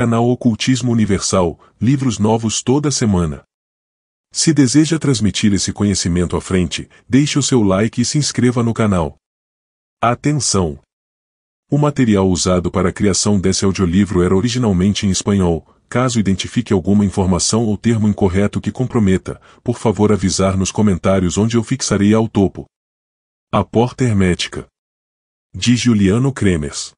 canal Ocultismo Universal, livros novos toda semana. Se deseja transmitir esse conhecimento à frente, deixe o seu like e se inscreva no canal. Atenção! O material usado para a criação desse audiolivro era originalmente em espanhol, caso identifique alguma informação ou termo incorreto que comprometa, por favor avisar nos comentários onde eu fixarei ao topo. A Porta Hermética. De Juliano Kremers.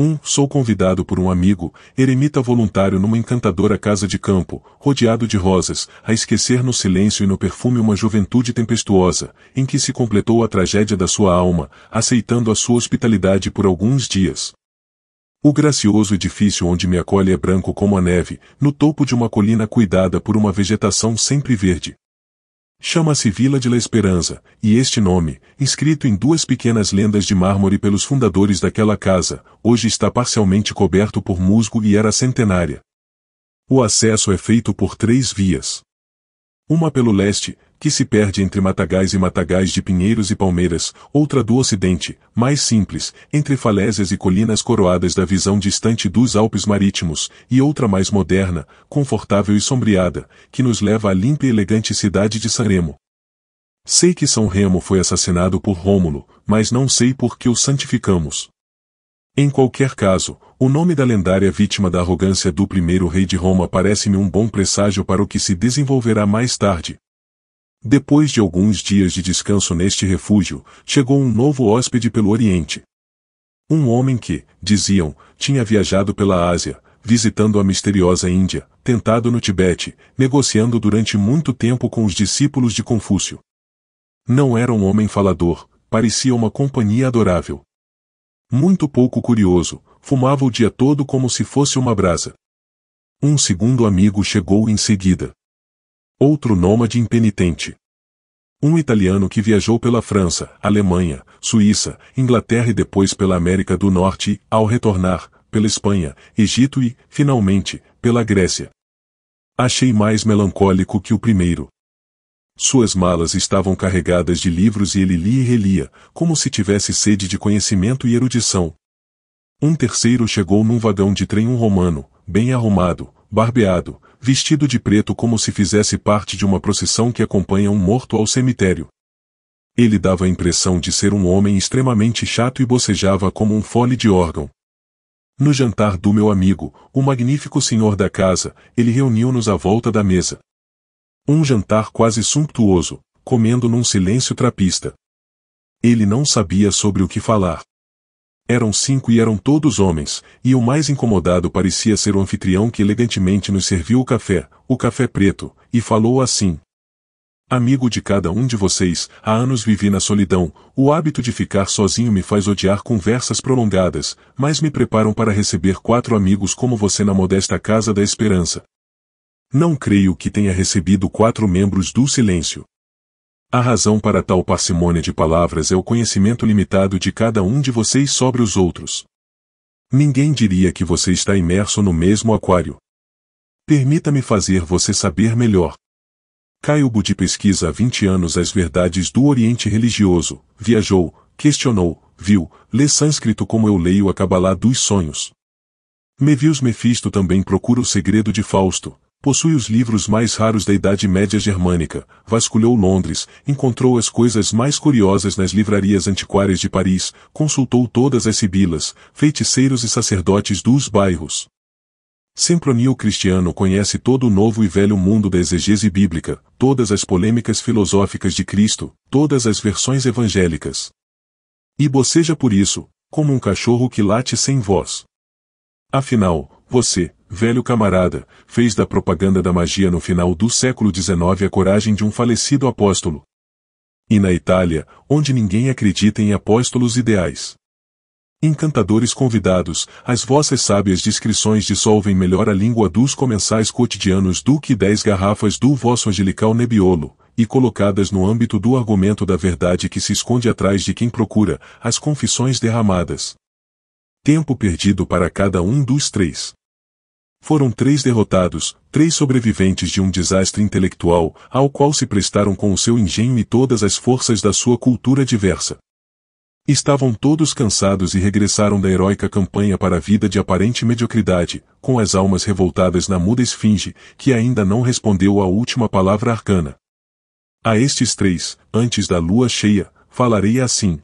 Um Sou convidado por um amigo, eremita voluntário numa encantadora casa de campo, rodeado de rosas, a esquecer no silêncio e no perfume uma juventude tempestuosa, em que se completou a tragédia da sua alma, aceitando a sua hospitalidade por alguns dias. O gracioso edifício onde me acolhe é branco como a neve, no topo de uma colina cuidada por uma vegetação sempre verde. Chama-se Vila de La Esperança, e este nome, inscrito em duas pequenas lendas de mármore pelos fundadores daquela casa, hoje está parcialmente coberto por musgo e era centenária. O acesso é feito por três vias. Uma pelo leste, que se perde entre matagais e matagais de pinheiros e palmeiras, outra do ocidente, mais simples, entre falésias e colinas coroadas da visão distante dos Alpes marítimos, e outra mais moderna, confortável e sombreada, que nos leva à limpa e elegante cidade de Sanremo. Sei que São Remo foi assassinado por Rômulo, mas não sei por que o santificamos. Em qualquer caso, o nome da lendária vítima da arrogância do primeiro rei de Roma parece-me um bom presságio para o que se desenvolverá mais tarde, depois de alguns dias de descanso neste refúgio, chegou um novo hóspede pelo Oriente. Um homem que, diziam, tinha viajado pela Ásia, visitando a misteriosa Índia, tentado no Tibete, negociando durante muito tempo com os discípulos de Confúcio. Não era um homem falador, parecia uma companhia adorável. Muito pouco curioso, fumava o dia todo como se fosse uma brasa. Um segundo amigo chegou em seguida. Outro nômade impenitente. Um italiano que viajou pela França, Alemanha, Suíça, Inglaterra e depois pela América do Norte, ao retornar, pela Espanha, Egito e, finalmente, pela Grécia. Achei mais melancólico que o primeiro. Suas malas estavam carregadas de livros e ele lia e relia, como se tivesse sede de conhecimento e erudição. Um terceiro chegou num vagão de trem um romano, bem arrumado, barbeado, vestido de preto como se fizesse parte de uma procissão que acompanha um morto ao cemitério. Ele dava a impressão de ser um homem extremamente chato e bocejava como um fole de órgão. No jantar do meu amigo, o magnífico senhor da casa, ele reuniu-nos à volta da mesa. Um jantar quase sumptuoso, comendo num silêncio trapista. Ele não sabia sobre o que falar. Eram cinco e eram todos homens, e o mais incomodado parecia ser o anfitrião que elegantemente nos serviu o café, o café preto, e falou assim. Amigo de cada um de vocês, há anos vivi na solidão, o hábito de ficar sozinho me faz odiar conversas prolongadas, mas me preparam para receber quatro amigos como você na modesta Casa da Esperança. Não creio que tenha recebido quatro membros do silêncio. A razão para tal parcimônia de palavras é o conhecimento limitado de cada um de vocês sobre os outros. Ninguém diria que você está imerso no mesmo aquário. Permita-me fazer você saber melhor. Caio Budi pesquisa há 20 anos as verdades do Oriente religioso, viajou, questionou, viu, lê sânscrito como eu leio a Kabbalah dos sonhos. Mevius Mefisto também procura o segredo de Fausto, Possui os livros mais raros da Idade Média Germânica, vasculhou Londres, encontrou as coisas mais curiosas nas livrarias antiquárias de Paris, consultou todas as sibilas, feiticeiros e sacerdotes dos bairros. Sempronio Cristiano conhece todo o novo e velho mundo da exegese bíblica, todas as polêmicas filosóficas de Cristo, todas as versões evangélicas. E boceja por isso, como um cachorro que late sem voz. Afinal, você, velho camarada, fez da propaganda da magia no final do século XIX a coragem de um falecido apóstolo. E na Itália, onde ninguém acredita em apóstolos ideais. Encantadores convidados, as vossas sábias descrições dissolvem melhor a língua dos comensais cotidianos do que dez garrafas do vosso angelical nebiolo, e colocadas no âmbito do argumento da verdade que se esconde atrás de quem procura, as confissões derramadas. Tempo perdido para cada um dos três. Foram três derrotados, três sobreviventes de um desastre intelectual, ao qual se prestaram com o seu engenho e todas as forças da sua cultura diversa. Estavam todos cansados e regressaram da heróica campanha para a vida de aparente mediocridade, com as almas revoltadas na muda esfinge, que ainda não respondeu à última palavra arcana. A estes três, antes da lua cheia, falarei assim,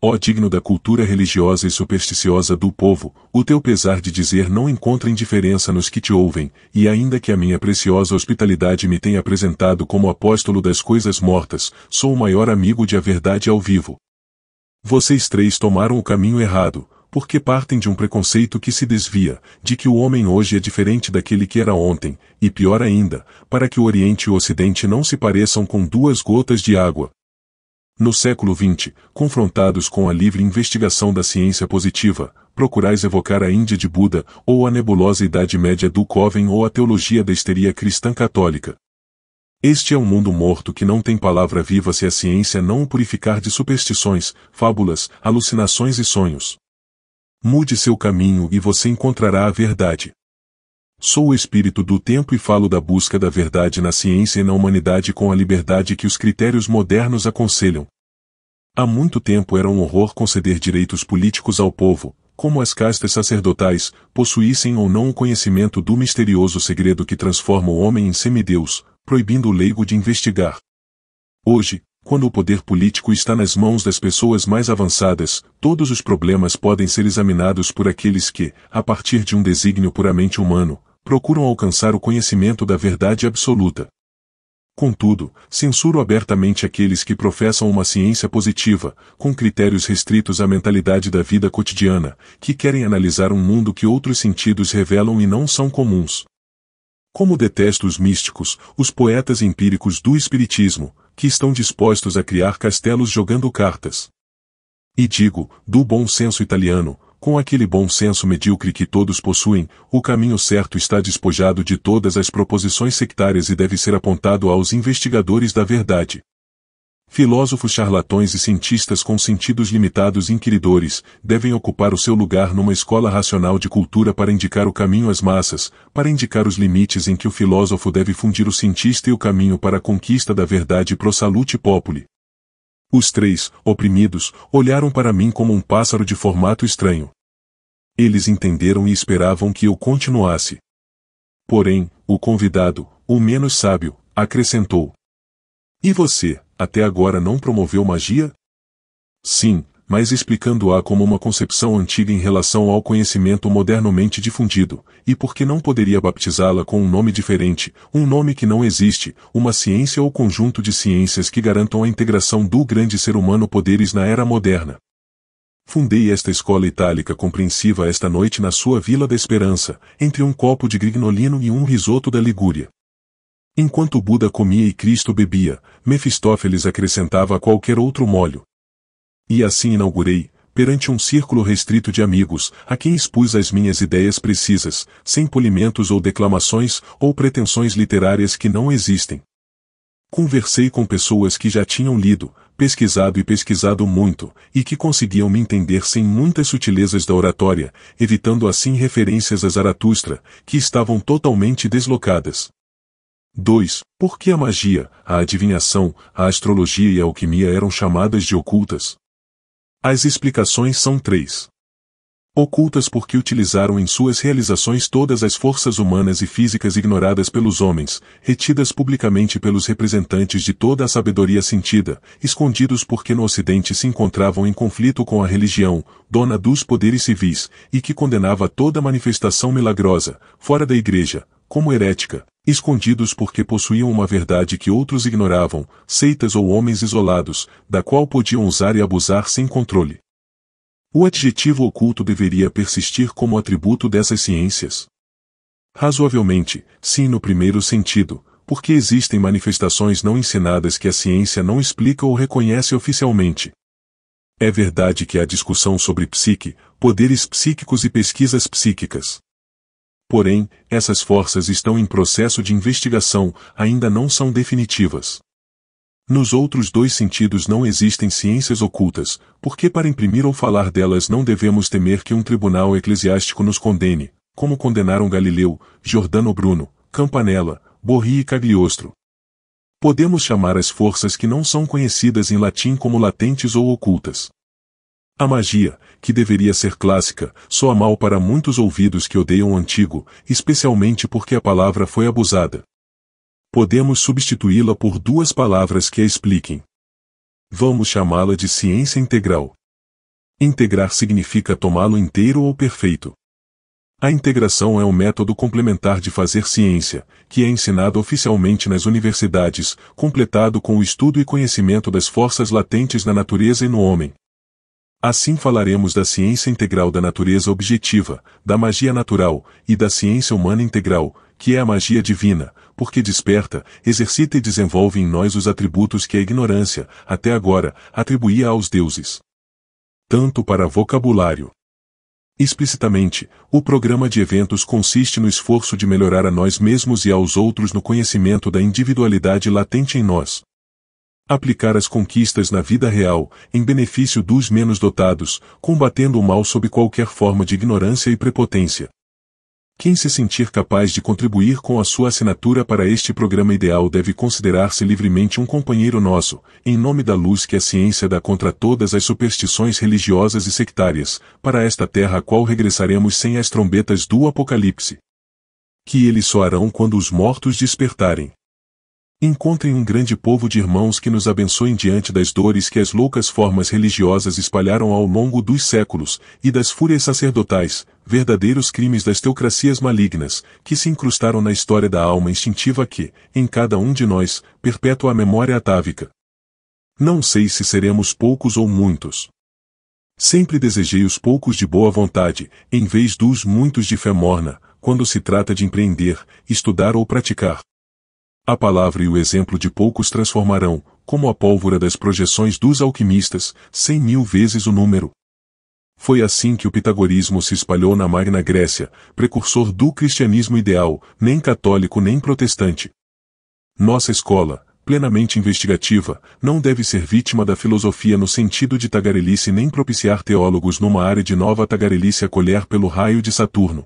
Ó digno da cultura religiosa e supersticiosa do povo, o teu pesar de dizer não encontra indiferença nos que te ouvem, e ainda que a minha preciosa hospitalidade me tenha apresentado como apóstolo das coisas mortas, sou o maior amigo de a verdade ao vivo. Vocês três tomaram o caminho errado, porque partem de um preconceito que se desvia, de que o homem hoje é diferente daquele que era ontem, e pior ainda, para que o Oriente e o Ocidente não se pareçam com duas gotas de água, no século XX, confrontados com a livre investigação da ciência positiva, procurais evocar a Índia de Buda, ou a nebulosa Idade Média do Coven ou a teologia da histeria cristã católica. Este é um mundo morto que não tem palavra viva se a ciência não o purificar de superstições, fábulas, alucinações e sonhos. Mude seu caminho e você encontrará a verdade. Sou o espírito do tempo e falo da busca da verdade na ciência e na humanidade com a liberdade que os critérios modernos aconselham. Há muito tempo era um horror conceder direitos políticos ao povo, como as castas sacerdotais, possuíssem ou não o conhecimento do misterioso segredo que transforma o homem em semideus, proibindo o leigo de investigar. Hoje, quando o poder político está nas mãos das pessoas mais avançadas, todos os problemas podem ser examinados por aqueles que, a partir de um desígnio puramente humano, procuram alcançar o conhecimento da verdade absoluta. Contudo, censuro abertamente aqueles que professam uma ciência positiva, com critérios restritos à mentalidade da vida cotidiana, que querem analisar um mundo que outros sentidos revelam e não são comuns. Como detesto os místicos, os poetas empíricos do Espiritismo, que estão dispostos a criar castelos jogando cartas. E digo, do bom senso italiano, com aquele bom senso medíocre que todos possuem, o caminho certo está despojado de todas as proposições sectárias e deve ser apontado aos investigadores da verdade. Filósofos charlatões e cientistas com sentidos limitados inquiridores devem ocupar o seu lugar numa escola racional de cultura para indicar o caminho às massas, para indicar os limites em que o filósofo deve fundir o cientista e o caminho para a conquista da verdade pro salute populi. Os três, oprimidos, olharam para mim como um pássaro de formato estranho. Eles entenderam e esperavam que eu continuasse. Porém, o convidado, o menos sábio, acrescentou. E você, até agora não promoveu magia? Sim, mas explicando-a como uma concepção antiga em relação ao conhecimento modernamente difundido, e porque não poderia baptizá-la com um nome diferente, um nome que não existe, uma ciência ou conjunto de ciências que garantam a integração do grande ser humano poderes na era moderna. Fundei esta escola itálica compreensiva esta noite na sua Vila da Esperança, entre um copo de grignolino e um risoto da Ligúria. Enquanto Buda comia e Cristo bebia, Mefistófeles acrescentava a qualquer outro molho, e assim inaugurei, perante um círculo restrito de amigos, a quem expus as minhas ideias precisas, sem polimentos ou declamações ou pretensões literárias que não existem. Conversei com pessoas que já tinham lido, pesquisado e pesquisado muito, e que conseguiam me entender sem muitas sutilezas da oratória, evitando assim referências a Zaratustra, que estavam totalmente deslocadas. 2. Por que a magia, a adivinhação, a astrologia e a alquimia eram chamadas de ocultas? As explicações são três. Ocultas porque utilizaram em suas realizações todas as forças humanas e físicas ignoradas pelos homens, retidas publicamente pelos representantes de toda a sabedoria sentida, escondidos porque no Ocidente se encontravam em conflito com a religião, dona dos poderes civis, e que condenava toda manifestação milagrosa, fora da Igreja, como herética, escondidos porque possuíam uma verdade que outros ignoravam, seitas ou homens isolados, da qual podiam usar e abusar sem controle. O adjetivo oculto deveria persistir como atributo dessas ciências. Razoavelmente, sim no primeiro sentido, porque existem manifestações não ensinadas que a ciência não explica ou reconhece oficialmente. É verdade que há discussão sobre psique, poderes psíquicos e pesquisas psíquicas. Porém, essas forças estão em processo de investigação, ainda não são definitivas. Nos outros dois sentidos não existem ciências ocultas, porque para imprimir ou falar delas não devemos temer que um tribunal eclesiástico nos condene, como condenaram Galileu, Giordano Bruno, Campanella, Borri e Cagliostro. Podemos chamar as forças que não são conhecidas em latim como latentes ou ocultas. A magia, que deveria ser clássica, soa mal para muitos ouvidos que odeiam o antigo, especialmente porque a palavra foi abusada. Podemos substituí-la por duas palavras que a expliquem. Vamos chamá-la de ciência integral. Integrar significa tomá-lo inteiro ou perfeito. A integração é um método complementar de fazer ciência, que é ensinado oficialmente nas universidades, completado com o estudo e conhecimento das forças latentes na natureza e no homem, Assim falaremos da ciência integral da natureza objetiva, da magia natural e da ciência humana integral, que é a magia divina, porque desperta, exercita e desenvolve em nós os atributos que a ignorância, até agora, atribuía aos deuses. Tanto para vocabulário. Explicitamente, o programa de eventos consiste no esforço de melhorar a nós mesmos e aos outros no conhecimento da individualidade latente em nós, aplicar as conquistas na vida real, em benefício dos menos dotados, combatendo o mal sob qualquer forma de ignorância e prepotência. Quem se sentir capaz de contribuir com a sua assinatura para este programa ideal deve considerar-se livremente um companheiro nosso, em nome da luz que a ciência dá contra todas as superstições religiosas e sectárias, para esta terra a qual regressaremos sem as trombetas do Apocalipse. Que eles soarão quando os mortos despertarem. Encontrem um grande povo de irmãos que nos abençoem diante das dores que as loucas formas religiosas espalharam ao longo dos séculos, e das fúrias sacerdotais, verdadeiros crimes das teocracias malignas, que se incrustaram na história da alma instintiva que, em cada um de nós, perpetua a memória atávica. Não sei se seremos poucos ou muitos. Sempre desejei os poucos de boa vontade, em vez dos muitos de fé morna, quando se trata de empreender, estudar ou praticar. A palavra e o exemplo de poucos transformarão, como a pólvora das projeções dos alquimistas, cem mil vezes o número. Foi assim que o pitagorismo se espalhou na Magna Grécia, precursor do cristianismo ideal, nem católico nem protestante. Nossa escola, plenamente investigativa, não deve ser vítima da filosofia no sentido de tagarelice nem propiciar teólogos numa área de nova tagarelice a colher pelo raio de Saturno.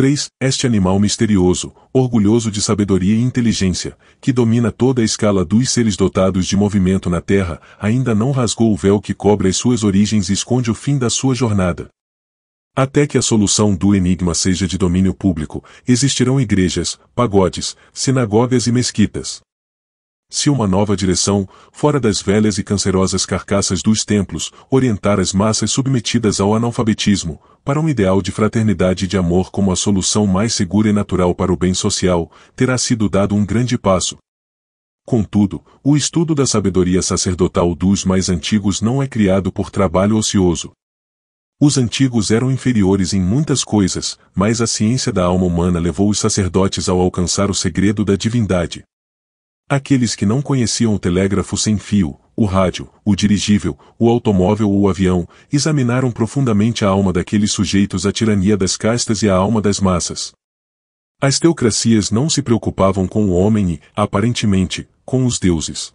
3. Este animal misterioso, orgulhoso de sabedoria e inteligência, que domina toda a escala dos seres dotados de movimento na Terra, ainda não rasgou o véu que cobre as suas origens e esconde o fim da sua jornada. Até que a solução do enigma seja de domínio público, existirão igrejas, pagodes, sinagogas e mesquitas se uma nova direção, fora das velhas e cancerosas carcaças dos templos, orientar as massas submetidas ao analfabetismo, para um ideal de fraternidade e de amor como a solução mais segura e natural para o bem social, terá sido dado um grande passo. Contudo, o estudo da sabedoria sacerdotal dos mais antigos não é criado por trabalho ocioso. Os antigos eram inferiores em muitas coisas, mas a ciência da alma humana levou os sacerdotes ao alcançar o segredo da divindade. Aqueles que não conheciam o telégrafo sem fio, o rádio, o dirigível, o automóvel ou o avião, examinaram profundamente a alma daqueles sujeitos à tirania das castas e à alma das massas. As teocracias não se preocupavam com o homem e, aparentemente, com os deuses.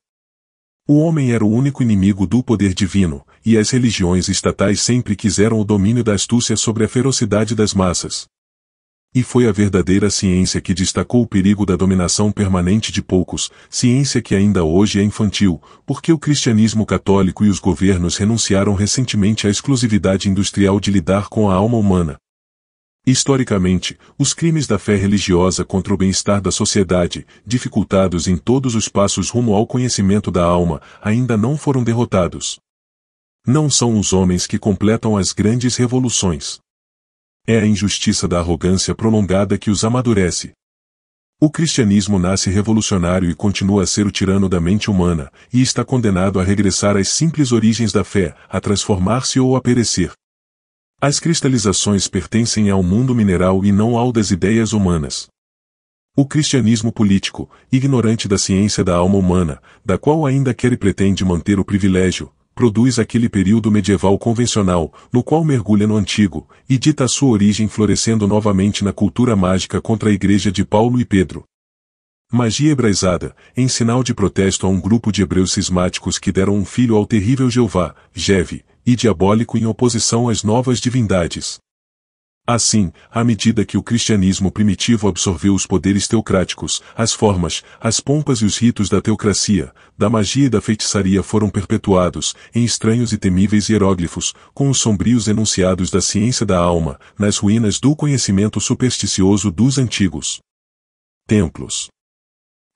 O homem era o único inimigo do poder divino, e as religiões estatais sempre quiseram o domínio da astúcia sobre a ferocidade das massas e foi a verdadeira ciência que destacou o perigo da dominação permanente de poucos, ciência que ainda hoje é infantil, porque o cristianismo católico e os governos renunciaram recentemente à exclusividade industrial de lidar com a alma humana. Historicamente, os crimes da fé religiosa contra o bem-estar da sociedade, dificultados em todos os passos rumo ao conhecimento da alma, ainda não foram derrotados. Não são os homens que completam as grandes revoluções. É a injustiça da arrogância prolongada que os amadurece. O cristianismo nasce revolucionário e continua a ser o tirano da mente humana, e está condenado a regressar às simples origens da fé, a transformar-se ou a perecer. As cristalizações pertencem ao mundo mineral e não ao das ideias humanas. O cristianismo político, ignorante da ciência da alma humana, da qual ainda quer e pretende manter o privilégio, produz aquele período medieval convencional, no qual mergulha no antigo, e dita sua origem florescendo novamente na cultura mágica contra a igreja de Paulo e Pedro. Magia hebraizada, em sinal de protesto a um grupo de hebreus cismáticos que deram um filho ao terrível Jeová, Jeve, e diabólico em oposição às novas divindades. Assim, à medida que o cristianismo primitivo absorveu os poderes teocráticos, as formas, as pompas e os ritos da teocracia, da magia e da feitiçaria foram perpetuados, em estranhos e temíveis hieróglifos, com os sombrios enunciados da ciência da alma, nas ruínas do conhecimento supersticioso dos antigos templos.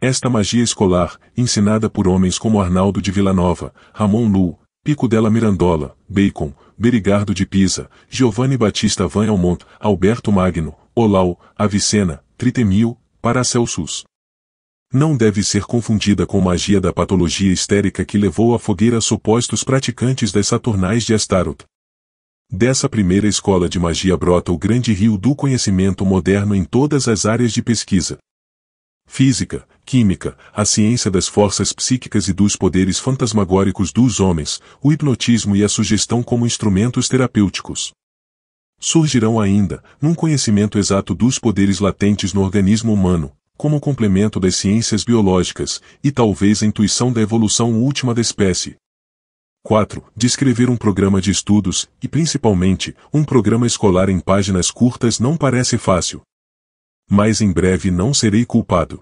Esta magia escolar, ensinada por homens como Arnaldo de Villanova, Ramon Lu, Pico della Mirandola, Bacon, Berigardo de Pisa, Giovanni Batista Van Elmont, Alberto Magno, Olau, Avicena, Tritemil, Paracelsus. Não deve ser confundida com magia da patologia histérica que levou à fogueira supostos praticantes das Saturnais de Astaroth. Dessa primeira escola de magia brota o grande rio do conhecimento moderno em todas as áreas de pesquisa. Física, química, a ciência das forças psíquicas e dos poderes fantasmagóricos dos homens, o hipnotismo e a sugestão como instrumentos terapêuticos. Surgirão ainda, num conhecimento exato dos poderes latentes no organismo humano, como complemento das ciências biológicas, e talvez a intuição da evolução última da espécie. 4. Descrever um programa de estudos, e principalmente, um programa escolar em páginas curtas não parece fácil. Mas em breve não serei culpado.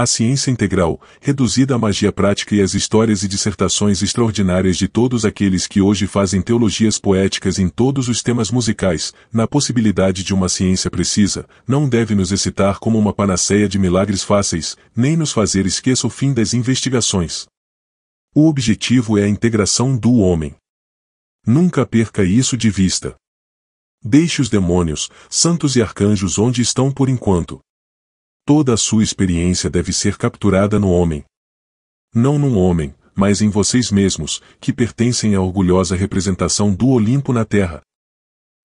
A ciência integral, reduzida à magia prática e às histórias e dissertações extraordinárias de todos aqueles que hoje fazem teologias poéticas em todos os temas musicais, na possibilidade de uma ciência precisa, não deve nos excitar como uma panaceia de milagres fáceis, nem nos fazer esqueça o fim das investigações. O objetivo é a integração do homem. Nunca perca isso de vista. Deixe os demônios, santos e arcanjos onde estão por enquanto. Toda a sua experiência deve ser capturada no homem. Não num homem, mas em vocês mesmos, que pertencem à orgulhosa representação do Olimpo na Terra.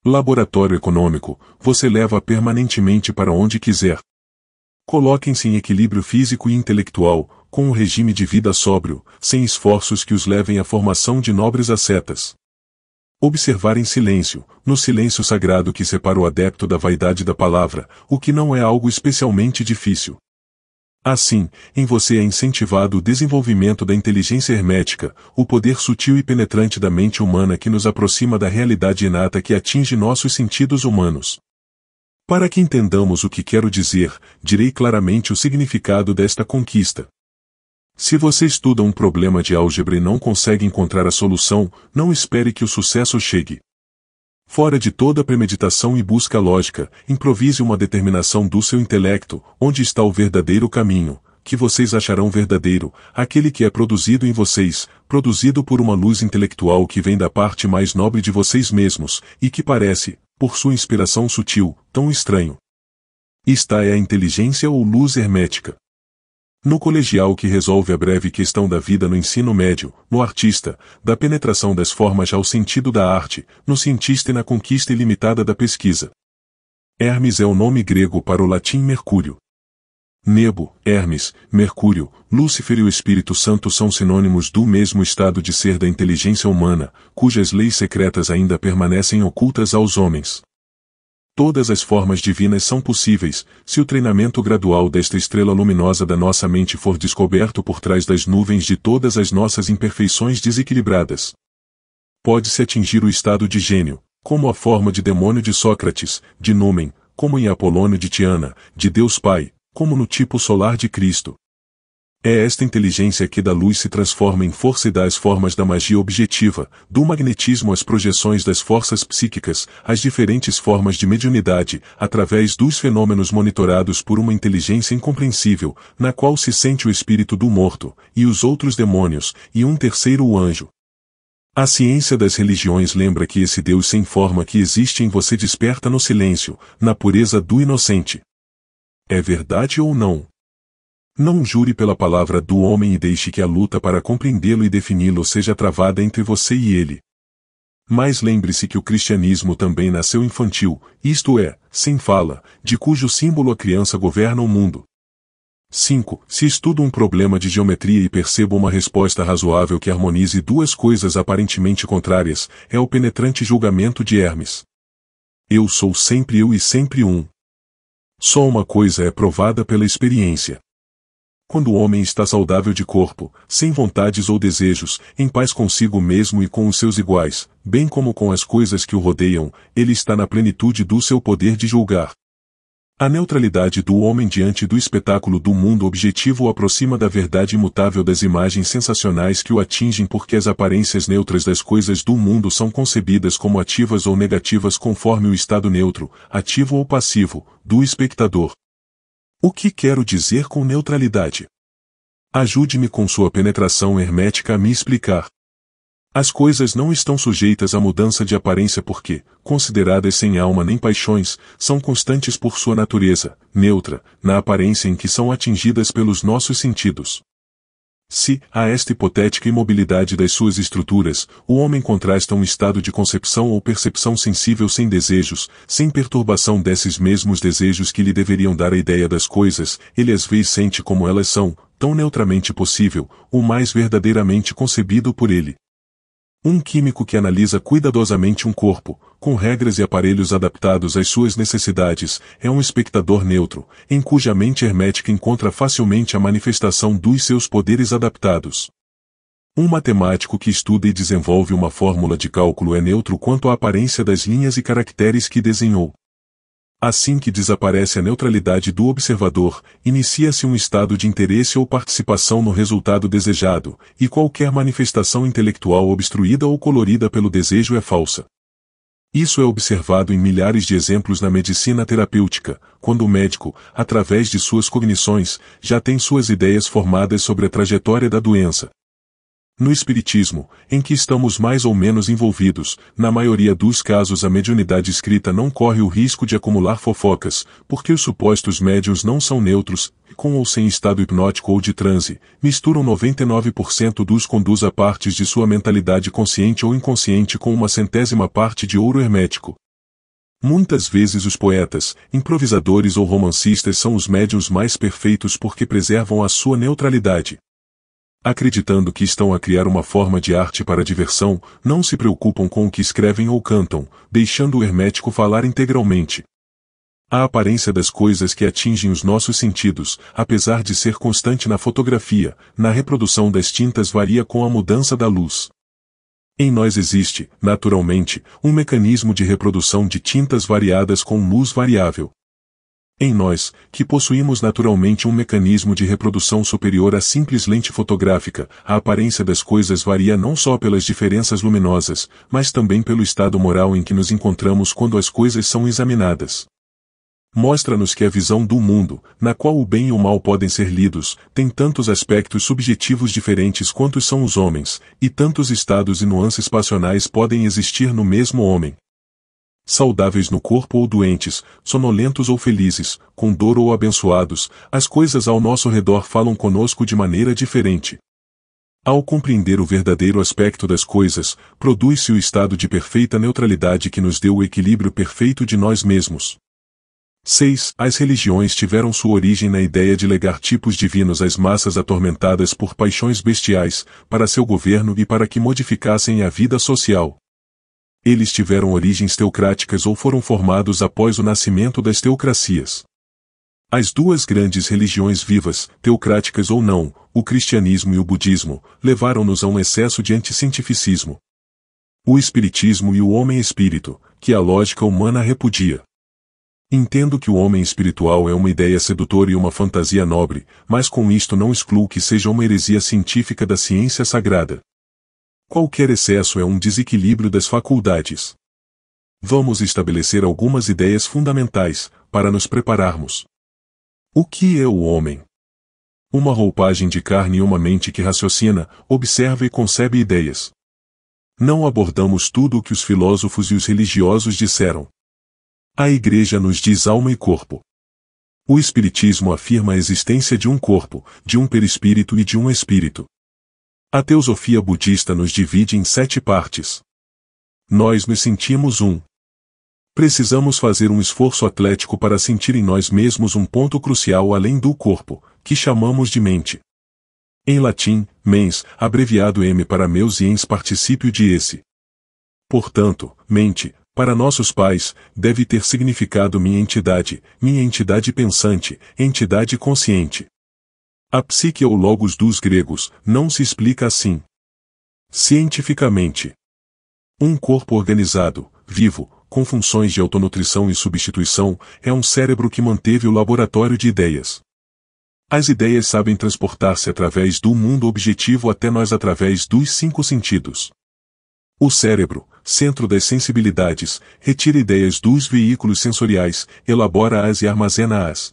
Laboratório econômico, você leva permanentemente para onde quiser. Coloquem-se em equilíbrio físico e intelectual, com um regime de vida sóbrio, sem esforços que os levem à formação de nobres ascetas. Observar em silêncio, no silêncio sagrado que separa o adepto da vaidade da palavra, o que não é algo especialmente difícil. Assim, em você é incentivado o desenvolvimento da inteligência hermética, o poder sutil e penetrante da mente humana que nos aproxima da realidade inata que atinge nossos sentidos humanos. Para que entendamos o que quero dizer, direi claramente o significado desta conquista. Se você estuda um problema de álgebra e não consegue encontrar a solução, não espere que o sucesso chegue. Fora de toda premeditação e busca lógica, improvise uma determinação do seu intelecto, onde está o verdadeiro caminho, que vocês acharão verdadeiro, aquele que é produzido em vocês, produzido por uma luz intelectual que vem da parte mais nobre de vocês mesmos, e que parece, por sua inspiração sutil, tão estranho. Está é a inteligência ou luz hermética. No colegial que resolve a breve questão da vida no ensino médio, no artista, da penetração das formas ao sentido da arte, no cientista e na conquista ilimitada da pesquisa. Hermes é o nome grego para o latim Mercúrio. Nebo, Hermes, Mercúrio, Lúcifer e o Espírito Santo são sinônimos do mesmo estado de ser da inteligência humana, cujas leis secretas ainda permanecem ocultas aos homens. Todas as formas divinas são possíveis, se o treinamento gradual desta estrela luminosa da nossa mente for descoberto por trás das nuvens de todas as nossas imperfeições desequilibradas. Pode-se atingir o estado de gênio, como a forma de demônio de Sócrates, de Númen, como em Apolônio de Tiana, de Deus Pai, como no tipo solar de Cristo, é esta inteligência que da luz se transforma em força e dá as formas da magia objetiva, do magnetismo às projeções das forças psíquicas, às diferentes formas de mediunidade, através dos fenômenos monitorados por uma inteligência incompreensível, na qual se sente o espírito do morto, e os outros demônios, e um terceiro o anjo. A ciência das religiões lembra que esse Deus sem forma que existe em você desperta no silêncio, na pureza do inocente. É verdade ou não? Não jure pela palavra do homem e deixe que a luta para compreendê-lo e defini-lo seja travada entre você e ele. Mas lembre-se que o cristianismo também nasceu infantil, isto é, sem fala, de cujo símbolo a criança governa o mundo. 5. Se estudo um problema de geometria e percebo uma resposta razoável que harmonize duas coisas aparentemente contrárias, é o penetrante julgamento de Hermes. Eu sou sempre eu e sempre um. Só uma coisa é provada pela experiência. Quando o homem está saudável de corpo, sem vontades ou desejos, em paz consigo mesmo e com os seus iguais, bem como com as coisas que o rodeiam, ele está na plenitude do seu poder de julgar. A neutralidade do homem diante do espetáculo do mundo objetivo o aproxima da verdade imutável das imagens sensacionais que o atingem porque as aparências neutras das coisas do mundo são concebidas como ativas ou negativas conforme o estado neutro, ativo ou passivo, do espectador. O que quero dizer com neutralidade? Ajude-me com sua penetração hermética a me explicar. As coisas não estão sujeitas à mudança de aparência porque, consideradas sem alma nem paixões, são constantes por sua natureza, neutra, na aparência em que são atingidas pelos nossos sentidos. Se, a esta hipotética imobilidade das suas estruturas, o homem contrasta um estado de concepção ou percepção sensível sem desejos, sem perturbação desses mesmos desejos que lhe deveriam dar a ideia das coisas, ele às vezes sente como elas são, tão neutramente possível, o mais verdadeiramente concebido por ele. Um químico que analisa cuidadosamente um corpo, com regras e aparelhos adaptados às suas necessidades, é um espectador neutro, em cuja mente hermética encontra facilmente a manifestação dos seus poderes adaptados. Um matemático que estuda e desenvolve uma fórmula de cálculo é neutro quanto à aparência das linhas e caracteres que desenhou. Assim que desaparece a neutralidade do observador, inicia-se um estado de interesse ou participação no resultado desejado, e qualquer manifestação intelectual obstruída ou colorida pelo desejo é falsa. Isso é observado em milhares de exemplos na medicina terapêutica, quando o médico, através de suas cognições, já tem suas ideias formadas sobre a trajetória da doença, no espiritismo, em que estamos mais ou menos envolvidos, na maioria dos casos a mediunidade escrita não corre o risco de acumular fofocas, porque os supostos médiuns não são neutros, com ou sem estado hipnótico ou de transe, misturam 99% dos conduz a partes de sua mentalidade consciente ou inconsciente com uma centésima parte de ouro hermético. Muitas vezes os poetas, improvisadores ou romancistas são os médiuns mais perfeitos porque preservam a sua neutralidade acreditando que estão a criar uma forma de arte para diversão, não se preocupam com o que escrevem ou cantam, deixando o hermético falar integralmente. A aparência das coisas que atingem os nossos sentidos, apesar de ser constante na fotografia, na reprodução das tintas varia com a mudança da luz. Em nós existe, naturalmente, um mecanismo de reprodução de tintas variadas com luz variável, em nós, que possuímos naturalmente um mecanismo de reprodução superior à simples lente fotográfica, a aparência das coisas varia não só pelas diferenças luminosas, mas também pelo estado moral em que nos encontramos quando as coisas são examinadas mostra-nos que a visão do mundo, na qual o bem e o mal podem ser lidos, tem tantos aspectos subjetivos diferentes quantos são os homens, e tantos estados e nuances passionais podem existir no mesmo homem, Saudáveis no corpo ou doentes, sonolentos ou felizes, com dor ou abençoados, as coisas ao nosso redor falam conosco de maneira diferente. Ao compreender o verdadeiro aspecto das coisas, produz-se o estado de perfeita neutralidade que nos deu o equilíbrio perfeito de nós mesmos. 6. As religiões tiveram sua origem na ideia de legar tipos divinos às massas atormentadas por paixões bestiais, para seu governo e para que modificassem a vida social. Eles tiveram origens teocráticas ou foram formados após o nascimento das teocracias. As duas grandes religiões vivas, teocráticas ou não, o cristianismo e o budismo, levaram-nos a um excesso de anticientificismo. O espiritismo e o homem-espírito, que a lógica humana repudia. Entendo que o homem espiritual é uma ideia sedutora e uma fantasia nobre, mas com isto não excluo que seja uma heresia científica da ciência sagrada. Qualquer excesso é um desequilíbrio das faculdades. Vamos estabelecer algumas ideias fundamentais para nos prepararmos. O que é o homem? Uma roupagem de carne e uma mente que raciocina, observa e concebe ideias. Não abordamos tudo o que os filósofos e os religiosos disseram. A Igreja nos diz alma e corpo. O Espiritismo afirma a existência de um corpo, de um perispírito e de um espírito. A teosofia budista nos divide em sete partes. Nós nos sentimos um. Precisamos fazer um esforço atlético para sentir em nós mesmos um ponto crucial além do corpo, que chamamos de mente. Em latim, mens, abreviado M para meus e ens particípio de esse. Portanto, mente, para nossos pais, deve ter significado minha entidade, minha entidade pensante, entidade consciente. A psique ou logos dos gregos não se explica assim. Cientificamente. Um corpo organizado, vivo, com funções de autonutrição e substituição, é um cérebro que manteve o laboratório de ideias. As ideias sabem transportar-se através do mundo objetivo até nós através dos cinco sentidos. O cérebro, centro das sensibilidades, retira ideias dos veículos sensoriais, elabora-as e armazena-as.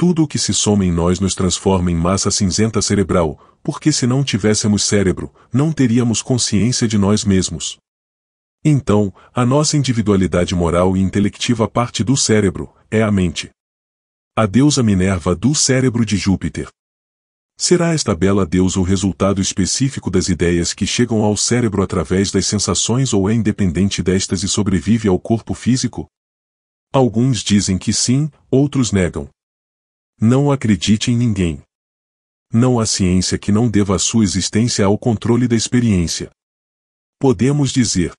Tudo o que se soma em nós nos transforma em massa cinzenta cerebral, porque se não tivéssemos cérebro, não teríamos consciência de nós mesmos. Então, a nossa individualidade moral e intelectiva parte do cérebro, é a mente. A deusa Minerva do cérebro de Júpiter. Será esta bela deusa o resultado específico das ideias que chegam ao cérebro através das sensações ou é independente destas e sobrevive ao corpo físico? Alguns dizem que sim, outros negam. Não acredite em ninguém. Não há ciência que não deva sua existência ao controle da experiência. Podemos dizer.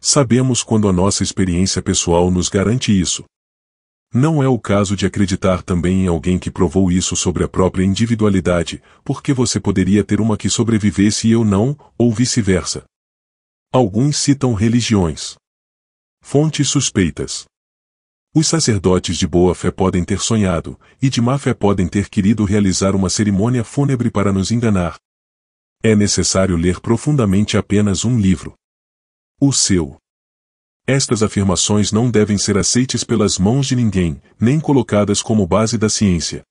Sabemos quando a nossa experiência pessoal nos garante isso. Não é o caso de acreditar também em alguém que provou isso sobre a própria individualidade, porque você poderia ter uma que sobrevivesse e eu não, ou vice-versa. Alguns citam religiões. Fontes suspeitas. Os sacerdotes de boa fé podem ter sonhado, e de má fé podem ter querido realizar uma cerimônia fúnebre para nos enganar. É necessário ler profundamente apenas um livro. O seu. Estas afirmações não devem ser aceites pelas mãos de ninguém, nem colocadas como base da ciência.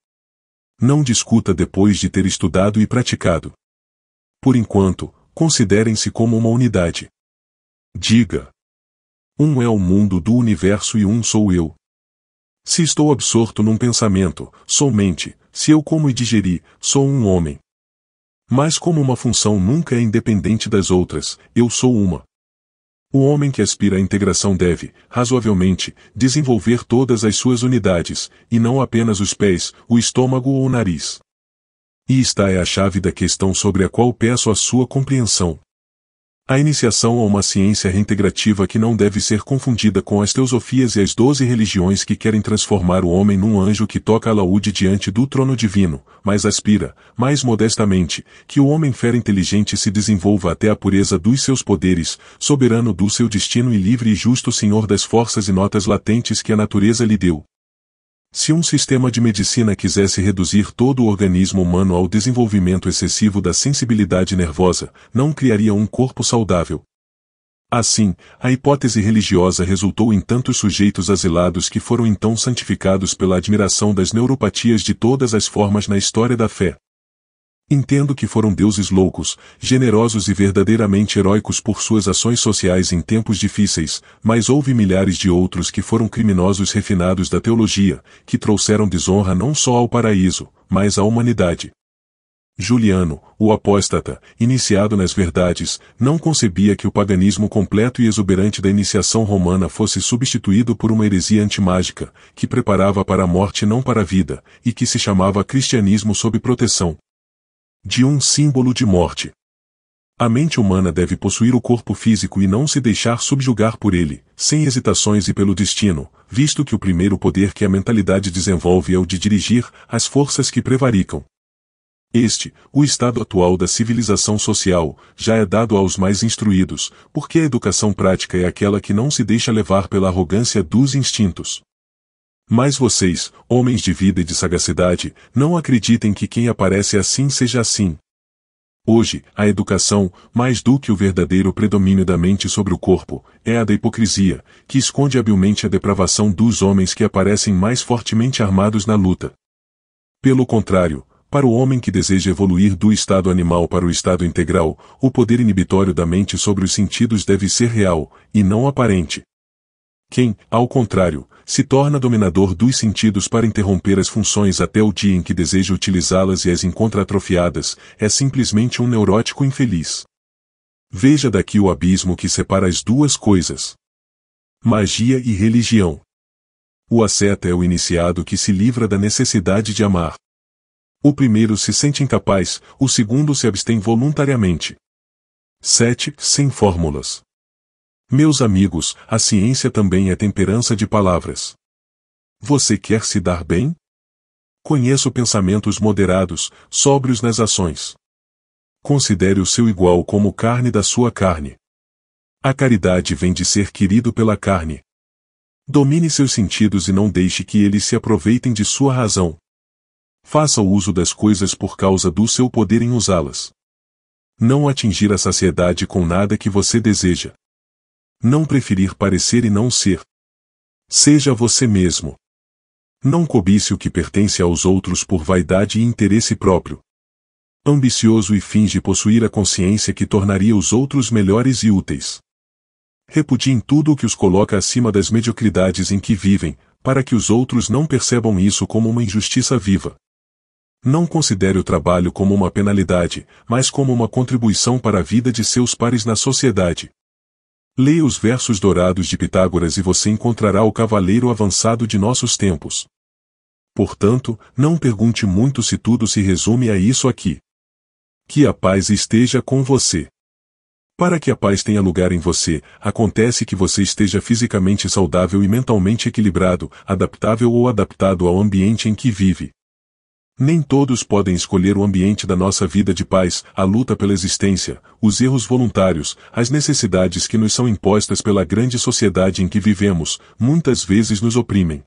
Não discuta depois de ter estudado e praticado. Por enquanto, considerem-se como uma unidade. Diga, um é o mundo do universo e um sou eu. Se estou absorto num pensamento, sou mente, se eu como e digeri, sou um homem. Mas como uma função nunca é independente das outras, eu sou uma. O homem que aspira à integração deve, razoavelmente, desenvolver todas as suas unidades, e não apenas os pés, o estômago ou o nariz. E esta é a chave da questão sobre a qual peço a sua compreensão. A iniciação a uma ciência reintegrativa que não deve ser confundida com as teosofias e as doze religiões que querem transformar o homem num anjo que toca a laúde diante do trono divino, mas aspira, mais modestamente, que o homem fera inteligente se desenvolva até a pureza dos seus poderes, soberano do seu destino e livre e justo senhor das forças e notas latentes que a natureza lhe deu, se um sistema de medicina quisesse reduzir todo o organismo humano ao desenvolvimento excessivo da sensibilidade nervosa, não criaria um corpo saudável. Assim, a hipótese religiosa resultou em tantos sujeitos asilados que foram então santificados pela admiração das neuropatias de todas as formas na história da fé, Entendo que foram deuses loucos, generosos e verdadeiramente heróicos por suas ações sociais em tempos difíceis, mas houve milhares de outros que foram criminosos refinados da teologia, que trouxeram desonra não só ao paraíso, mas à humanidade. Juliano, o apóstata, iniciado nas verdades, não concebia que o paganismo completo e exuberante da iniciação romana fosse substituído por uma heresia antimágica, que preparava para a morte não para a vida, e que se chamava cristianismo sob proteção, de um símbolo de morte. A mente humana deve possuir o corpo físico e não se deixar subjugar por ele, sem hesitações e pelo destino, visto que o primeiro poder que a mentalidade desenvolve é o de dirigir as forças que prevaricam. Este, o estado atual da civilização social, já é dado aos mais instruídos, porque a educação prática é aquela que não se deixa levar pela arrogância dos instintos. Mas vocês, homens de vida e de sagacidade, não acreditem que quem aparece assim seja assim. Hoje, a educação, mais do que o verdadeiro predomínio da mente sobre o corpo, é a da hipocrisia, que esconde habilmente a depravação dos homens que aparecem mais fortemente armados na luta. Pelo contrário, para o homem que deseja evoluir do estado animal para o estado integral, o poder inibitório da mente sobre os sentidos deve ser real, e não aparente. Quem, ao contrário, se torna dominador dos sentidos para interromper as funções até o dia em que deseja utilizá-las e as encontra atrofiadas, é simplesmente um neurótico infeliz. Veja daqui o abismo que separa as duas coisas. Magia e religião. O asceta é o iniciado que se livra da necessidade de amar. O primeiro se sente incapaz, o segundo se abstém voluntariamente. 7. Sem fórmulas. Meus amigos, a ciência também é temperança de palavras. Você quer se dar bem? Conheço pensamentos moderados, sóbrios nas ações. Considere o seu igual como carne da sua carne. A caridade vem de ser querido pela carne. Domine seus sentidos e não deixe que eles se aproveitem de sua razão. Faça o uso das coisas por causa do seu poder em usá-las. Não atingir a saciedade com nada que você deseja. Não preferir parecer e não ser. Seja você mesmo. Não cobice o que pertence aos outros por vaidade e interesse próprio. Ambicioso e finge possuir a consciência que tornaria os outros melhores e úteis. Repudie em tudo o que os coloca acima das mediocridades em que vivem, para que os outros não percebam isso como uma injustiça viva. Não considere o trabalho como uma penalidade, mas como uma contribuição para a vida de seus pares na sociedade. Leia os versos dourados de Pitágoras e você encontrará o cavaleiro avançado de nossos tempos. Portanto, não pergunte muito se tudo se resume a isso aqui. Que a paz esteja com você. Para que a paz tenha lugar em você, acontece que você esteja fisicamente saudável e mentalmente equilibrado, adaptável ou adaptado ao ambiente em que vive. Nem todos podem escolher o ambiente da nossa vida de paz, a luta pela existência, os erros voluntários, as necessidades que nos são impostas pela grande sociedade em que vivemos, muitas vezes nos oprimem.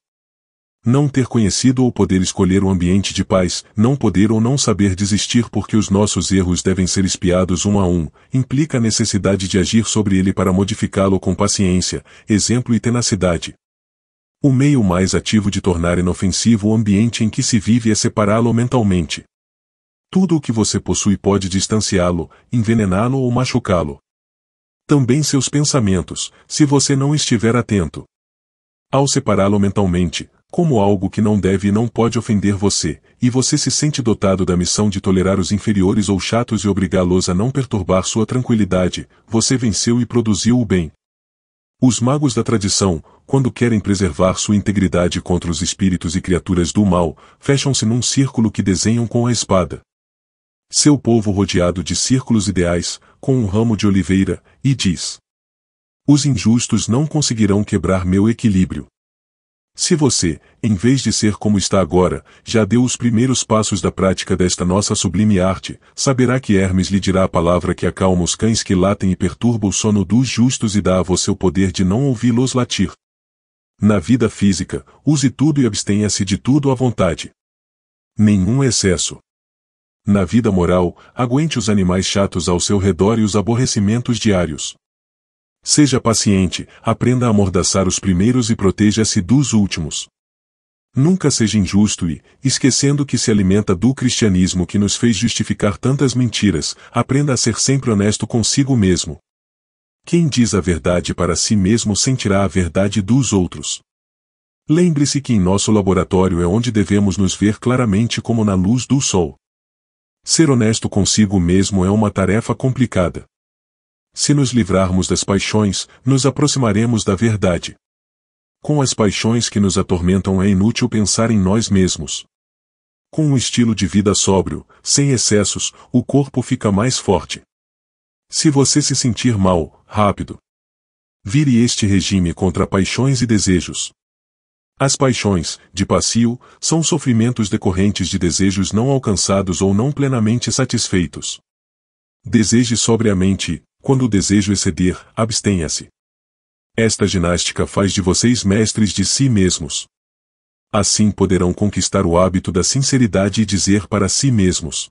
Não ter conhecido ou poder escolher o ambiente de paz, não poder ou não saber desistir porque os nossos erros devem ser espiados um a um, implica a necessidade de agir sobre ele para modificá-lo com paciência, exemplo e tenacidade. O meio mais ativo de tornar inofensivo o ambiente em que se vive é separá-lo mentalmente. Tudo o que você possui pode distanciá-lo, envenená-lo ou machucá-lo. Também seus pensamentos, se você não estiver atento. Ao separá-lo mentalmente, como algo que não deve e não pode ofender você, e você se sente dotado da missão de tolerar os inferiores ou chatos e obrigá-los a não perturbar sua tranquilidade, você venceu e produziu o bem. Os magos da tradição, quando querem preservar sua integridade contra os espíritos e criaturas do mal, fecham-se num círculo que desenham com a espada. Seu povo rodeado de círculos ideais, com um ramo de oliveira, e diz: Os injustos não conseguirão quebrar meu equilíbrio. Se você, em vez de ser como está agora, já deu os primeiros passos da prática desta nossa sublime arte, saberá que Hermes lhe dirá a palavra que acalma os cães que latem e perturba o sono dos justos e dá a você o poder de não ouvi-los latir. Na vida física, use tudo e abstenha-se de tudo à vontade. Nenhum excesso. Na vida moral, aguente os animais chatos ao seu redor e os aborrecimentos diários. Seja paciente, aprenda a amordaçar os primeiros e proteja-se dos últimos. Nunca seja injusto e, esquecendo que se alimenta do cristianismo que nos fez justificar tantas mentiras, aprenda a ser sempre honesto consigo mesmo. Quem diz a verdade para si mesmo sentirá a verdade dos outros. Lembre-se que em nosso laboratório é onde devemos nos ver claramente como na luz do sol. Ser honesto consigo mesmo é uma tarefa complicada. Se nos livrarmos das paixões, nos aproximaremos da verdade. Com as paixões que nos atormentam é inútil pensar em nós mesmos. Com um estilo de vida sóbrio, sem excessos, o corpo fica mais forte. Se você se sentir mal, rápido. Vire este regime contra paixões e desejos. As paixões, de passio, são sofrimentos decorrentes de desejos não alcançados ou não plenamente satisfeitos. Deseje sobriamente, quando o desejo exceder, abstenha-se. Esta ginástica faz de vocês mestres de si mesmos. Assim poderão conquistar o hábito da sinceridade e dizer para si mesmos: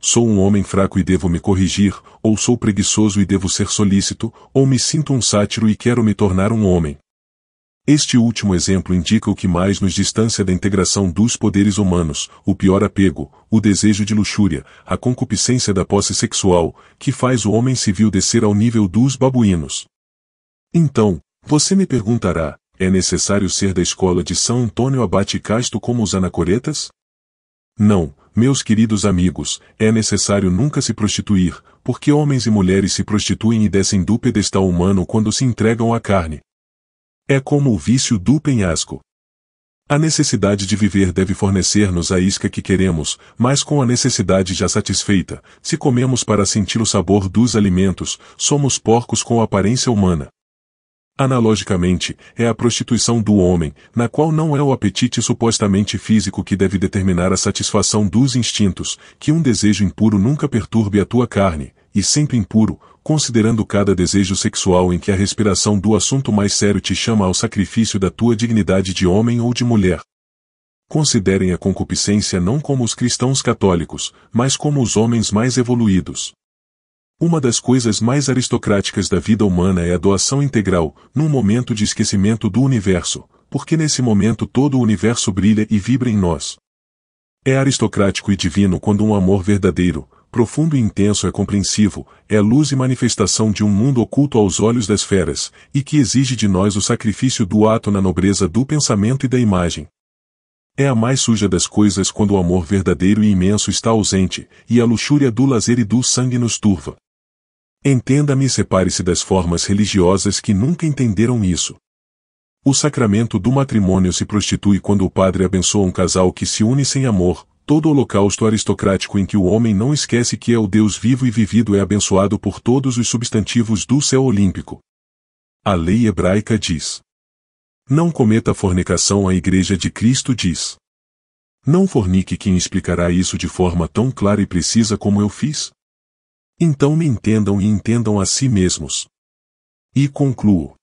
Sou um homem fraco e devo me corrigir, ou sou preguiçoso e devo ser solícito, ou me sinto um sátiro e quero me tornar um homem. Este último exemplo indica o que mais nos distancia da integração dos poderes humanos, o pior apego, o desejo de luxúria, a concupiscência da posse sexual, que faz o homem civil descer ao nível dos babuínos. Então, você me perguntará, é necessário ser da escola de São Antônio Abate Casto como os anacoretas? Não, meus queridos amigos, é necessário nunca se prostituir, porque homens e mulheres se prostituem e descem do pedestal humano quando se entregam à carne, é como o vício do penhasco. A necessidade de viver deve fornecer-nos a isca que queremos, mas com a necessidade já satisfeita, se comemos para sentir o sabor dos alimentos, somos porcos com aparência humana. Analogicamente, é a prostituição do homem, na qual não é o apetite supostamente físico que deve determinar a satisfação dos instintos, que um desejo impuro nunca perturbe a tua carne, e sempre impuro, considerando cada desejo sexual em que a respiração do assunto mais sério te chama ao sacrifício da tua dignidade de homem ou de mulher. Considerem a concupiscência não como os cristãos católicos, mas como os homens mais evoluídos. Uma das coisas mais aristocráticas da vida humana é a doação integral, num momento de esquecimento do universo, porque nesse momento todo o universo brilha e vibra em nós. É aristocrático e divino quando um amor verdadeiro, profundo e intenso é compreensivo, é luz e manifestação de um mundo oculto aos olhos das feras, e que exige de nós o sacrifício do ato na nobreza do pensamento e da imagem. É a mais suja das coisas quando o amor verdadeiro e imenso está ausente, e a luxúria do lazer e do sangue nos turva. Entenda-me e separe-se das formas religiosas que nunca entenderam isso. O sacramento do matrimônio se prostitui quando o padre abençoa um casal que se une sem amor, Todo holocausto aristocrático em que o homem não esquece que é o Deus vivo e vivido é abençoado por todos os substantivos do céu olímpico. A lei hebraica diz. Não cometa fornicação a Igreja de Cristo diz. Não fornique quem explicará isso de forma tão clara e precisa como eu fiz. Então me entendam e entendam a si mesmos. E concluo.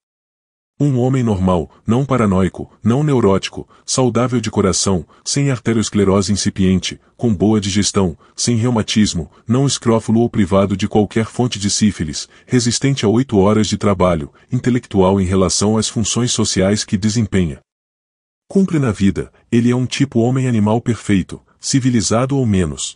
Um homem normal, não paranoico, não neurótico, saudável de coração, sem arteriosclerose incipiente, com boa digestão, sem reumatismo, não escrófulo ou privado de qualquer fonte de sífilis, resistente a oito horas de trabalho, intelectual em relação às funções sociais que desempenha. Cumpre na vida, ele é um tipo homem-animal perfeito, civilizado ou menos.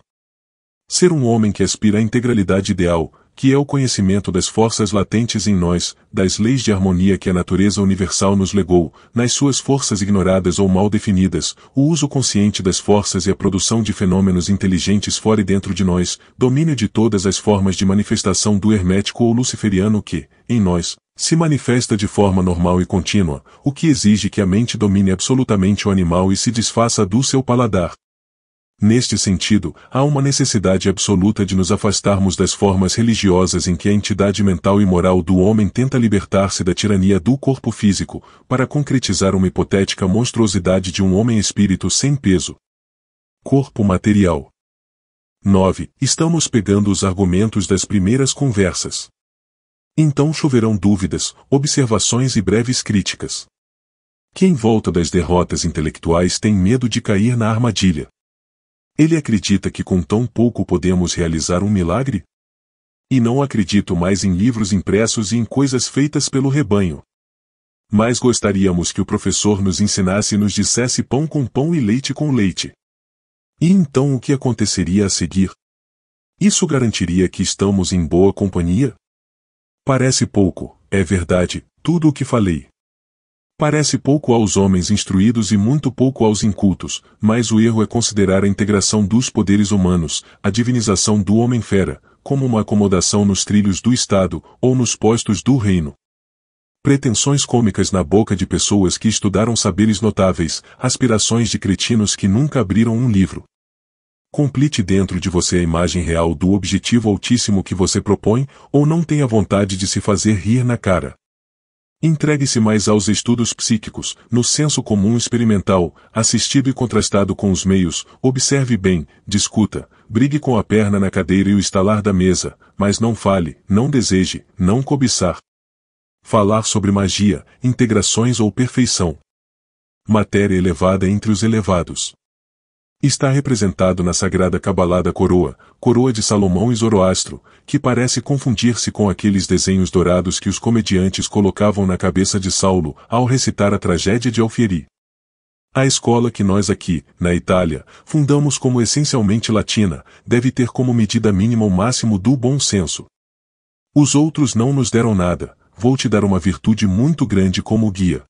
Ser um homem que aspira à integralidade ideal, que é o conhecimento das forças latentes em nós, das leis de harmonia que a natureza universal nos legou, nas suas forças ignoradas ou mal definidas, o uso consciente das forças e a produção de fenômenos inteligentes fora e dentro de nós, domínio de todas as formas de manifestação do hermético ou luciferiano que, em nós, se manifesta de forma normal e contínua, o que exige que a mente domine absolutamente o animal e se desfaça do seu paladar, Neste sentido, há uma necessidade absoluta de nos afastarmos das formas religiosas em que a entidade mental e moral do homem tenta libertar-se da tirania do corpo físico, para concretizar uma hipotética monstruosidade de um homem-espírito sem peso. Corpo material. 9. Estamos pegando os argumentos das primeiras conversas. Então choverão dúvidas, observações e breves críticas. Quem volta das derrotas intelectuais tem medo de cair na armadilha. Ele acredita que com tão pouco podemos realizar um milagre? E não acredito mais em livros impressos e em coisas feitas pelo rebanho. Mas gostaríamos que o professor nos ensinasse e nos dissesse pão com pão e leite com leite. E então o que aconteceria a seguir? Isso garantiria que estamos em boa companhia? Parece pouco, é verdade, tudo o que falei. Parece pouco aos homens instruídos e muito pouco aos incultos, mas o erro é considerar a integração dos poderes humanos, a divinização do homem-fera, como uma acomodação nos trilhos do Estado ou nos postos do reino. Pretensões cômicas na boca de pessoas que estudaram saberes notáveis, aspirações de cretinos que nunca abriram um livro. Complete dentro de você a imagem real do objetivo altíssimo que você propõe, ou não tenha vontade de se fazer rir na cara. Entregue-se mais aos estudos psíquicos, no senso comum experimental, assistido e contrastado com os meios, observe bem, discuta, brigue com a perna na cadeira e o estalar da mesa, mas não fale, não deseje, não cobiçar. Falar sobre magia, integrações ou perfeição. Matéria elevada entre os elevados. Está representado na sagrada cabalada coroa, coroa de Salomão e Zoroastro, que parece confundir-se com aqueles desenhos dourados que os comediantes colocavam na cabeça de Saulo ao recitar a tragédia de Alfieri. A escola que nós aqui, na Itália, fundamos como essencialmente latina, deve ter como medida mínima o máximo do bom senso. Os outros não nos deram nada, vou te dar uma virtude muito grande como guia,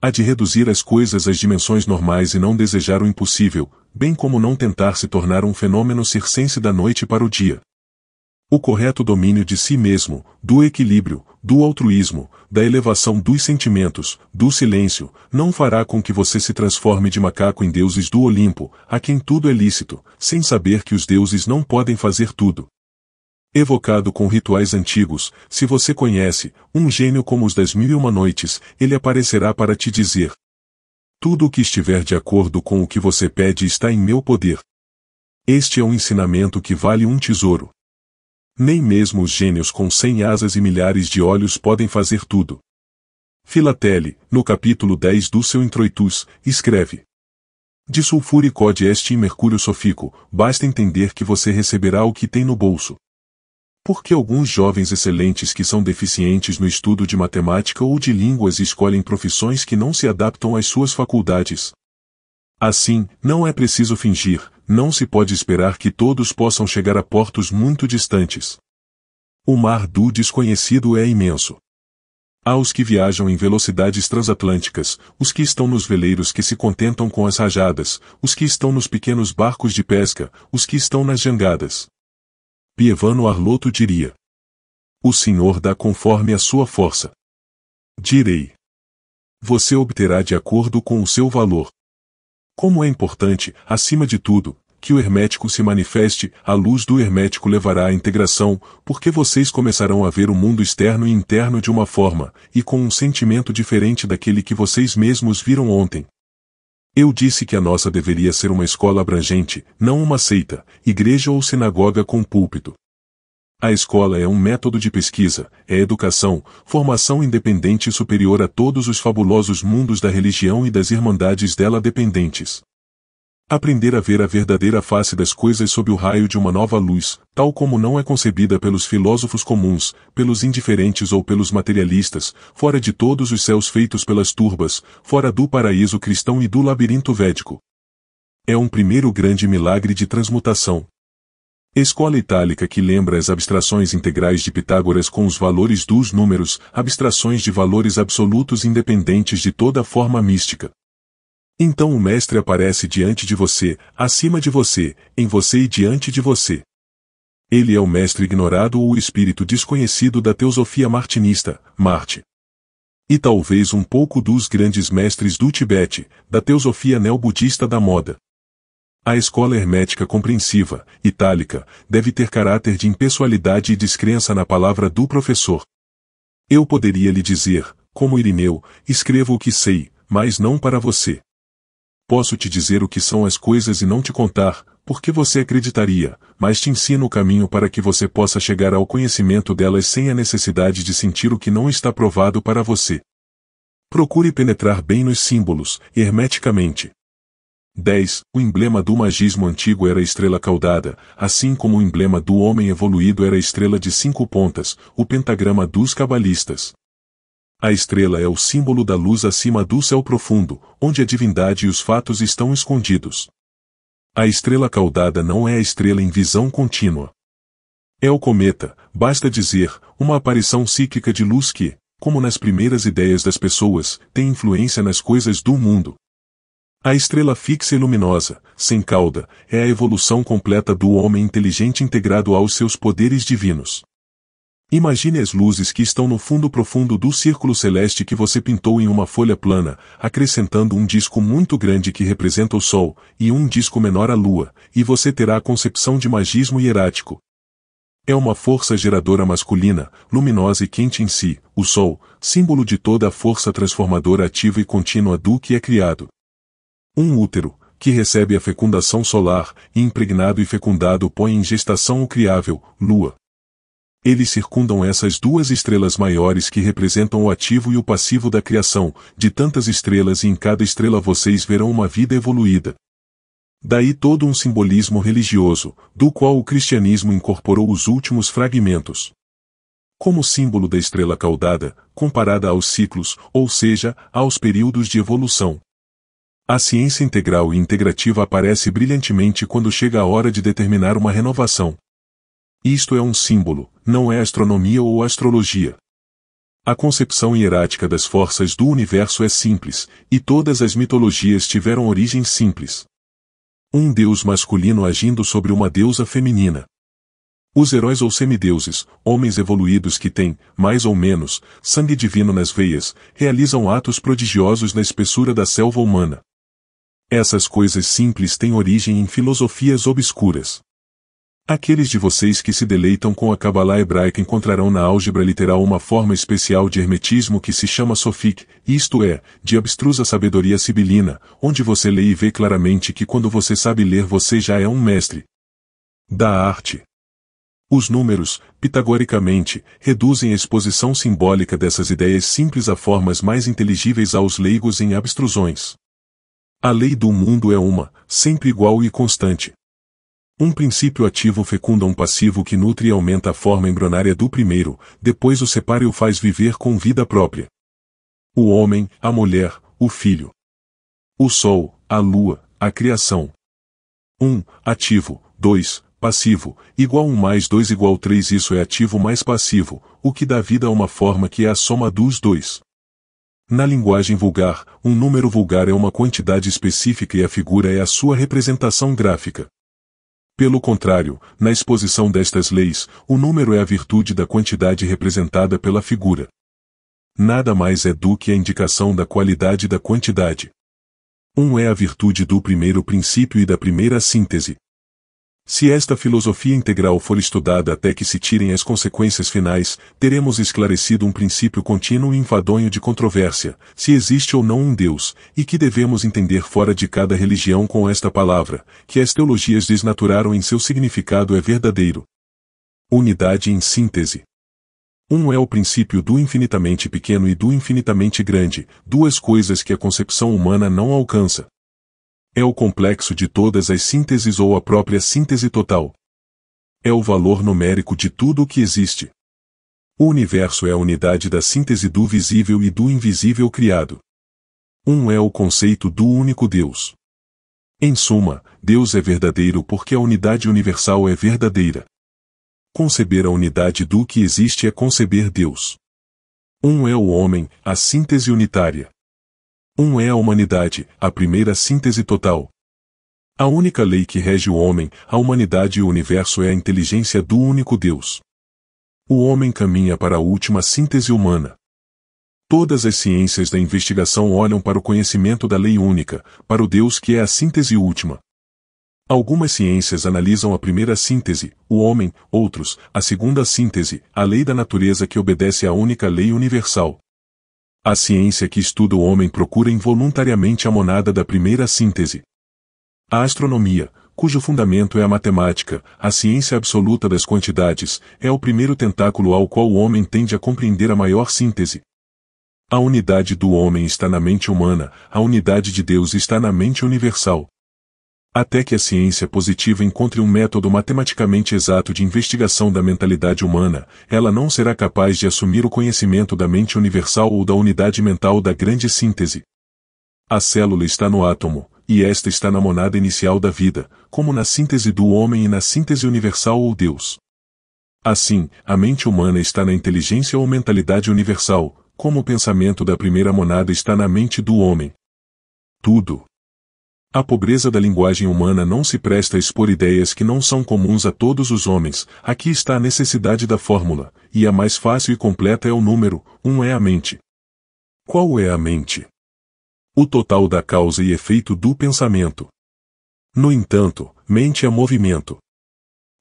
Há de reduzir as coisas às dimensões normais e não desejar o impossível, bem como não tentar se tornar um fenômeno circense da noite para o dia. O correto domínio de si mesmo, do equilíbrio, do altruísmo, da elevação dos sentimentos, do silêncio, não fará com que você se transforme de macaco em deuses do Olimpo, a quem tudo é lícito, sem saber que os deuses não podem fazer tudo evocado com rituais antigos, se você conhece, um gênio como os das mil e uma noites, ele aparecerá para te dizer. Tudo o que estiver de acordo com o que você pede está em meu poder. Este é um ensinamento que vale um tesouro. Nem mesmo os gênios com cem asas e milhares de olhos podem fazer tudo. Filatele, no capítulo 10 do seu Introitus, escreve. De sulfúrico este e mercúrio sofico, basta entender que você receberá o que tem no bolso. Porque alguns jovens excelentes que são deficientes no estudo de matemática ou de línguas escolhem profissões que não se adaptam às suas faculdades? Assim, não é preciso fingir, não se pode esperar que todos possam chegar a portos muito distantes. O mar do desconhecido é imenso. Há os que viajam em velocidades transatlânticas, os que estão nos veleiros que se contentam com as rajadas, os que estão nos pequenos barcos de pesca, os que estão nas jangadas. Pievano Arloto diria. O Senhor dá conforme a sua força. Direi. Você obterá de acordo com o seu valor. Como é importante, acima de tudo, que o hermético se manifeste, a luz do hermético levará à integração, porque vocês começarão a ver o mundo externo e interno de uma forma, e com um sentimento diferente daquele que vocês mesmos viram ontem. Eu disse que a nossa deveria ser uma escola abrangente, não uma seita, igreja ou sinagoga com púlpito. A escola é um método de pesquisa, é educação, formação independente e superior a todos os fabulosos mundos da religião e das irmandades dela dependentes. Aprender a ver a verdadeira face das coisas sob o raio de uma nova luz, tal como não é concebida pelos filósofos comuns, pelos indiferentes ou pelos materialistas, fora de todos os céus feitos pelas turbas, fora do paraíso cristão e do labirinto védico. É um primeiro grande milagre de transmutação. Escola itálica que lembra as abstrações integrais de Pitágoras com os valores dos números, abstrações de valores absolutos independentes de toda forma mística. Então o Mestre aparece diante de você, acima de você, em você e diante de você. Ele é o Mestre ignorado ou o espírito desconhecido da teosofia martinista, Marte. E talvez um pouco dos grandes mestres do Tibete, da teosofia neobudista da moda. A escola hermética compreensiva, itálica, deve ter caráter de impessoalidade e descrença na palavra do professor. Eu poderia lhe dizer, como Irineu, escrevo o que sei, mas não para você. Posso te dizer o que são as coisas e não te contar, porque você acreditaria, mas te ensino o caminho para que você possa chegar ao conhecimento delas sem a necessidade de sentir o que não está provado para você. Procure penetrar bem nos símbolos, hermeticamente. 10. O emblema do magismo antigo era a estrela caudada, assim como o emblema do homem evoluído era a estrela de cinco pontas, o pentagrama dos cabalistas. A estrela é o símbolo da luz acima do céu profundo, onde a divindade e os fatos estão escondidos. A estrela caudada não é a estrela em visão contínua. É o cometa, basta dizer, uma aparição cíclica de luz que, como nas primeiras ideias das pessoas, tem influência nas coisas do mundo. A estrela fixa e luminosa, sem cauda, é a evolução completa do homem inteligente integrado aos seus poderes divinos. Imagine as luzes que estão no fundo profundo do círculo celeste que você pintou em uma folha plana, acrescentando um disco muito grande que representa o Sol, e um disco menor a Lua, e você terá a concepção de magismo hierático. É uma força geradora masculina, luminosa e quente em si, o Sol, símbolo de toda a força transformadora ativa e contínua do que é criado. Um útero, que recebe a fecundação solar, impregnado e fecundado põe em gestação o criável, Lua. Eles circundam essas duas estrelas maiores que representam o ativo e o passivo da criação, de tantas estrelas e em cada estrela vocês verão uma vida evoluída. Daí todo um simbolismo religioso, do qual o cristianismo incorporou os últimos fragmentos. Como símbolo da estrela caudada, comparada aos ciclos, ou seja, aos períodos de evolução. A ciência integral e integrativa aparece brilhantemente quando chega a hora de determinar uma renovação. Isto é um símbolo, não é astronomia ou astrologia. A concepção hierática das forças do universo é simples, e todas as mitologias tiveram origem simples. Um deus masculino agindo sobre uma deusa feminina. Os heróis ou semideuses, homens evoluídos que têm, mais ou menos, sangue divino nas veias, realizam atos prodigiosos na espessura da selva humana. Essas coisas simples têm origem em filosofias obscuras. Aqueles de vocês que se deleitam com a Kabbalah hebraica encontrarão na álgebra literal uma forma especial de hermetismo que se chama sofik, isto é, de abstrusa sabedoria sibilina, onde você lê e vê claramente que quando você sabe ler você já é um mestre da arte. Os números, pitagoricamente, reduzem a exposição simbólica dessas ideias simples a formas mais inteligíveis aos leigos em abstrusões. A lei do mundo é uma, sempre igual e constante. Um princípio ativo fecunda um passivo que nutre e aumenta a forma embrionária do primeiro, depois o separa e o faz viver com vida própria. O homem, a mulher, o filho. O sol, a lua, a criação. 1. Um, ativo. 2. Passivo. Igual 1 mais 2 igual 3 Isso é ativo mais passivo, o que dá vida a uma forma que é a soma dos dois. Na linguagem vulgar, um número vulgar é uma quantidade específica e a figura é a sua representação gráfica. Pelo contrário, na exposição destas leis, o número é a virtude da quantidade representada pela figura. Nada mais é do que a indicação da qualidade da quantidade. Um é a virtude do primeiro princípio e da primeira síntese. Se esta filosofia integral for estudada até que se tirem as consequências finais, teremos esclarecido um princípio contínuo e enfadonho de controvérsia, se existe ou não um Deus, e que devemos entender fora de cada religião com esta palavra, que as teologias desnaturaram em seu significado é verdadeiro. Unidade em síntese. Um é o princípio do infinitamente pequeno e do infinitamente grande, duas coisas que a concepção humana não alcança. É o complexo de todas as sínteses ou a própria síntese total. É o valor numérico de tudo o que existe. O universo é a unidade da síntese do visível e do invisível criado. Um é o conceito do único Deus. Em suma, Deus é verdadeiro porque a unidade universal é verdadeira. Conceber a unidade do que existe é conceber Deus. Um é o homem, a síntese unitária. Um é a humanidade, a primeira síntese total. A única lei que rege o homem, a humanidade e o universo é a inteligência do único Deus. O homem caminha para a última síntese humana. Todas as ciências da investigação olham para o conhecimento da lei única, para o Deus que é a síntese última. Algumas ciências analisam a primeira síntese, o homem, outros, a segunda síntese, a lei da natureza que obedece à única lei universal. A ciência que estuda o homem procura involuntariamente a monada da primeira síntese. A astronomia, cujo fundamento é a matemática, a ciência absoluta das quantidades, é o primeiro tentáculo ao qual o homem tende a compreender a maior síntese. A unidade do homem está na mente humana, a unidade de Deus está na mente universal até que a ciência positiva encontre um método matematicamente exato de investigação da mentalidade humana, ela não será capaz de assumir o conhecimento da mente universal ou da unidade mental da grande síntese. A célula está no átomo, e esta está na monada inicial da vida, como na síntese do homem e na síntese universal ou Deus. Assim, a mente humana está na inteligência ou mentalidade universal, como o pensamento da primeira monada está na mente do homem. Tudo, a pobreza da linguagem humana não se presta a expor ideias que não são comuns a todos os homens, aqui está a necessidade da fórmula, e a mais fácil e completa é o número, um é a mente. Qual é a mente? O total da causa e efeito do pensamento. No entanto, mente é movimento.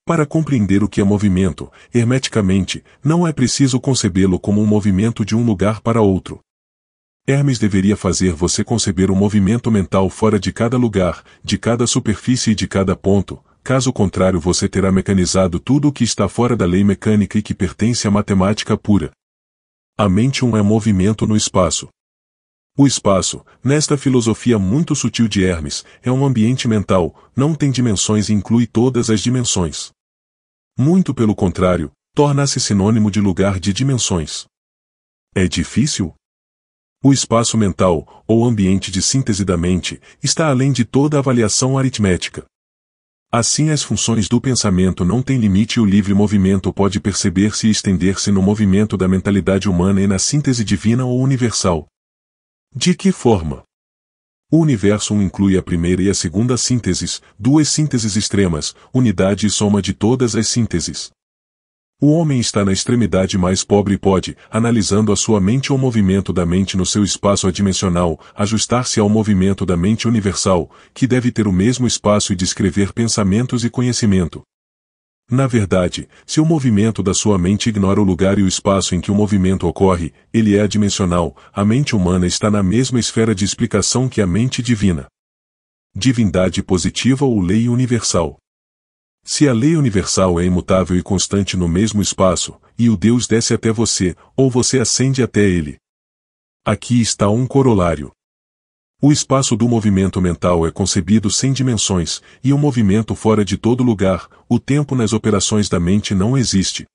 Para compreender o que é movimento, hermeticamente, não é preciso concebê-lo como um movimento de um lugar para outro, Hermes deveria fazer você conceber um movimento mental fora de cada lugar, de cada superfície e de cada ponto, caso contrário você terá mecanizado tudo o que está fora da lei mecânica e que pertence à matemática pura. A mente um é movimento no espaço. O espaço, nesta filosofia muito sutil de Hermes, é um ambiente mental, não tem dimensões e inclui todas as dimensões. Muito pelo contrário, torna-se sinônimo de lugar de dimensões. É difícil? O espaço mental, ou ambiente de síntese da mente, está além de toda avaliação aritmética. Assim as funções do pensamento não têm limite e o livre movimento pode perceber-se e estender-se no movimento da mentalidade humana e na síntese divina ou universal. De que forma? O universo inclui a primeira e a segunda sínteses, duas sínteses extremas, unidade e soma de todas as sínteses. O homem está na extremidade mais pobre e pode, analisando a sua mente ou movimento da mente no seu espaço adimensional, ajustar-se ao movimento da mente universal, que deve ter o mesmo espaço e descrever pensamentos e conhecimento. Na verdade, se o movimento da sua mente ignora o lugar e o espaço em que o movimento ocorre, ele é adimensional, a mente humana está na mesma esfera de explicação que a mente divina. Divindade positiva ou lei universal. Se a lei universal é imutável e constante no mesmo espaço, e o Deus desce até você, ou você ascende até ele. Aqui está um corolário. O espaço do movimento mental é concebido sem dimensões, e o um movimento fora de todo lugar, o tempo nas operações da mente não existe.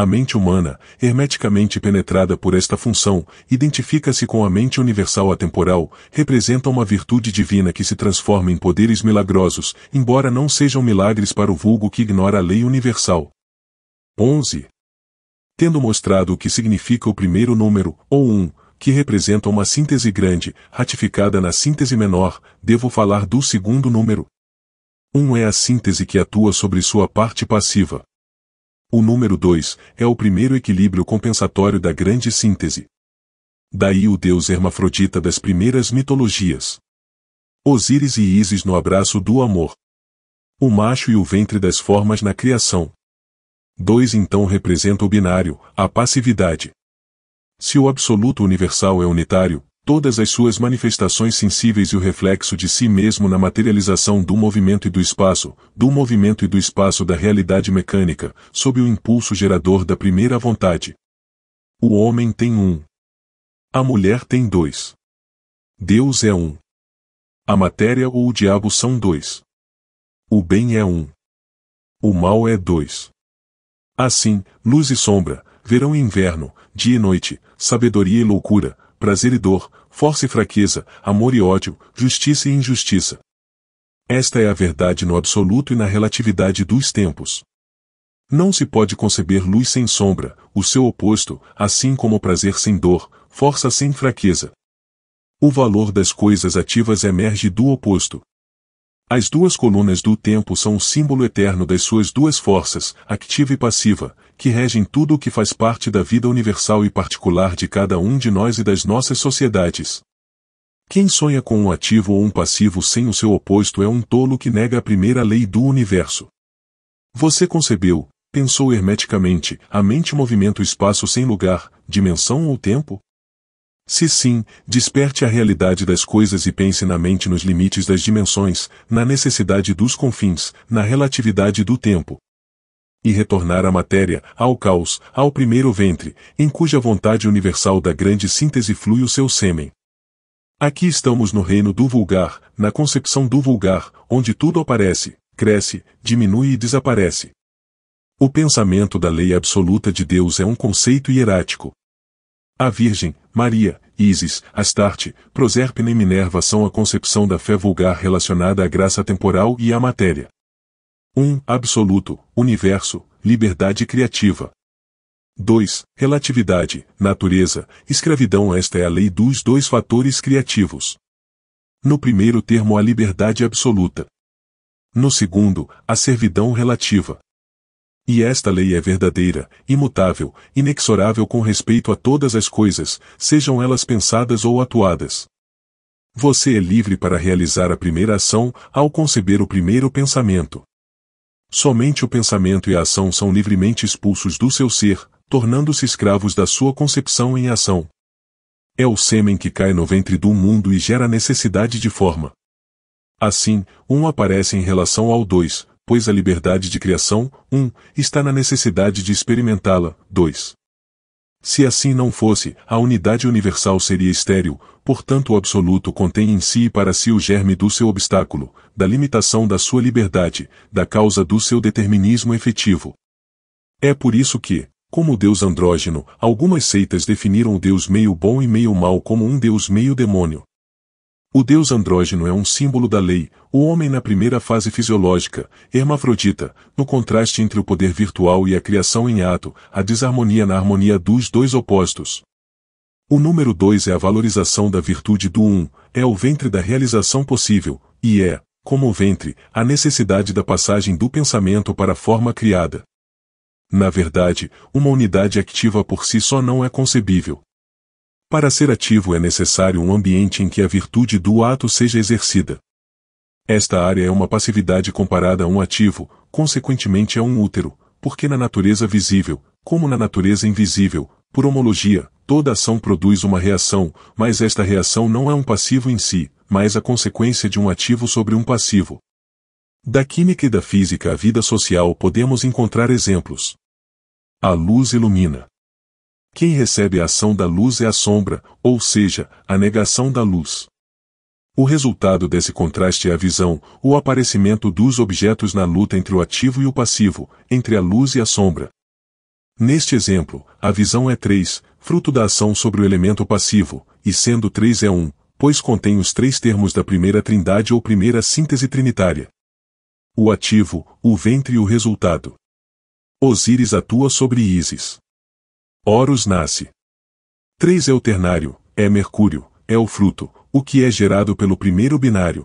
A mente humana, hermeticamente penetrada por esta função, identifica-se com a mente universal atemporal, representa uma virtude divina que se transforma em poderes milagrosos, embora não sejam milagres para o vulgo que ignora a lei universal. 11. Tendo mostrado o que significa o primeiro número, ou 1, um, que representa uma síntese grande, ratificada na síntese menor, devo falar do segundo número. 1 um é a síntese que atua sobre sua parte passiva. O número 2 é o primeiro equilíbrio compensatório da grande síntese. Daí o deus hermafrodita das primeiras mitologias. Osíris e Ísis no abraço do amor. O macho e o ventre das formas na criação. 2 então representa o binário, a passividade. Se o absoluto universal é unitário, todas as suas manifestações sensíveis e o reflexo de si mesmo na materialização do movimento e do espaço, do movimento e do espaço da realidade mecânica, sob o impulso gerador da primeira vontade. O homem tem um. A mulher tem dois. Deus é um. A matéria ou o diabo são dois. O bem é um. O mal é dois. Assim, luz e sombra, verão e inverno, dia e noite, sabedoria e loucura, prazer e dor, força e fraqueza, amor e ódio, justiça e injustiça. Esta é a verdade no absoluto e na relatividade dos tempos. Não se pode conceber luz sem sombra, o seu oposto, assim como prazer sem dor, força sem fraqueza. O valor das coisas ativas emerge do oposto. As duas colunas do tempo são o símbolo eterno das suas duas forças, activa e passiva, que regem tudo o que faz parte da vida universal e particular de cada um de nós e das nossas sociedades. Quem sonha com um ativo ou um passivo sem o seu oposto é um tolo que nega a primeira lei do universo. Você concebeu, pensou hermeticamente, a mente movimento espaço sem lugar, dimensão ou tempo? Se sim, desperte a realidade das coisas e pense na mente nos limites das dimensões, na necessidade dos confins, na relatividade do tempo e retornar à matéria, ao caos, ao primeiro ventre, em cuja vontade universal da grande síntese flui o seu sêmen. Aqui estamos no reino do vulgar, na concepção do vulgar, onde tudo aparece, cresce, diminui e desaparece. O pensamento da lei absoluta de Deus é um conceito hierático. A Virgem, Maria, Isis, Astarte, Proserpina e Minerva são a concepção da fé vulgar relacionada à graça temporal e à matéria. 1. Absoluto, universo, liberdade criativa. 2. Relatividade, natureza, escravidão. Esta é a lei dos dois fatores criativos. No primeiro termo, a liberdade absoluta. No segundo, a servidão relativa. E esta lei é verdadeira, imutável, inexorável com respeito a todas as coisas, sejam elas pensadas ou atuadas. Você é livre para realizar a primeira ação ao conceber o primeiro pensamento. Somente o pensamento e a ação são livremente expulsos do seu ser, tornando-se escravos da sua concepção em ação. É o sêmen que cai no ventre do mundo e gera necessidade de forma. Assim, um aparece em relação ao dois, pois a liberdade de criação, um, está na necessidade de experimentá-la, dois. Se assim não fosse, a unidade universal seria estéril, portanto o absoluto contém em si e para si o germe do seu obstáculo, da limitação da sua liberdade, da causa do seu determinismo efetivo. É por isso que, como Deus andrógeno, algumas seitas definiram o Deus meio bom e meio mal como um Deus meio demônio. O deus andrógeno é um símbolo da lei, o homem na primeira fase fisiológica, hermafrodita, no contraste entre o poder virtual e a criação em ato, a desarmonia na harmonia dos dois opostos. O número 2 é a valorização da virtude do um, é o ventre da realização possível, e é, como o ventre, a necessidade da passagem do pensamento para a forma criada. Na verdade, uma unidade activa por si só não é concebível. Para ser ativo é necessário um ambiente em que a virtude do ato seja exercida. Esta área é uma passividade comparada a um ativo, consequentemente a um útero, porque na natureza visível, como na natureza invisível, por homologia, toda ação produz uma reação, mas esta reação não é um passivo em si, mas a consequência de um ativo sobre um passivo. Da química e da física à vida social podemos encontrar exemplos. A luz ilumina. Quem recebe a ação da luz é a sombra, ou seja, a negação da luz. O resultado desse contraste é a visão, o aparecimento dos objetos na luta entre o ativo e o passivo, entre a luz e a sombra. Neste exemplo, a visão é 3, fruto da ação sobre o elemento passivo, e sendo 3 é 1, pois contém os três termos da primeira trindade ou primeira síntese trinitária. O ativo, o ventre e o resultado. Osíris atua sobre Ísis. Horus nasce. 3 é o ternário, é Mercúrio, é o fruto, o que é gerado pelo primeiro binário.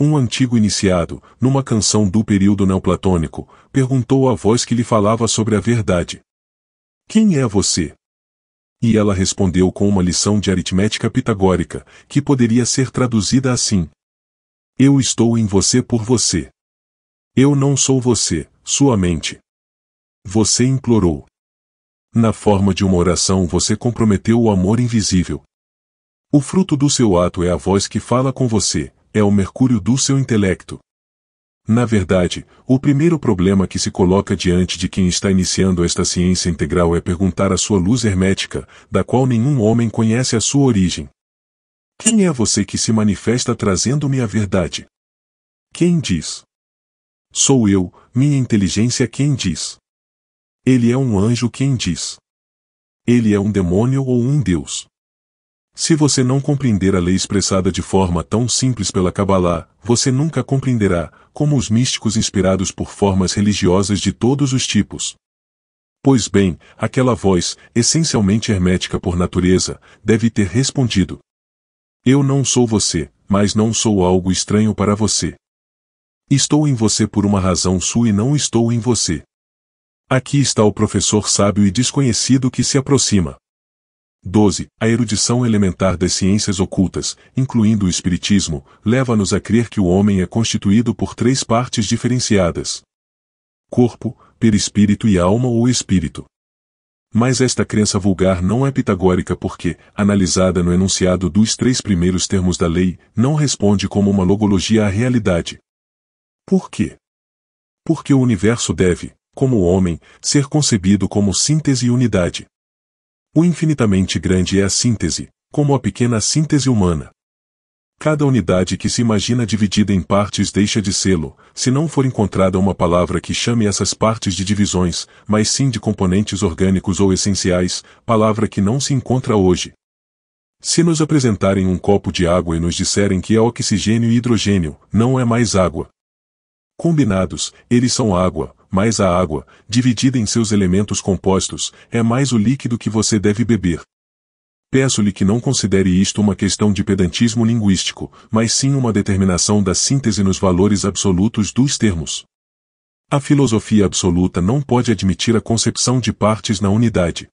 Um antigo iniciado, numa canção do período neoplatônico, perguntou à voz que lhe falava sobre a verdade. Quem é você? E ela respondeu com uma lição de aritmética pitagórica, que poderia ser traduzida assim. Eu estou em você por você. Eu não sou você, sua mente. Você implorou na forma de uma oração você comprometeu o amor invisível. O fruto do seu ato é a voz que fala com você, é o mercúrio do seu intelecto. Na verdade, o primeiro problema que se coloca diante de quem está iniciando esta ciência integral é perguntar a sua luz hermética, da qual nenhum homem conhece a sua origem. Quem é você que se manifesta trazendo-me a verdade? Quem diz? Sou eu, minha inteligência quem diz. Ele é um anjo quem diz. Ele é um demônio ou um deus. Se você não compreender a lei expressada de forma tão simples pela Kabbalah, você nunca compreenderá, como os místicos inspirados por formas religiosas de todos os tipos. Pois bem, aquela voz, essencialmente hermética por natureza, deve ter respondido. Eu não sou você, mas não sou algo estranho para você. Estou em você por uma razão sua e não estou em você. Aqui está o professor sábio e desconhecido que se aproxima. 12. A erudição elementar das ciências ocultas, incluindo o espiritismo, leva-nos a crer que o homem é constituído por três partes diferenciadas: corpo, perispírito e alma ou espírito. Mas esta crença vulgar não é pitagórica porque, analisada no enunciado dos três primeiros termos da lei, não responde como uma logologia à realidade. Por quê? Porque o universo deve, como homem, ser concebido como síntese e unidade. O infinitamente grande é a síntese, como a pequena síntese humana. Cada unidade que se imagina dividida em partes deixa de sê-lo, se não for encontrada uma palavra que chame essas partes de divisões, mas sim de componentes orgânicos ou essenciais, palavra que não se encontra hoje. Se nos apresentarem um copo de água e nos disserem que é oxigênio e hidrogênio, não é mais água. Combinados, eles são água, mais a água, dividida em seus elementos compostos, é mais o líquido que você deve beber. Peço-lhe que não considere isto uma questão de pedantismo linguístico, mas sim uma determinação da síntese nos valores absolutos dos termos. A filosofia absoluta não pode admitir a concepção de partes na unidade.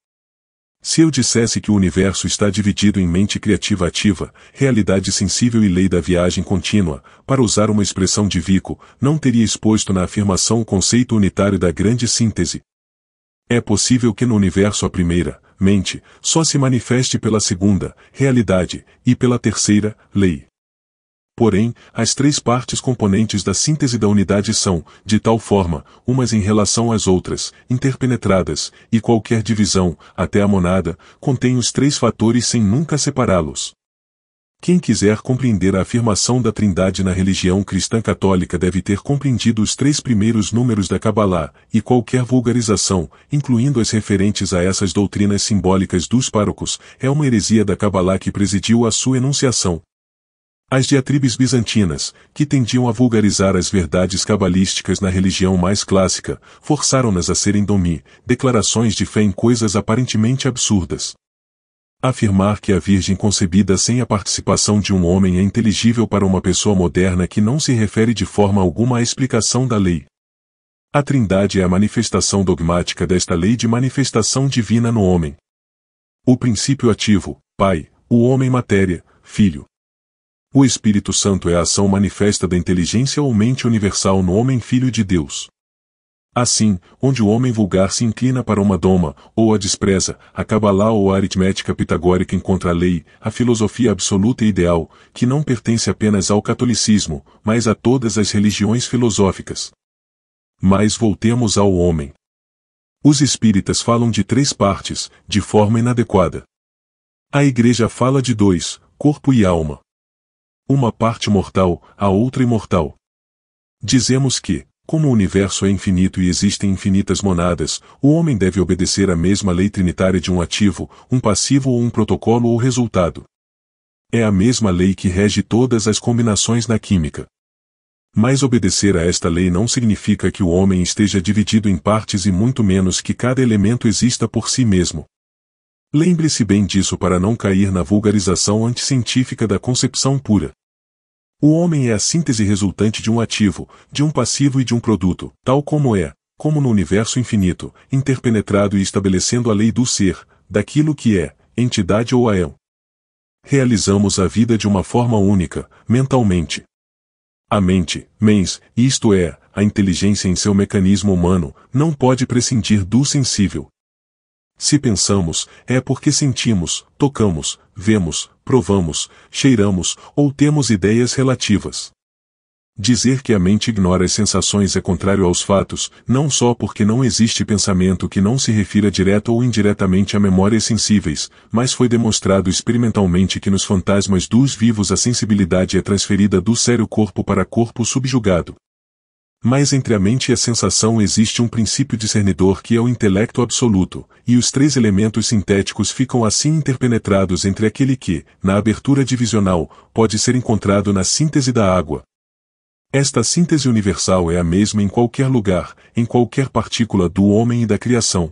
Se eu dissesse que o universo está dividido em mente criativa ativa, realidade sensível e lei da viagem contínua, para usar uma expressão de Vico, não teria exposto na afirmação o conceito unitário da grande síntese. É possível que no universo a primeira, mente, só se manifeste pela segunda, realidade, e pela terceira, lei. Porém, as três partes componentes da síntese da unidade são, de tal forma, umas em relação às outras, interpenetradas, e qualquer divisão, até a monada, contém os três fatores sem nunca separá-los. Quem quiser compreender a afirmação da Trindade na religião cristã católica deve ter compreendido os três primeiros números da Kabbalah, e qualquer vulgarização, incluindo as referentes a essas doutrinas simbólicas dos párocos, é uma heresia da Kabbalah que presidiu a sua enunciação. As diatribes bizantinas, que tendiam a vulgarizar as verdades cabalísticas na religião mais clássica, forçaram-nas a serem domi, declarações de fé em coisas aparentemente absurdas. Afirmar que a Virgem concebida sem a participação de um homem é inteligível para uma pessoa moderna que não se refere de forma alguma à explicação da lei. A Trindade é a manifestação dogmática desta lei de manifestação divina no homem. O princípio ativo, Pai, o homem matéria, Filho, o Espírito Santo é a ação manifesta da inteligência ou mente universal no homem filho de Deus. Assim, onde o homem vulgar se inclina para uma doma, ou a despreza, a cabalá ou a aritmética pitagórica encontra a lei, a filosofia absoluta e ideal, que não pertence apenas ao catolicismo, mas a todas as religiões filosóficas. Mas voltemos ao homem. Os espíritas falam de três partes, de forma inadequada. A igreja fala de dois, corpo e alma uma parte mortal, a outra imortal. Dizemos que, como o universo é infinito e existem infinitas monadas, o homem deve obedecer à mesma lei trinitária de um ativo, um passivo ou um protocolo ou resultado. É a mesma lei que rege todas as combinações na química. Mas obedecer a esta lei não significa que o homem esteja dividido em partes e muito menos que cada elemento exista por si mesmo. Lembre-se bem disso para não cair na vulgarização anticientífica da concepção pura. O homem é a síntese resultante de um ativo, de um passivo e de um produto, tal como é, como no universo infinito, interpenetrado e estabelecendo a lei do ser, daquilo que é, entidade ou aéon. Realizamos a vida de uma forma única, mentalmente. A mente, mens, isto é, a inteligência em seu mecanismo humano, não pode prescindir do sensível. Se pensamos, é porque sentimos, tocamos, vemos, provamos, cheiramos ou temos ideias relativas. Dizer que a mente ignora as sensações é contrário aos fatos, não só porque não existe pensamento que não se refira direta ou indiretamente a memórias sensíveis, mas foi demonstrado experimentalmente que nos fantasmas dos vivos a sensibilidade é transferida do sério corpo para corpo subjugado. Mas entre a mente e a sensação existe um princípio discernidor que é o intelecto absoluto, e os três elementos sintéticos ficam assim interpenetrados entre aquele que, na abertura divisional, pode ser encontrado na síntese da água. Esta síntese universal é a mesma em qualquer lugar, em qualquer partícula do homem e da criação.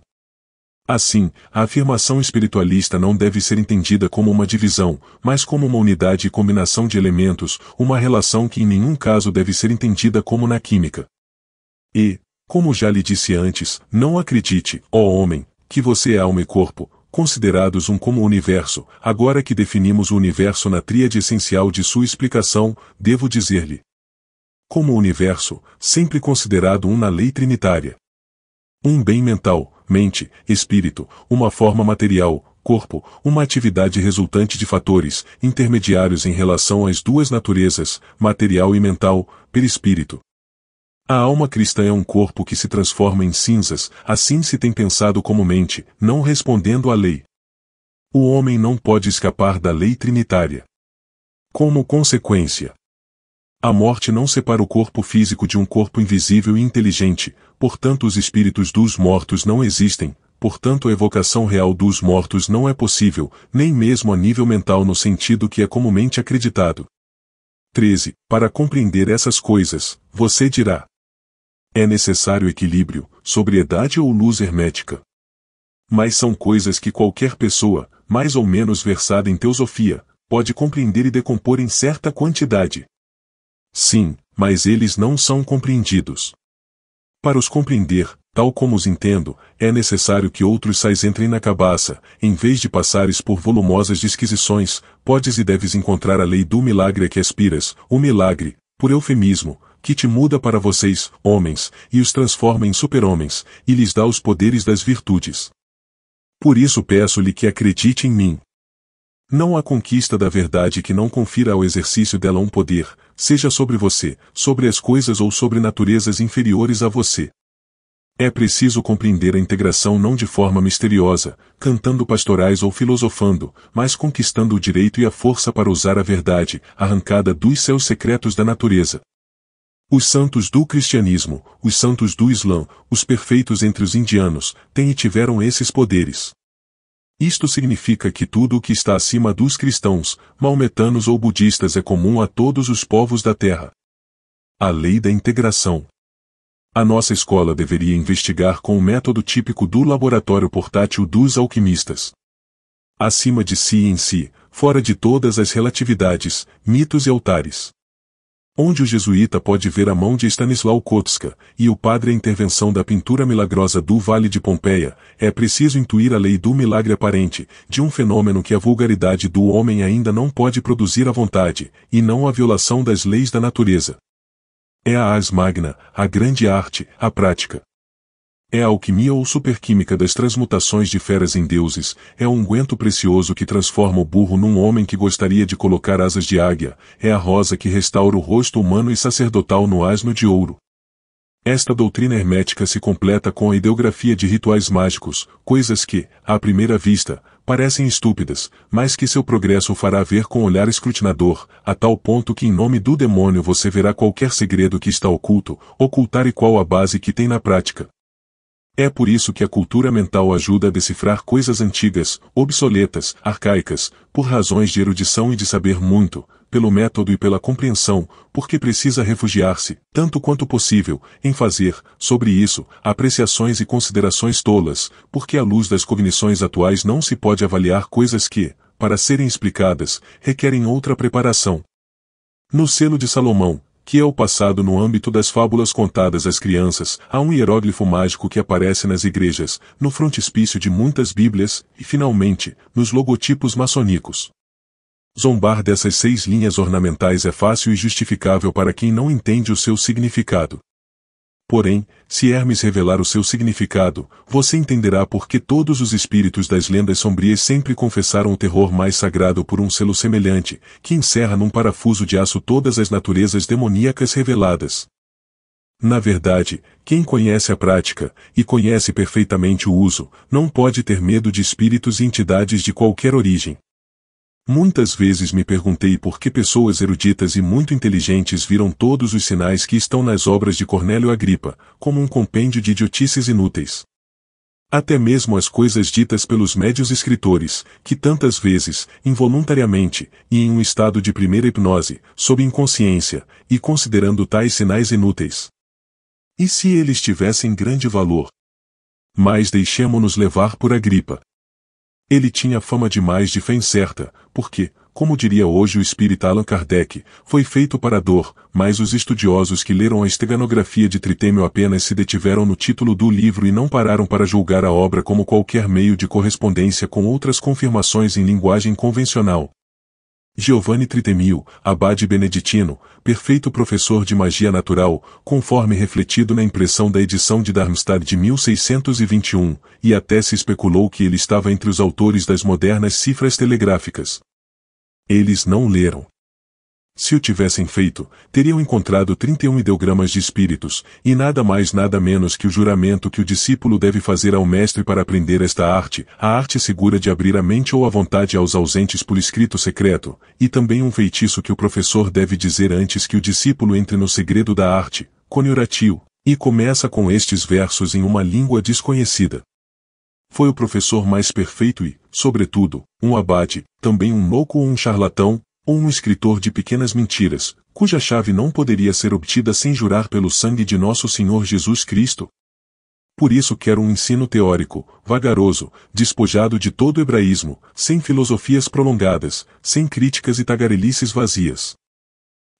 Assim, a afirmação espiritualista não deve ser entendida como uma divisão, mas como uma unidade e combinação de elementos, uma relação que em nenhum caso deve ser entendida como na química. E, como já lhe disse antes, não acredite, ó homem, que você é alma e corpo, considerados um como universo, agora que definimos o universo na tríade essencial de sua explicação, devo dizer-lhe. Como universo, sempre considerado um na lei trinitária. Um bem mental, mente, espírito, uma forma material, corpo, uma atividade resultante de fatores intermediários em relação às duas naturezas, material e mental, perispírito. A alma cristã é um corpo que se transforma em cinzas, assim se tem pensado como mente, não respondendo à lei. O homem não pode escapar da lei trinitária. Como consequência, a morte não separa o corpo físico de um corpo invisível e inteligente, portanto os espíritos dos mortos não existem, portanto a evocação real dos mortos não é possível, nem mesmo a nível mental no sentido que é comumente acreditado. 13. Para compreender essas coisas, você dirá: É necessário equilíbrio, sobriedade ou luz hermética. Mas são coisas que qualquer pessoa, mais ou menos versada em teosofia, pode compreender e decompor em certa quantidade. Sim, mas eles não são compreendidos. Para os compreender, tal como os entendo, é necessário que outros sais entrem na cabaça, em vez de passares por volumosas disquisições, podes e deves encontrar a lei do milagre a que aspiras, o milagre, por eufemismo, que te muda para vocês, homens, e os transforma em super-homens, e lhes dá os poderes das virtudes. Por isso peço-lhe que acredite em mim. Não há conquista da verdade que não confira ao exercício dela um poder, seja sobre você, sobre as coisas ou sobre naturezas inferiores a você. É preciso compreender a integração não de forma misteriosa, cantando pastorais ou filosofando, mas conquistando o direito e a força para usar a verdade, arrancada dos céus secretos da natureza. Os santos do cristianismo, os santos do islã, os perfeitos entre os indianos, têm e tiveram esses poderes. Isto significa que tudo o que está acima dos cristãos, maometanos ou budistas é comum a todos os povos da Terra. A lei da integração. A nossa escola deveria investigar com o método típico do laboratório portátil dos alquimistas. Acima de si em si, fora de todas as relatividades, mitos e altares onde o jesuíta pode ver a mão de Stanislaw Kotska, e o padre a intervenção da pintura milagrosa do Vale de Pompeia, é preciso intuir a lei do milagre aparente, de um fenômeno que a vulgaridade do homem ainda não pode produzir à vontade, e não a violação das leis da natureza. É a ars magna, a grande arte, a prática. É a alquimia ou superquímica das transmutações de feras em deuses, é o unguento precioso que transforma o burro num homem que gostaria de colocar asas de águia, é a rosa que restaura o rosto humano e sacerdotal no asno de ouro. Esta doutrina hermética se completa com a ideografia de rituais mágicos, coisas que, à primeira vista, parecem estúpidas, mas que seu progresso fará ver com olhar escrutinador, a tal ponto que em nome do demônio você verá qualquer segredo que está oculto, ocultar e qual a base que tem na prática. É por isso que a cultura mental ajuda a decifrar coisas antigas, obsoletas, arcaicas, por razões de erudição e de saber muito, pelo método e pela compreensão, porque precisa refugiar-se, tanto quanto possível, em fazer, sobre isso, apreciações e considerações tolas, porque à luz das cognições atuais não se pode avaliar coisas que, para serem explicadas, requerem outra preparação. No selo de Salomão, que é o passado no âmbito das fábulas contadas às crianças, há um hieróglifo mágico que aparece nas igrejas, no frontispício de muitas bíblias, e finalmente, nos logotipos maçônicos. Zombar dessas seis linhas ornamentais é fácil e justificável para quem não entende o seu significado. Porém, se Hermes revelar o seu significado, você entenderá por que todos os espíritos das lendas sombrias sempre confessaram o terror mais sagrado por um selo semelhante, que encerra num parafuso de aço todas as naturezas demoníacas reveladas. Na verdade, quem conhece a prática, e conhece perfeitamente o uso, não pode ter medo de espíritos e entidades de qualquer origem. Muitas vezes me perguntei por que pessoas eruditas e muito inteligentes viram todos os sinais que estão nas obras de Cornélio Agripa, como um compêndio de idiotices inúteis. Até mesmo as coisas ditas pelos médios escritores, que tantas vezes, involuntariamente, e em um estado de primeira hipnose, sob inconsciência, e considerando tais sinais inúteis. E se eles tivessem grande valor? Mas deixemo-nos levar por Agripa. Ele tinha fama demais de fé incerta, porque, como diria hoje o espírita Allan Kardec, foi feito para a dor, mas os estudiosos que leram a esteganografia de Tritêmio apenas se detiveram no título do livro e não pararam para julgar a obra como qualquer meio de correspondência com outras confirmações em linguagem convencional, Giovanni Tritemio, abade beneditino, perfeito professor de magia natural, conforme refletido na impressão da edição de Darmstadt de 1621, e até se especulou que ele estava entre os autores das modernas cifras telegráficas. Eles não leram. Se o tivessem feito, teriam encontrado 31 ideogramas de espíritos, e nada mais nada menos que o juramento que o discípulo deve fazer ao mestre para aprender esta arte, a arte segura de abrir a mente ou a vontade aos ausentes por escrito secreto, e também um feitiço que o professor deve dizer antes que o discípulo entre no segredo da arte, conioratio, e começa com estes versos em uma língua desconhecida. Foi o professor mais perfeito e, sobretudo, um abade, também um louco ou um charlatão, ou um escritor de pequenas mentiras, cuja chave não poderia ser obtida sem jurar pelo sangue de nosso Senhor Jesus Cristo? Por isso quero um ensino teórico, vagaroso, despojado de todo hebraísmo, sem filosofias prolongadas, sem críticas e tagarelices vazias.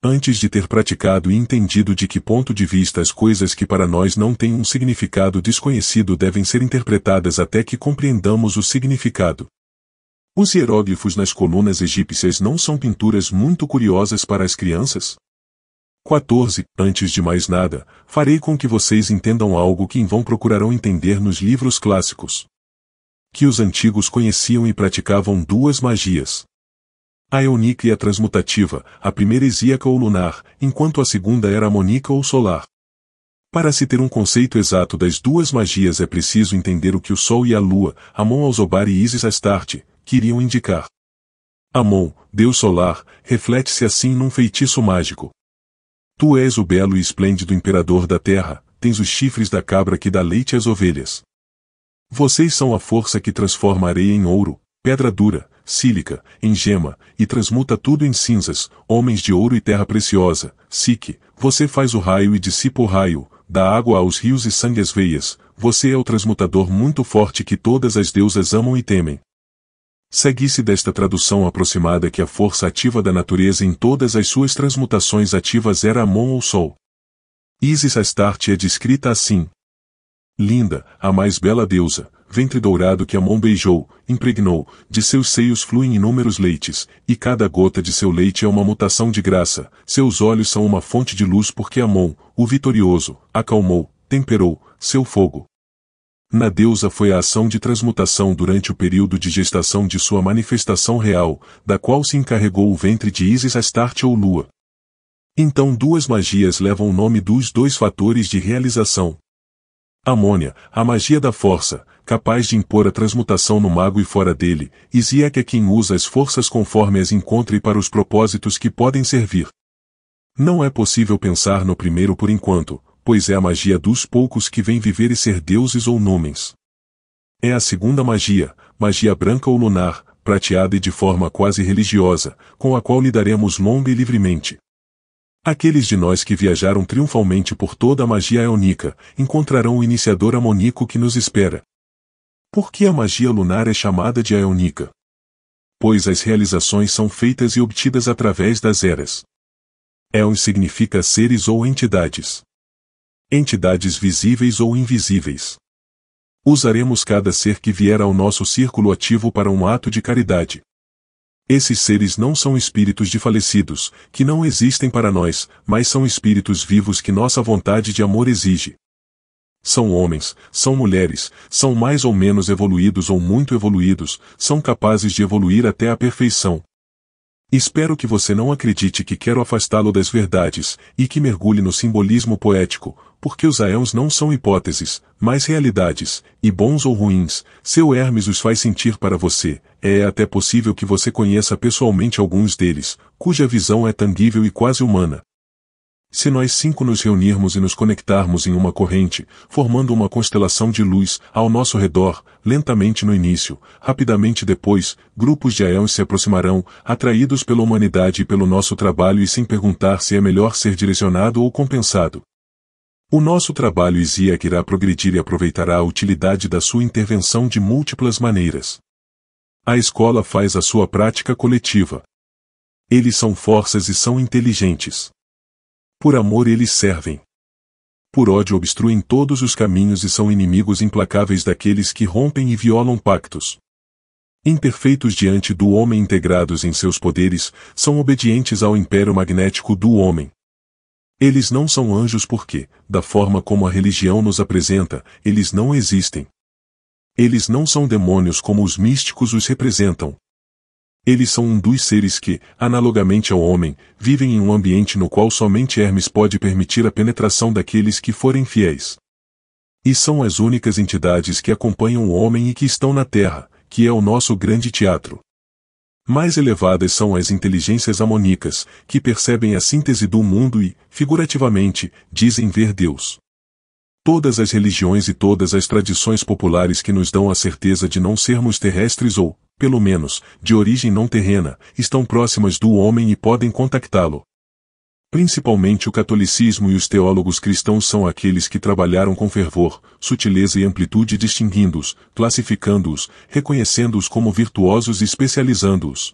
Antes de ter praticado e entendido de que ponto de vista as coisas que para nós não têm um significado desconhecido devem ser interpretadas até que compreendamos o significado, os hieróglifos nas colunas egípcias não são pinturas muito curiosas para as crianças? 14. Antes de mais nada, farei com que vocês entendam algo que em vão procurarão entender nos livros clássicos. Que os antigos conheciam e praticavam duas magias. A eunica e a transmutativa, a primeira exíaca ou lunar, enquanto a segunda era monica ou solar. Para se ter um conceito exato das duas magias é preciso entender o que o Sol e a Lua, Amon Alzobar e Isis Astarte, queriam indicar. Amon, Deus solar, reflete-se assim num feitiço mágico. Tu és o belo e esplêndido imperador da terra, tens os chifres da cabra que dá leite às ovelhas. Vocês são a força que transforma areia em ouro, pedra dura, sílica, em gema, e transmuta tudo em cinzas, homens de ouro e terra preciosa, Sique, você faz o raio e dissipa o raio, dá água aos rios e sangue às veias, você é o transmutador muito forte que todas as deusas amam e temem. Segue-se desta tradução aproximada que a força ativa da natureza em todas as suas transmutações ativas era Amon ou Sol. Isis Astarte é descrita assim. Linda, a mais bela deusa, ventre dourado que Amon beijou, impregnou, de seus seios fluem inúmeros leites, e cada gota de seu leite é uma mutação de graça, seus olhos são uma fonte de luz porque Amon, o vitorioso, acalmou, temperou, seu fogo, na deusa foi a ação de transmutação durante o período de gestação de sua manifestação real, da qual se encarregou o ventre de Isis Astarte ou Lua. Então duas magias levam o nome dos dois fatores de realização. Amônia, a magia da força, capaz de impor a transmutação no mago e fora dele, e Ziek é quem usa as forças conforme as encontre para os propósitos que podem servir. Não é possível pensar no primeiro por enquanto, pois é a magia dos poucos que vêm viver e ser deuses ou nomens. É a segunda magia, magia branca ou lunar, prateada e de forma quase religiosa, com a qual lidaremos longa e livremente. Aqueles de nós que viajaram triunfalmente por toda a magia eônica, encontrarão o iniciador amonico que nos espera. Por que a magia lunar é chamada de eônica? Pois as realizações são feitas e obtidas através das eras. Éon significa seres ou entidades entidades visíveis ou invisíveis. Usaremos cada ser que vier ao nosso círculo ativo para um ato de caridade. Esses seres não são espíritos de falecidos, que não existem para nós, mas são espíritos vivos que nossa vontade de amor exige. São homens, são mulheres, são mais ou menos evoluídos ou muito evoluídos, são capazes de evoluir até a perfeição. Espero que você não acredite que quero afastá-lo das verdades, e que mergulhe no simbolismo poético, porque os aéons não são hipóteses, mas realidades, e bons ou ruins, seu Hermes os faz sentir para você, é até possível que você conheça pessoalmente alguns deles, cuja visão é tangível e quase humana. Se nós cinco nos reunirmos e nos conectarmos em uma corrente, formando uma constelação de luz ao nosso redor, lentamente no início, rapidamente depois, grupos de aéons se aproximarão, atraídos pela humanidade e pelo nosso trabalho e sem perguntar se é melhor ser direcionado ou compensado. O nosso trabalho que irá progredir e aproveitará a utilidade da sua intervenção de múltiplas maneiras. A escola faz a sua prática coletiva. Eles são forças e são inteligentes. Por amor eles servem. Por ódio obstruem todos os caminhos e são inimigos implacáveis daqueles que rompem e violam pactos. Imperfeitos diante do homem integrados em seus poderes, são obedientes ao império magnético do homem. Eles não são anjos porque, da forma como a religião nos apresenta, eles não existem. Eles não são demônios como os místicos os representam. Eles são um dos seres que, analogamente ao homem, vivem em um ambiente no qual somente Hermes pode permitir a penetração daqueles que forem fiéis. E são as únicas entidades que acompanham o homem e que estão na Terra, que é o nosso grande teatro mais elevadas são as inteligências amônicas, que percebem a síntese do mundo e, figurativamente, dizem ver Deus. Todas as religiões e todas as tradições populares que nos dão a certeza de não sermos terrestres ou, pelo menos, de origem não terrena, estão próximas do homem e podem contactá-lo, Principalmente o catolicismo e os teólogos cristãos são aqueles que trabalharam com fervor, sutileza e amplitude distinguindo-os, classificando-os, reconhecendo-os como virtuosos e especializando-os.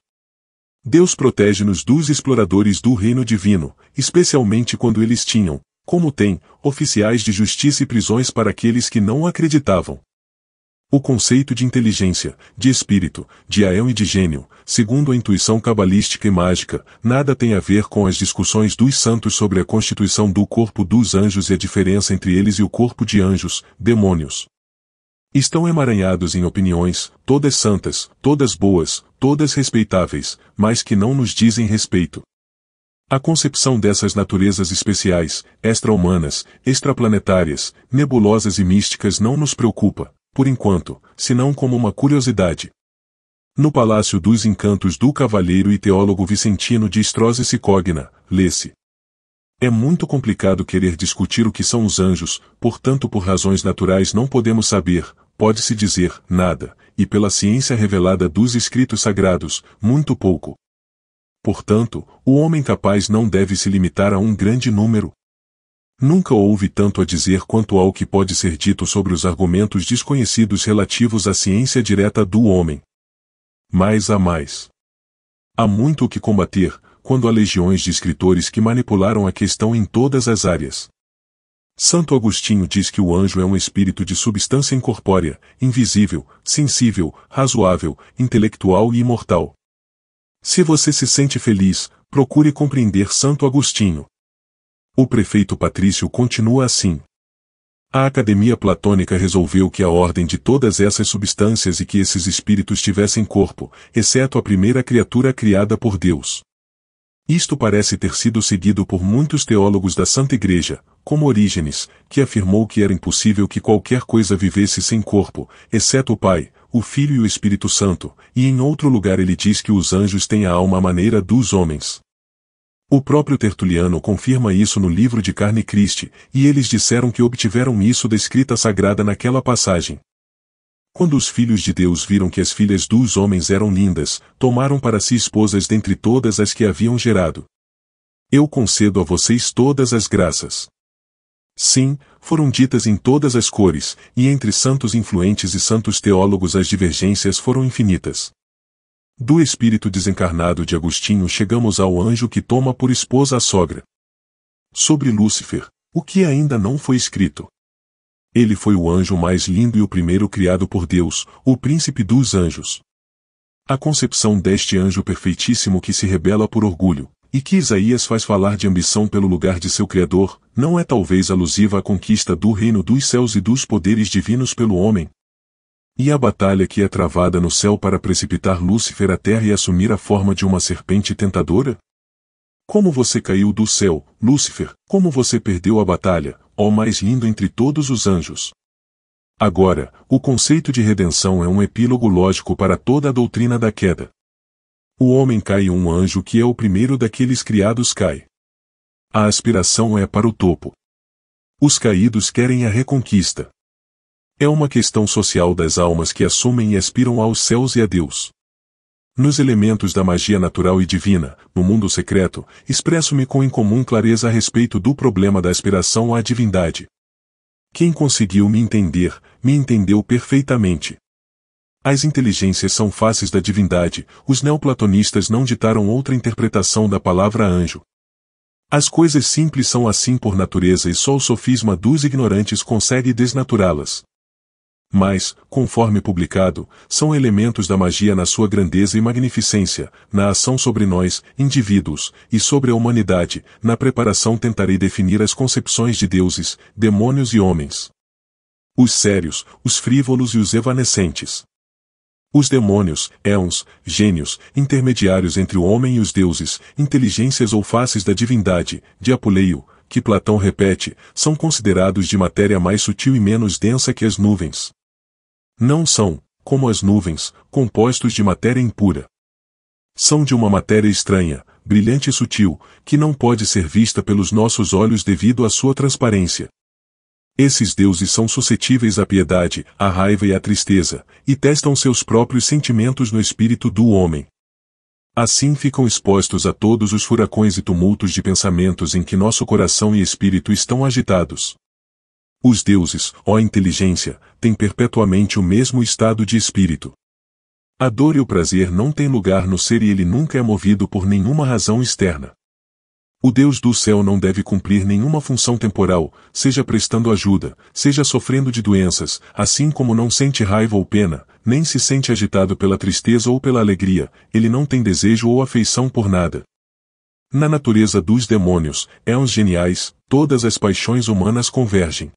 Deus protege-nos dos exploradores do reino divino, especialmente quando eles tinham, como tem, oficiais de justiça e prisões para aqueles que não acreditavam. O conceito de inteligência, de espírito, de aéu e de gênio, segundo a intuição cabalística e mágica, nada tem a ver com as discussões dos santos sobre a constituição do corpo dos anjos e a diferença entre eles e o corpo de anjos, demônios. Estão emaranhados em opiniões, todas santas, todas boas, todas respeitáveis, mas que não nos dizem respeito. A concepção dessas naturezas especiais, extra-humanas, extraplanetárias, nebulosas e místicas não nos preocupa por enquanto, senão como uma curiosidade. No Palácio dos Encantos do Cavaleiro e Teólogo Vicentino de Strozzi Cogna, lê-se. É muito complicado querer discutir o que são os anjos, portanto por razões naturais não podemos saber, pode-se dizer, nada, e pela ciência revelada dos escritos sagrados, muito pouco. Portanto, o homem capaz não deve se limitar a um grande número, Nunca houve tanto a dizer quanto ao que pode ser dito sobre os argumentos desconhecidos relativos à ciência direta do homem. Mais a mais. Há muito o que combater, quando há legiões de escritores que manipularam a questão em todas as áreas. Santo Agostinho diz que o anjo é um espírito de substância incorpórea, invisível, sensível, razoável, intelectual e imortal. Se você se sente feliz, procure compreender Santo Agostinho. O prefeito Patrício continua assim. A Academia Platônica resolveu que a ordem de todas essas substâncias e que esses espíritos tivessem corpo, exceto a primeira criatura criada por Deus. Isto parece ter sido seguido por muitos teólogos da Santa Igreja, como Orígenes, que afirmou que era impossível que qualquer coisa vivesse sem corpo, exceto o Pai, o Filho e o Espírito Santo, e em outro lugar ele diz que os anjos têm a alma à maneira dos homens. O próprio Tertuliano confirma isso no livro de Carne Christi, e eles disseram que obtiveram isso da escrita sagrada naquela passagem. Quando os filhos de Deus viram que as filhas dos homens eram lindas, tomaram para si esposas dentre todas as que haviam gerado. Eu concedo a vocês todas as graças. Sim, foram ditas em todas as cores, e entre santos influentes e santos teólogos as divergências foram infinitas. Do espírito desencarnado de Agostinho chegamos ao anjo que toma por esposa a sogra. Sobre Lúcifer, o que ainda não foi escrito. Ele foi o anjo mais lindo e o primeiro criado por Deus, o príncipe dos anjos. A concepção deste anjo perfeitíssimo que se rebela por orgulho, e que Isaías faz falar de ambição pelo lugar de seu Criador, não é talvez alusiva à conquista do reino dos céus e dos poderes divinos pelo homem, e a batalha que é travada no céu para precipitar Lúcifer à terra e assumir a forma de uma serpente tentadora? Como você caiu do céu, Lúcifer, como você perdeu a batalha, ó mais lindo entre todos os anjos. Agora, o conceito de redenção é um epílogo lógico para toda a doutrina da queda. O homem cai e um anjo que é o primeiro daqueles criados cai. A aspiração é para o topo. Os caídos querem a reconquista. É uma questão social das almas que assumem e aspiram aos céus e a Deus. Nos elementos da magia natural e divina, no mundo secreto, expresso-me com incomum clareza a respeito do problema da aspiração à divindade. Quem conseguiu me entender, me entendeu perfeitamente. As inteligências são faces da divindade, os neoplatonistas não ditaram outra interpretação da palavra anjo. As coisas simples são assim por natureza e só o sofisma dos ignorantes consegue desnaturá-las mas, conforme publicado, são elementos da magia na sua grandeza e magnificência, na ação sobre nós, indivíduos, e sobre a humanidade. Na preparação tentarei definir as concepções de deuses, demônios e homens. Os sérios, os frívolos e os evanescentes. Os demônios, éons, gênios, intermediários entre o homem e os deuses, inteligências ou faces da divindade, de Apuleio, que Platão repete, são considerados de matéria mais sutil e menos densa que as nuvens. Não são, como as nuvens, compostos de matéria impura. São de uma matéria estranha, brilhante e sutil, que não pode ser vista pelos nossos olhos devido à sua transparência. Esses deuses são suscetíveis à piedade, à raiva e à tristeza, e testam seus próprios sentimentos no espírito do homem. Assim ficam expostos a todos os furacões e tumultos de pensamentos em que nosso coração e espírito estão agitados. Os deuses, ó inteligência, têm perpetuamente o mesmo estado de espírito. A dor e o prazer não têm lugar no ser e ele nunca é movido por nenhuma razão externa. O Deus do céu não deve cumprir nenhuma função temporal, seja prestando ajuda, seja sofrendo de doenças, assim como não sente raiva ou pena, nem se sente agitado pela tristeza ou pela alegria, ele não tem desejo ou afeição por nada. Na natureza dos demônios, éons geniais, todas as paixões humanas convergem.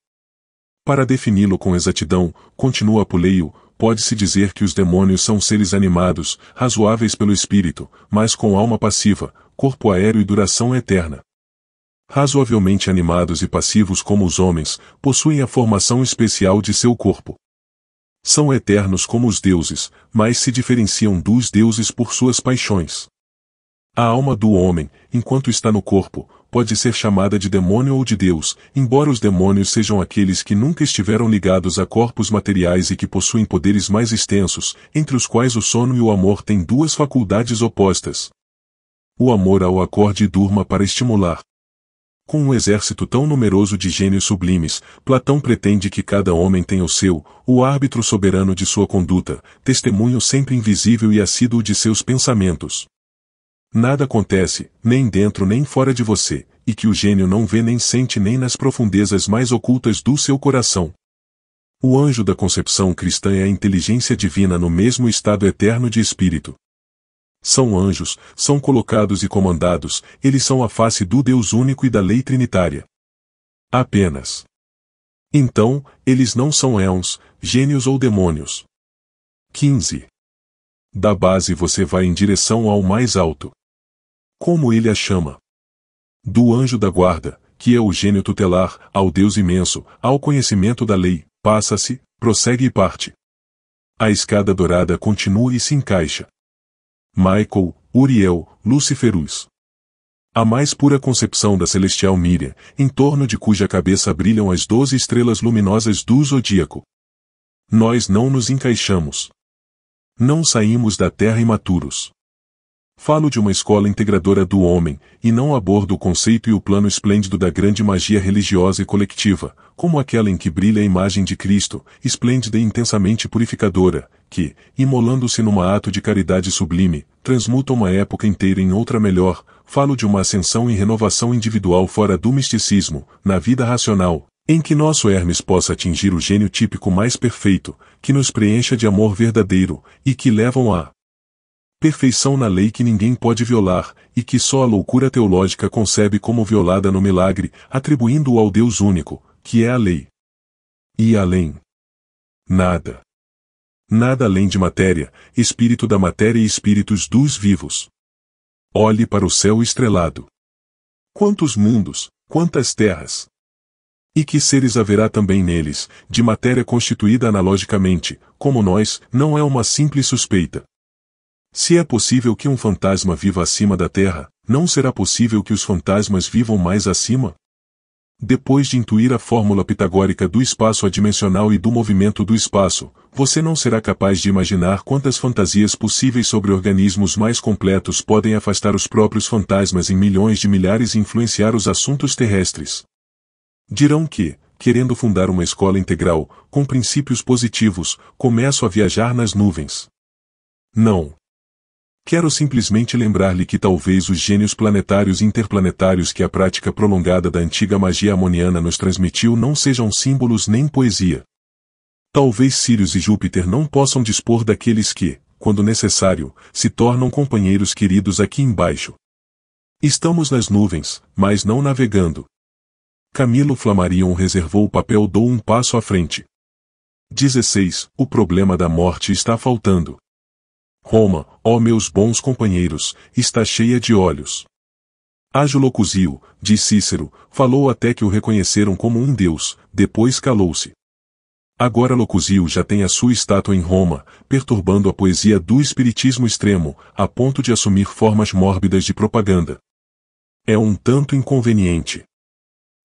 Para defini-lo com exatidão, continua Apuleio, pode-se dizer que os demônios são seres animados, razoáveis pelo espírito, mas com alma passiva, corpo aéreo e duração eterna. Razoavelmente animados e passivos como os homens, possuem a formação especial de seu corpo. São eternos como os deuses, mas se diferenciam dos deuses por suas paixões. A alma do homem, enquanto está no corpo, pode ser chamada de demônio ou de Deus, embora os demônios sejam aqueles que nunca estiveram ligados a corpos materiais e que possuem poderes mais extensos, entre os quais o sono e o amor têm duas faculdades opostas. O amor ao acorde e durma para estimular. Com um exército tão numeroso de gênios sublimes, Platão pretende que cada homem tenha o seu, o árbitro soberano de sua conduta, testemunho sempre invisível e assíduo de seus pensamentos. Nada acontece, nem dentro nem fora de você, e que o gênio não vê nem sente nem nas profundezas mais ocultas do seu coração. O anjo da concepção cristã é a inteligência divina no mesmo estado eterno de espírito. São anjos, são colocados e comandados, eles são a face do Deus único e da lei trinitária. Apenas. Então, eles não são éons, gênios ou demônios. 15. Da base você vai em direção ao mais alto. Como ele a chama? Do anjo da guarda, que é o gênio tutelar, ao Deus imenso, ao conhecimento da lei, passa-se, prossegue e parte. A escada dourada continua e se encaixa. Michael, Uriel, Luciferus. A mais pura concepção da celestial Miriam, em torno de cuja cabeça brilham as doze estrelas luminosas do zodíaco. Nós não nos encaixamos. Não saímos da terra imaturos. Falo de uma escola integradora do homem, e não abordo o conceito e o plano esplêndido da grande magia religiosa e coletiva, como aquela em que brilha a imagem de Cristo, esplêndida e intensamente purificadora, que, imolando-se numa ato de caridade sublime, transmuta uma época inteira em outra melhor, falo de uma ascensão e renovação individual fora do misticismo, na vida racional, em que nosso Hermes possa atingir o gênio típico mais perfeito, que nos preencha de amor verdadeiro, e que levam a perfeição na lei que ninguém pode violar, e que só a loucura teológica concebe como violada no milagre, atribuindo-o ao Deus único, que é a lei. E além. Nada. Nada além de matéria, espírito da matéria e espíritos dos vivos. Olhe para o céu estrelado. Quantos mundos, quantas terras! E que seres haverá também neles, de matéria constituída analogicamente, como nós, não é uma simples suspeita, se é possível que um fantasma viva acima da terra, não será possível que os fantasmas vivam mais acima? Depois de intuir a fórmula pitagórica do espaço adimensional e do movimento do espaço, você não será capaz de imaginar quantas fantasias possíveis sobre organismos mais completos podem afastar os próprios fantasmas em milhões de milhares e influenciar os assuntos terrestres. Dirão que, querendo fundar uma escola integral, com princípios positivos, começo a viajar nas nuvens. Não, Quero simplesmente lembrar-lhe que talvez os gênios planetários e interplanetários que a prática prolongada da antiga magia amoniana nos transmitiu não sejam símbolos nem poesia. Talvez Sirius e Júpiter não possam dispor daqueles que, quando necessário, se tornam companheiros queridos aqui embaixo. Estamos nas nuvens, mas não navegando. Camilo Flammarion reservou o papel Dou um passo à frente. 16. O problema da morte está faltando. Roma, ó meus bons companheiros, está cheia de olhos. Ágilo locuzio, de Cícero, falou até que o reconheceram como um deus, depois calou-se. Agora Locuzio já tem a sua estátua em Roma, perturbando a poesia do espiritismo extremo, a ponto de assumir formas mórbidas de propaganda. É um tanto inconveniente.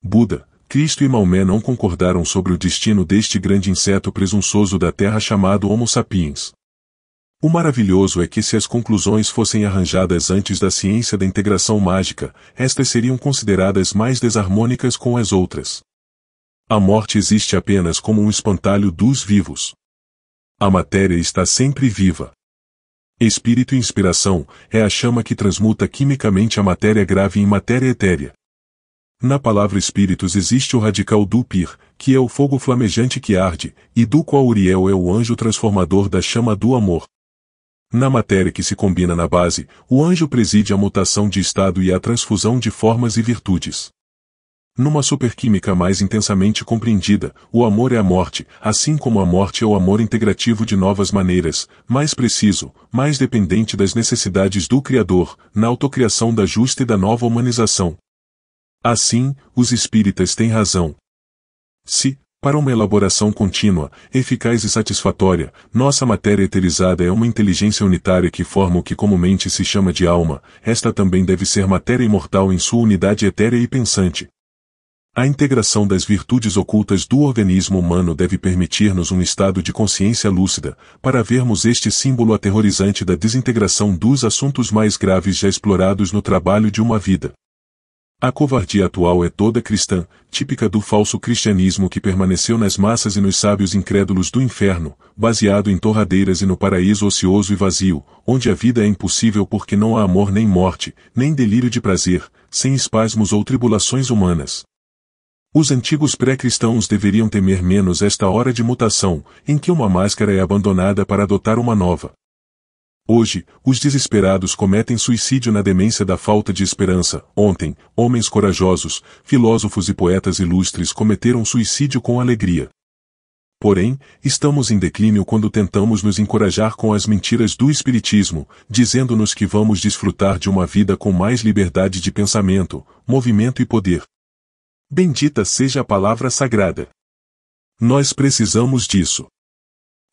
Buda, Cristo e Maomé não concordaram sobre o destino deste grande inseto presunçoso da terra chamado Homo sapiens. O maravilhoso é que se as conclusões fossem arranjadas antes da ciência da integração mágica, estas seriam consideradas mais desarmônicas com as outras. A morte existe apenas como um espantalho dos vivos. A matéria está sempre viva. Espírito e inspiração é a chama que transmuta quimicamente a matéria grave em matéria etérea. Na palavra espíritos existe o radical do pir, que é o fogo flamejante que arde, e do qual Uriel é o anjo transformador da chama do amor. Na matéria que se combina na base, o anjo preside a mutação de estado e a transfusão de formas e virtudes. Numa superquímica mais intensamente compreendida, o amor é a morte, assim como a morte é o amor integrativo de novas maneiras, mais preciso, mais dependente das necessidades do Criador, na autocriação da justa e da nova humanização. Assim, os espíritas têm razão. Se, para uma elaboração contínua, eficaz e satisfatória, nossa matéria eterizada é uma inteligência unitária que forma o que comumente se chama de alma, esta também deve ser matéria imortal em sua unidade etérea e pensante. A integração das virtudes ocultas do organismo humano deve permitir-nos um estado de consciência lúcida, para vermos este símbolo aterrorizante da desintegração dos assuntos mais graves já explorados no trabalho de uma vida. A covardia atual é toda cristã, típica do falso cristianismo que permaneceu nas massas e nos sábios incrédulos do inferno, baseado em torradeiras e no paraíso ocioso e vazio, onde a vida é impossível porque não há amor nem morte, nem delírio de prazer, sem espasmos ou tribulações humanas. Os antigos pré-cristãos deveriam temer menos esta hora de mutação, em que uma máscara é abandonada para adotar uma nova. Hoje, os desesperados cometem suicídio na demência da falta de esperança. Ontem, homens corajosos, filósofos e poetas ilustres cometeram suicídio com alegria. Porém, estamos em declínio quando tentamos nos encorajar com as mentiras do Espiritismo, dizendo-nos que vamos desfrutar de uma vida com mais liberdade de pensamento, movimento e poder. Bendita seja a palavra sagrada. Nós precisamos disso.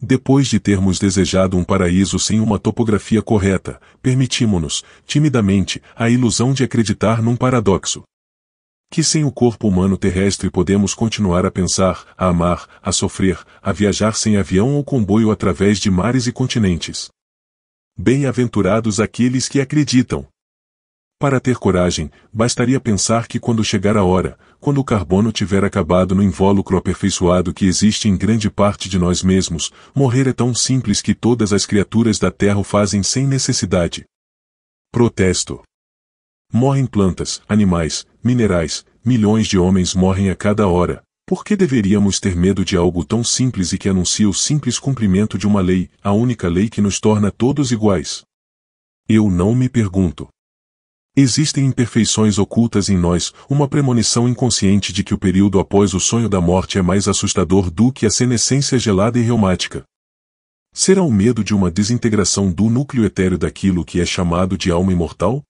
Depois de termos desejado um paraíso sem uma topografia correta, permitimos-nos, timidamente, a ilusão de acreditar num paradoxo. Que sem o corpo humano terrestre podemos continuar a pensar, a amar, a sofrer, a viajar sem avião ou comboio através de mares e continentes. Bem-aventurados aqueles que acreditam. Para ter coragem, bastaria pensar que quando chegar a hora, quando o carbono tiver acabado no invólucro aperfeiçoado que existe em grande parte de nós mesmos, morrer é tão simples que todas as criaturas da terra o fazem sem necessidade. Protesto. Morrem plantas, animais, minerais, milhões de homens morrem a cada hora. Por que deveríamos ter medo de algo tão simples e que anuncia o simples cumprimento de uma lei, a única lei que nos torna todos iguais? Eu não me pergunto. Existem imperfeições ocultas em nós, uma premonição inconsciente de que o período após o sonho da morte é mais assustador do que a senescência gelada e reumática. Será o medo de uma desintegração do núcleo etéreo daquilo que é chamado de alma imortal?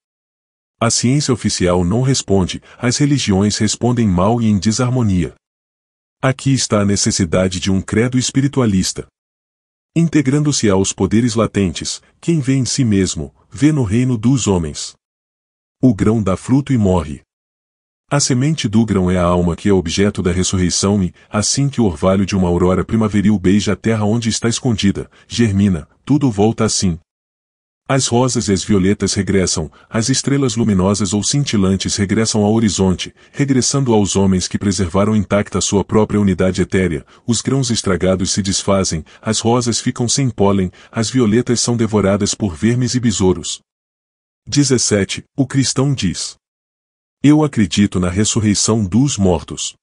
A ciência oficial não responde, as religiões respondem mal e em desarmonia. Aqui está a necessidade de um credo espiritualista. Integrando-se aos poderes latentes, quem vê em si mesmo, vê no reino dos homens. O grão dá fruto e morre. A semente do grão é a alma que é objeto da ressurreição e, assim que o orvalho de uma aurora primaveril beija a terra onde está escondida, germina, tudo volta assim. As rosas e as violetas regressam, as estrelas luminosas ou cintilantes regressam ao horizonte, regressando aos homens que preservaram intacta sua própria unidade etérea, os grãos estragados se desfazem, as rosas ficam sem pólen, as violetas são devoradas por vermes e besouros. 17, o cristão diz. Eu acredito na ressurreição dos mortos.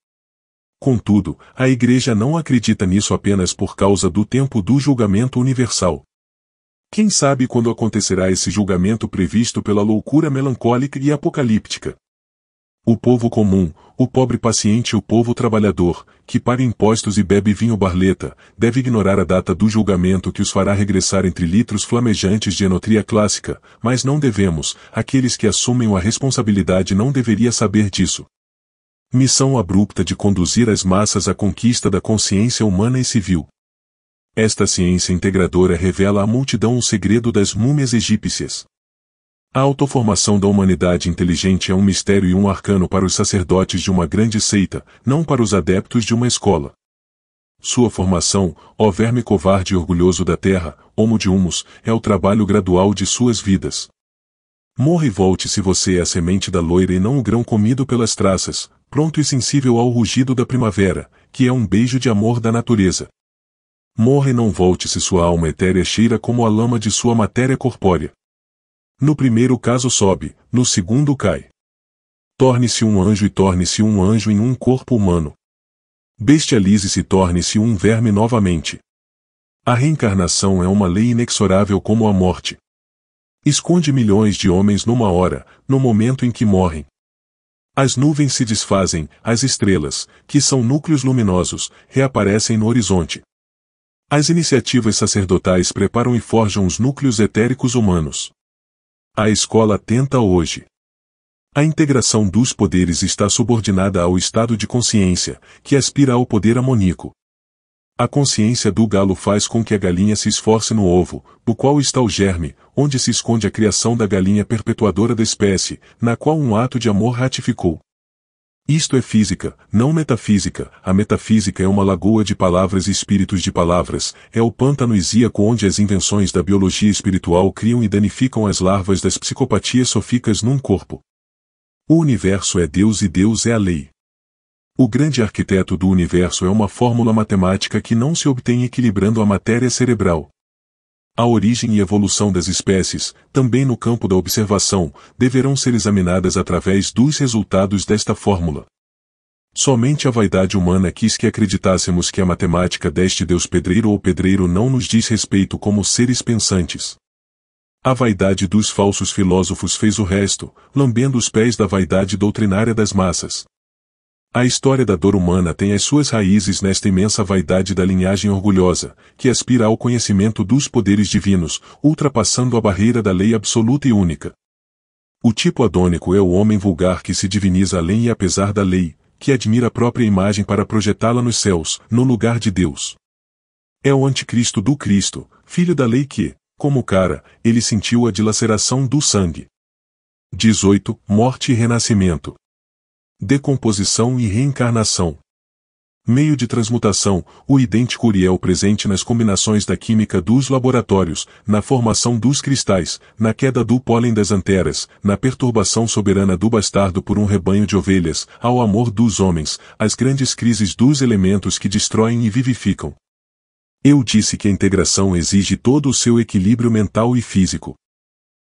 Contudo, a Igreja não acredita nisso apenas por causa do tempo do julgamento universal. Quem sabe quando acontecerá esse julgamento previsto pela loucura melancólica e apocalíptica? o povo comum, o pobre paciente e o povo trabalhador, que paga impostos e bebe vinho barleta, deve ignorar a data do julgamento que os fará regressar entre litros flamejantes de enotria clássica, mas não devemos, aqueles que assumem a responsabilidade não deveria saber disso. Missão abrupta de conduzir as massas à conquista da consciência humana e civil. Esta ciência integradora revela à multidão o segredo das múmias egípcias. A autoformação da humanidade inteligente é um mistério e um arcano para os sacerdotes de uma grande seita, não para os adeptos de uma escola. Sua formação, ó verme covarde e orgulhoso da terra, homo de humus, é o trabalho gradual de suas vidas. Morre e volte se você é a semente da loira e não o grão comido pelas traças, pronto e sensível ao rugido da primavera, que é um beijo de amor da natureza. Morre e não volte se sua alma etérea cheira como a lama de sua matéria corpórea. No primeiro caso sobe, no segundo cai. Torne-se um anjo e torne-se um anjo em um corpo humano. Bestialize-se e torne-se um verme novamente. A reencarnação é uma lei inexorável como a morte. Esconde milhões de homens numa hora, no momento em que morrem. As nuvens se desfazem, as estrelas, que são núcleos luminosos, reaparecem no horizonte. As iniciativas sacerdotais preparam e forjam os núcleos etéricos humanos. A escola tenta hoje. A integração dos poderes está subordinada ao estado de consciência, que aspira ao poder amoníaco. A consciência do galo faz com que a galinha se esforce no ovo, do qual está o germe, onde se esconde a criação da galinha perpetuadora da espécie, na qual um ato de amor ratificou. Isto é física, não metafísica. A metafísica é uma lagoa de palavras e espíritos de palavras, é o pântano isíaco onde as invenções da biologia espiritual criam e danificam as larvas das psicopatias soficas num corpo. O universo é Deus e Deus é a lei. O grande arquiteto do universo é uma fórmula matemática que não se obtém equilibrando a matéria cerebral. A origem e evolução das espécies, também no campo da observação, deverão ser examinadas através dos resultados desta fórmula. Somente a vaidade humana quis que acreditássemos que a matemática deste Deus pedreiro ou pedreiro não nos diz respeito como seres pensantes. A vaidade dos falsos filósofos fez o resto, lambendo os pés da vaidade doutrinária das massas. A história da dor humana tem as suas raízes nesta imensa vaidade da linhagem orgulhosa, que aspira ao conhecimento dos poderes divinos, ultrapassando a barreira da lei absoluta e única. O tipo adônico é o homem vulgar que se diviniza além e apesar da lei, que admira a própria imagem para projetá-la nos céus, no lugar de Deus. É o anticristo do Cristo, filho da lei que, como cara, ele sentiu a dilaceração do sangue. 18. Morte e Renascimento decomposição e reencarnação. Meio de transmutação, o idêntico Uriel presente nas combinações da química dos laboratórios, na formação dos cristais, na queda do pólen das anteras, na perturbação soberana do bastardo por um rebanho de ovelhas, ao amor dos homens, às grandes crises dos elementos que destroem e vivificam. Eu disse que a integração exige todo o seu equilíbrio mental e físico.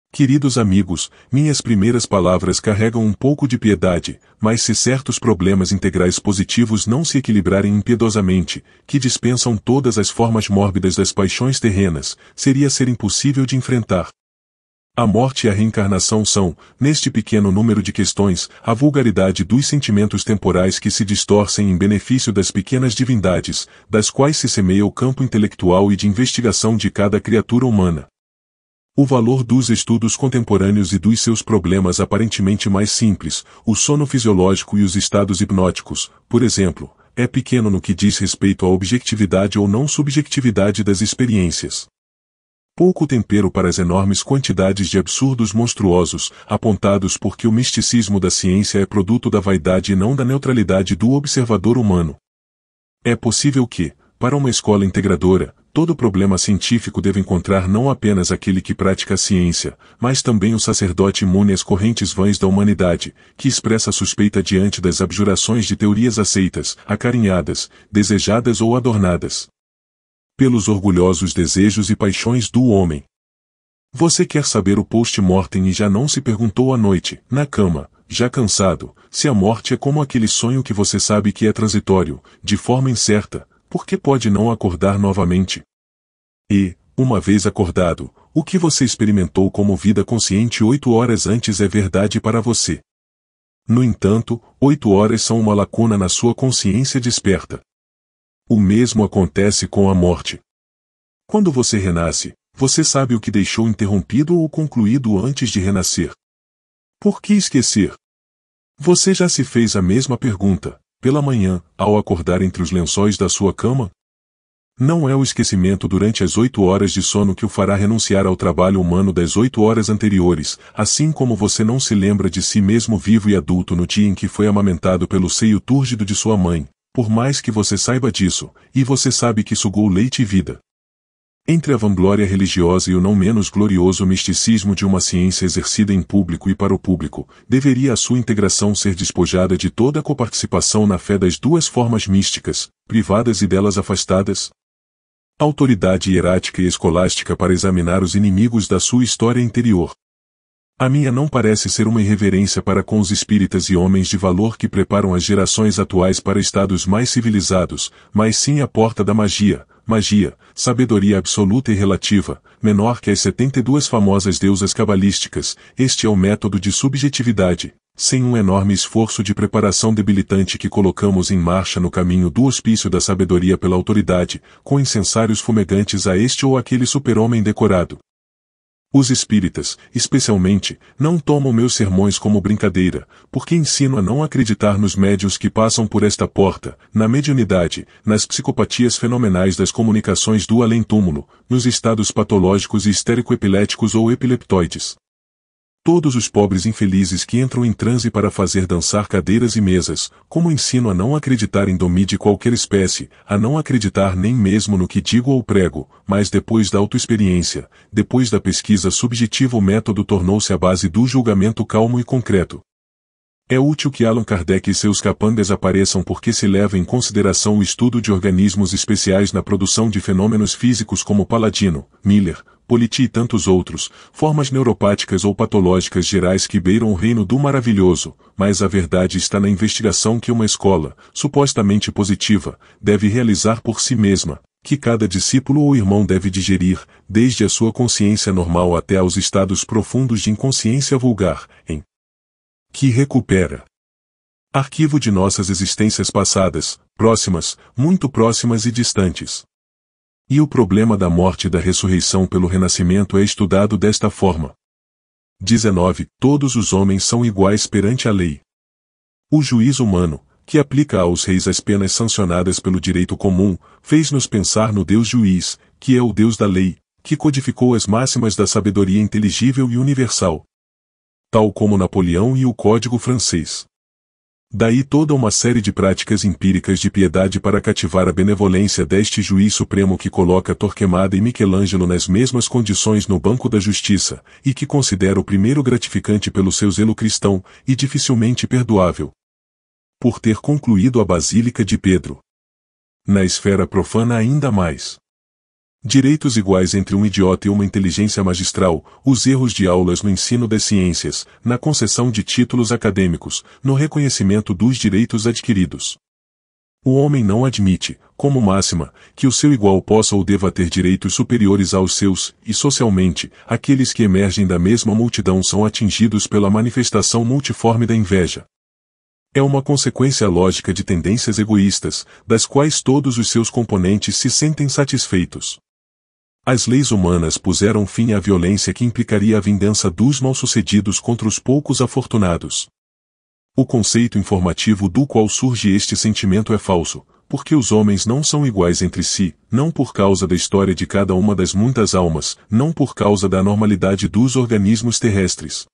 Queridos amigos, minhas primeiras palavras carregam um pouco de piedade, mas se certos problemas integrais positivos não se equilibrarem impiedosamente, que dispensam todas as formas mórbidas das paixões terrenas, seria ser impossível de enfrentar. A morte e a reencarnação são, neste pequeno número de questões, a vulgaridade dos sentimentos temporais que se distorcem em benefício das pequenas divindades, das quais se semeia o campo intelectual e de investigação de cada criatura humana. O valor dos estudos contemporâneos e dos seus problemas aparentemente mais simples, o sono fisiológico e os estados hipnóticos, por exemplo, é pequeno no que diz respeito à objetividade ou não subjetividade das experiências. Pouco tempero para as enormes quantidades de absurdos monstruosos, apontados porque o misticismo da ciência é produto da vaidade e não da neutralidade do observador humano. É possível que, para uma escola integradora, todo problema científico deve encontrar não apenas aquele que pratica a ciência, mas também o sacerdote imune às correntes vãs da humanidade, que expressa suspeita diante das abjurações de teorias aceitas, acarinhadas, desejadas ou adornadas. Pelos orgulhosos desejos e paixões do homem. Você quer saber o post-mortem e já não se perguntou à noite, na cama, já cansado, se a morte é como aquele sonho que você sabe que é transitório, de forma incerta, porque pode não acordar novamente. E, uma vez acordado, o que você experimentou como vida consciente oito horas antes é verdade para você. No entanto, oito horas são uma lacuna na sua consciência desperta. O mesmo acontece com a morte. Quando você renasce, você sabe o que deixou interrompido ou concluído antes de renascer. Por que esquecer? Você já se fez a mesma pergunta pela manhã, ao acordar entre os lençóis da sua cama? Não é o esquecimento durante as oito horas de sono que o fará renunciar ao trabalho humano das oito horas anteriores, assim como você não se lembra de si mesmo vivo e adulto no dia em que foi amamentado pelo seio túrgido de sua mãe, por mais que você saiba disso, e você sabe que sugou leite e vida. Entre a vanglória religiosa e o não menos glorioso misticismo de uma ciência exercida em público e para o público, deveria a sua integração ser despojada de toda a coparticipação na fé das duas formas místicas, privadas e delas afastadas? Autoridade hierática e escolástica para examinar os inimigos da sua história interior. A minha não parece ser uma irreverência para com os espíritas e homens de valor que preparam as gerações atuais para estados mais civilizados, mas sim a porta da magia, magia, sabedoria absoluta e relativa, menor que as 72 famosas deusas cabalísticas, este é o método de subjetividade, sem um enorme esforço de preparação debilitante que colocamos em marcha no caminho do hospício da sabedoria pela autoridade, com incensários fumegantes a este ou aquele super-homem decorado, os espíritas, especialmente, não tomam meus sermões como brincadeira, porque ensino a não acreditar nos médios que passam por esta porta, na mediunidade, nas psicopatias fenomenais das comunicações do além-túmulo, nos estados patológicos e histérico-epiléticos ou epileptoides todos os pobres infelizes que entram em transe para fazer dançar cadeiras e mesas, como ensino a não acreditar em domi de qualquer espécie, a não acreditar nem mesmo no que digo ou prego, mas depois da autoexperiência, depois da pesquisa subjetiva o método tornou-se a base do julgamento calmo e concreto. É útil que Allan Kardec e seus capangas apareçam porque se leva em consideração o estudo de organismos especiais na produção de fenômenos físicos como Paladino, Miller, politi e tantos outros, formas neuropáticas ou patológicas gerais que beiram o reino do maravilhoso, mas a verdade está na investigação que uma escola, supostamente positiva, deve realizar por si mesma, que cada discípulo ou irmão deve digerir, desde a sua consciência normal até aos estados profundos de inconsciência vulgar, em que recupera. Arquivo de nossas existências passadas, próximas, muito próximas e distantes. E o problema da morte e da ressurreição pelo renascimento é estudado desta forma. 19. Todos os homens são iguais perante a lei. O juiz humano, que aplica aos reis as penas sancionadas pelo direito comum, fez-nos pensar no Deus juiz, que é o Deus da lei, que codificou as máximas da sabedoria inteligível e universal. Tal como Napoleão e o Código Francês. Daí toda uma série de práticas empíricas de piedade para cativar a benevolência deste juiz supremo que coloca Torquemada e Michelangelo nas mesmas condições no banco da justiça, e que considera o primeiro gratificante pelo seu zelo cristão, e dificilmente perdoável. Por ter concluído a Basílica de Pedro. Na esfera profana ainda mais. Direitos iguais entre um idiota e uma inteligência magistral, os erros de aulas no ensino das ciências, na concessão de títulos acadêmicos, no reconhecimento dos direitos adquiridos. O homem não admite, como máxima, que o seu igual possa ou deva ter direitos superiores aos seus, e socialmente, aqueles que emergem da mesma multidão são atingidos pela manifestação multiforme da inveja. É uma consequência lógica de tendências egoístas, das quais todos os seus componentes se sentem satisfeitos. As leis humanas puseram fim à violência que implicaria a vingança dos mal-sucedidos contra os poucos afortunados. O conceito informativo do qual surge este sentimento é falso, porque os homens não são iguais entre si, não por causa da história de cada uma das muitas almas, não por causa da normalidade dos organismos terrestres.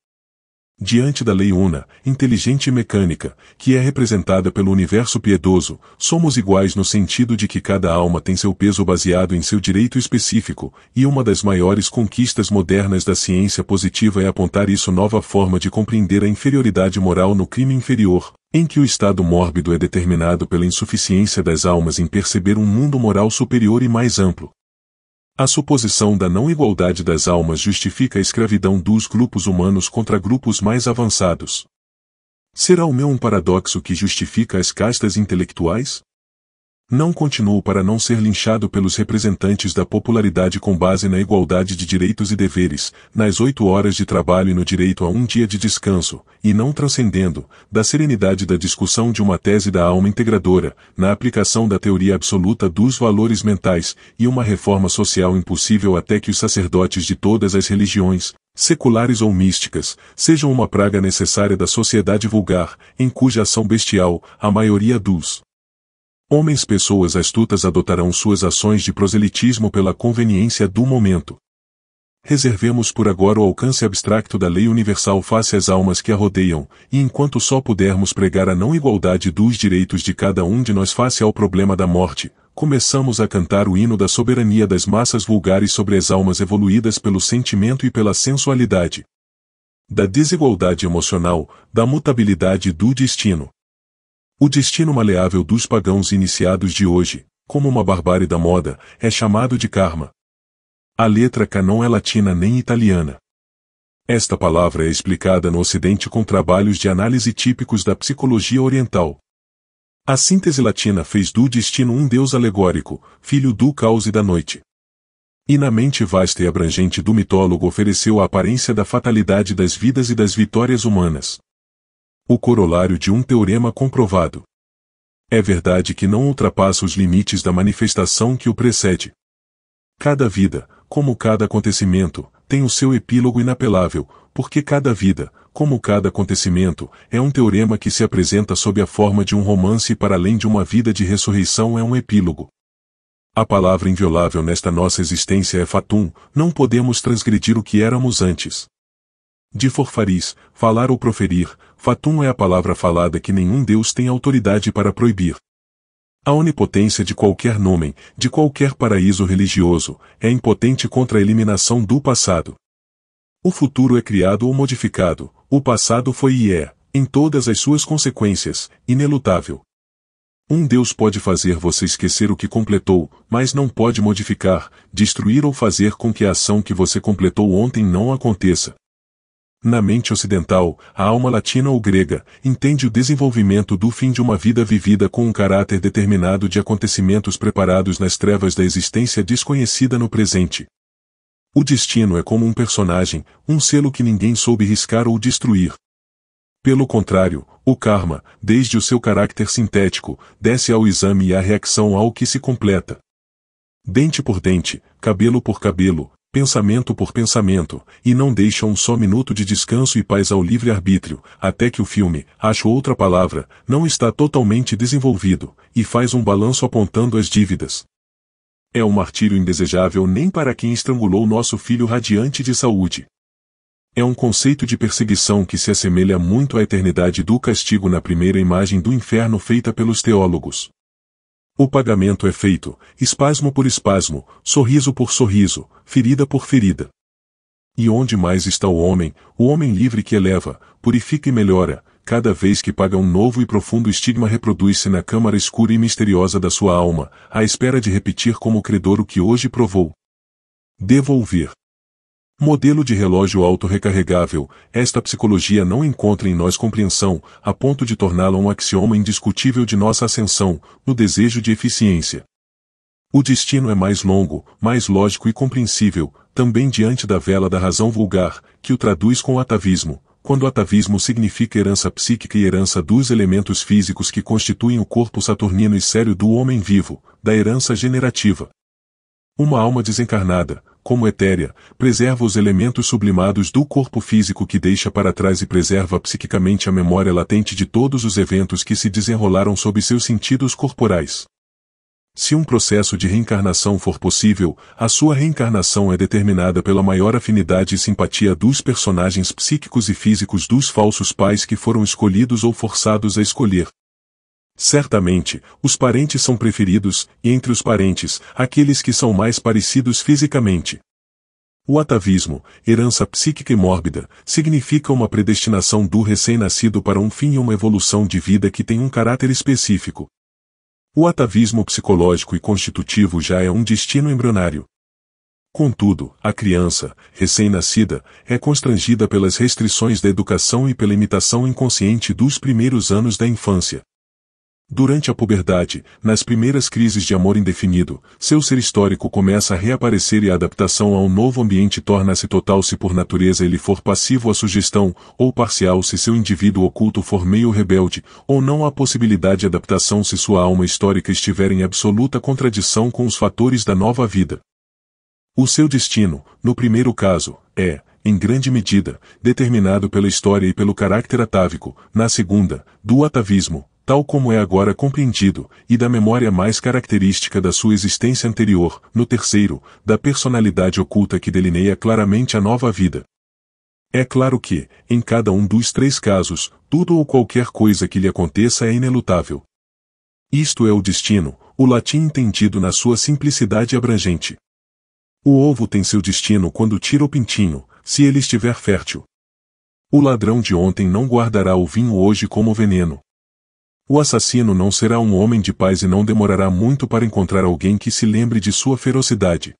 Diante da lei una, inteligente e mecânica, que é representada pelo universo piedoso, somos iguais no sentido de que cada alma tem seu peso baseado em seu direito específico, e uma das maiores conquistas modernas da ciência positiva é apontar isso nova forma de compreender a inferioridade moral no crime inferior, em que o estado mórbido é determinado pela insuficiência das almas em perceber um mundo moral superior e mais amplo, a suposição da não igualdade das almas justifica a escravidão dos grupos humanos contra grupos mais avançados. Será o meu um paradoxo que justifica as castas intelectuais? não continuo para não ser linchado pelos representantes da popularidade com base na igualdade de direitos e deveres, nas oito horas de trabalho e no direito a um dia de descanso, e não transcendendo, da serenidade da discussão de uma tese da alma integradora, na aplicação da teoria absoluta dos valores mentais, e uma reforma social impossível até que os sacerdotes de todas as religiões, seculares ou místicas, sejam uma praga necessária da sociedade vulgar, em cuja ação bestial, a maioria dos Homens pessoas astutas adotarão suas ações de proselitismo pela conveniência do momento. Reservemos por agora o alcance abstracto da lei universal face às almas que a rodeiam, e enquanto só pudermos pregar a não igualdade dos direitos de cada um de nós face ao problema da morte, começamos a cantar o hino da soberania das massas vulgares sobre as almas evoluídas pelo sentimento e pela sensualidade. Da desigualdade emocional, da mutabilidade do destino. O destino maleável dos pagãos iniciados de hoje, como uma barbárie da moda, é chamado de karma. A letra K não é latina nem italiana. Esta palavra é explicada no Ocidente com trabalhos de análise típicos da psicologia oriental. A síntese latina fez do destino um deus alegórico, filho do caos e da noite. E na mente vasta e abrangente do mitólogo ofereceu a aparência da fatalidade das vidas e das vitórias humanas o corolário de um teorema comprovado. É verdade que não ultrapassa os limites da manifestação que o precede. Cada vida, como cada acontecimento, tem o seu epílogo inapelável, porque cada vida, como cada acontecimento, é um teorema que se apresenta sob a forma de um romance e para além de uma vida de ressurreição é um epílogo. A palavra inviolável nesta nossa existência é fatum, não podemos transgredir o que éramos antes. De forfariz, falar ou proferir, fatum é a palavra falada que nenhum Deus tem autoridade para proibir. A onipotência de qualquer nome, de qualquer paraíso religioso, é impotente contra a eliminação do passado. O futuro é criado ou modificado, o passado foi e é, em todas as suas consequências, inelutável. Um Deus pode fazer você esquecer o que completou, mas não pode modificar, destruir ou fazer com que a ação que você completou ontem não aconteça. Na mente ocidental, a alma latina ou grega entende o desenvolvimento do fim de uma vida vivida com um caráter determinado de acontecimentos preparados nas trevas da existência desconhecida no presente. O destino é como um personagem, um selo que ninguém soube riscar ou destruir. Pelo contrário, o karma, desde o seu caráter sintético, desce ao exame e à reação ao que se completa. Dente por dente, cabelo por cabelo, pensamento por pensamento, e não deixa um só minuto de descanso e paz ao livre-arbítrio, até que o filme, acho outra palavra, não está totalmente desenvolvido, e faz um balanço apontando as dívidas. É um martírio indesejável nem para quem estrangulou nosso filho radiante de saúde. É um conceito de perseguição que se assemelha muito à eternidade do castigo na primeira imagem do inferno feita pelos teólogos. O pagamento é feito, espasmo por espasmo, sorriso por sorriso, ferida por ferida. E onde mais está o homem, o homem livre que eleva, purifica e melhora, cada vez que paga um novo e profundo estigma reproduz-se na câmara escura e misteriosa da sua alma, à espera de repetir como credor o que hoje provou. Devo ouvir. Modelo de relógio autorrecarregável, esta psicologia não encontra em nós compreensão, a ponto de torná-la um axioma indiscutível de nossa ascensão, no desejo de eficiência. O destino é mais longo, mais lógico e compreensível, também diante da vela da razão vulgar, que o traduz com atavismo, quando atavismo significa herança psíquica e herança dos elementos físicos que constituem o corpo saturnino e sério do homem vivo, da herança generativa. Uma alma desencarnada, como etérea, preserva os elementos sublimados do corpo físico que deixa para trás e preserva psiquicamente a memória latente de todos os eventos que se desenrolaram sob seus sentidos corporais. Se um processo de reencarnação for possível, a sua reencarnação é determinada pela maior afinidade e simpatia dos personagens psíquicos e físicos dos falsos pais que foram escolhidos ou forçados a escolher, Certamente, os parentes são preferidos, e entre os parentes, aqueles que são mais parecidos fisicamente. O atavismo, herança psíquica e mórbida, significa uma predestinação do recém-nascido para um fim e uma evolução de vida que tem um caráter específico. O atavismo psicológico e constitutivo já é um destino embrionário. Contudo, a criança, recém-nascida, é constrangida pelas restrições da educação e pela imitação inconsciente dos primeiros anos da infância. Durante a puberdade, nas primeiras crises de amor indefinido, seu ser histórico começa a reaparecer e a adaptação a um novo ambiente torna-se total se por natureza ele for passivo à sugestão, ou parcial se seu indivíduo oculto for meio rebelde, ou não há possibilidade de adaptação se sua alma histórica estiver em absoluta contradição com os fatores da nova vida. O seu destino, no primeiro caso, é, em grande medida, determinado pela história e pelo caráter atávico, na segunda, do atavismo, tal como é agora compreendido, e da memória mais característica da sua existência anterior, no terceiro, da personalidade oculta que delineia claramente a nova vida. É claro que, em cada um dos três casos, tudo ou qualquer coisa que lhe aconteça é inelutável. Isto é o destino, o latim entendido na sua simplicidade abrangente. O ovo tem seu destino quando tira o pintinho, se ele estiver fértil. O ladrão de ontem não guardará o vinho hoje como veneno. O assassino não será um homem de paz e não demorará muito para encontrar alguém que se lembre de sua ferocidade.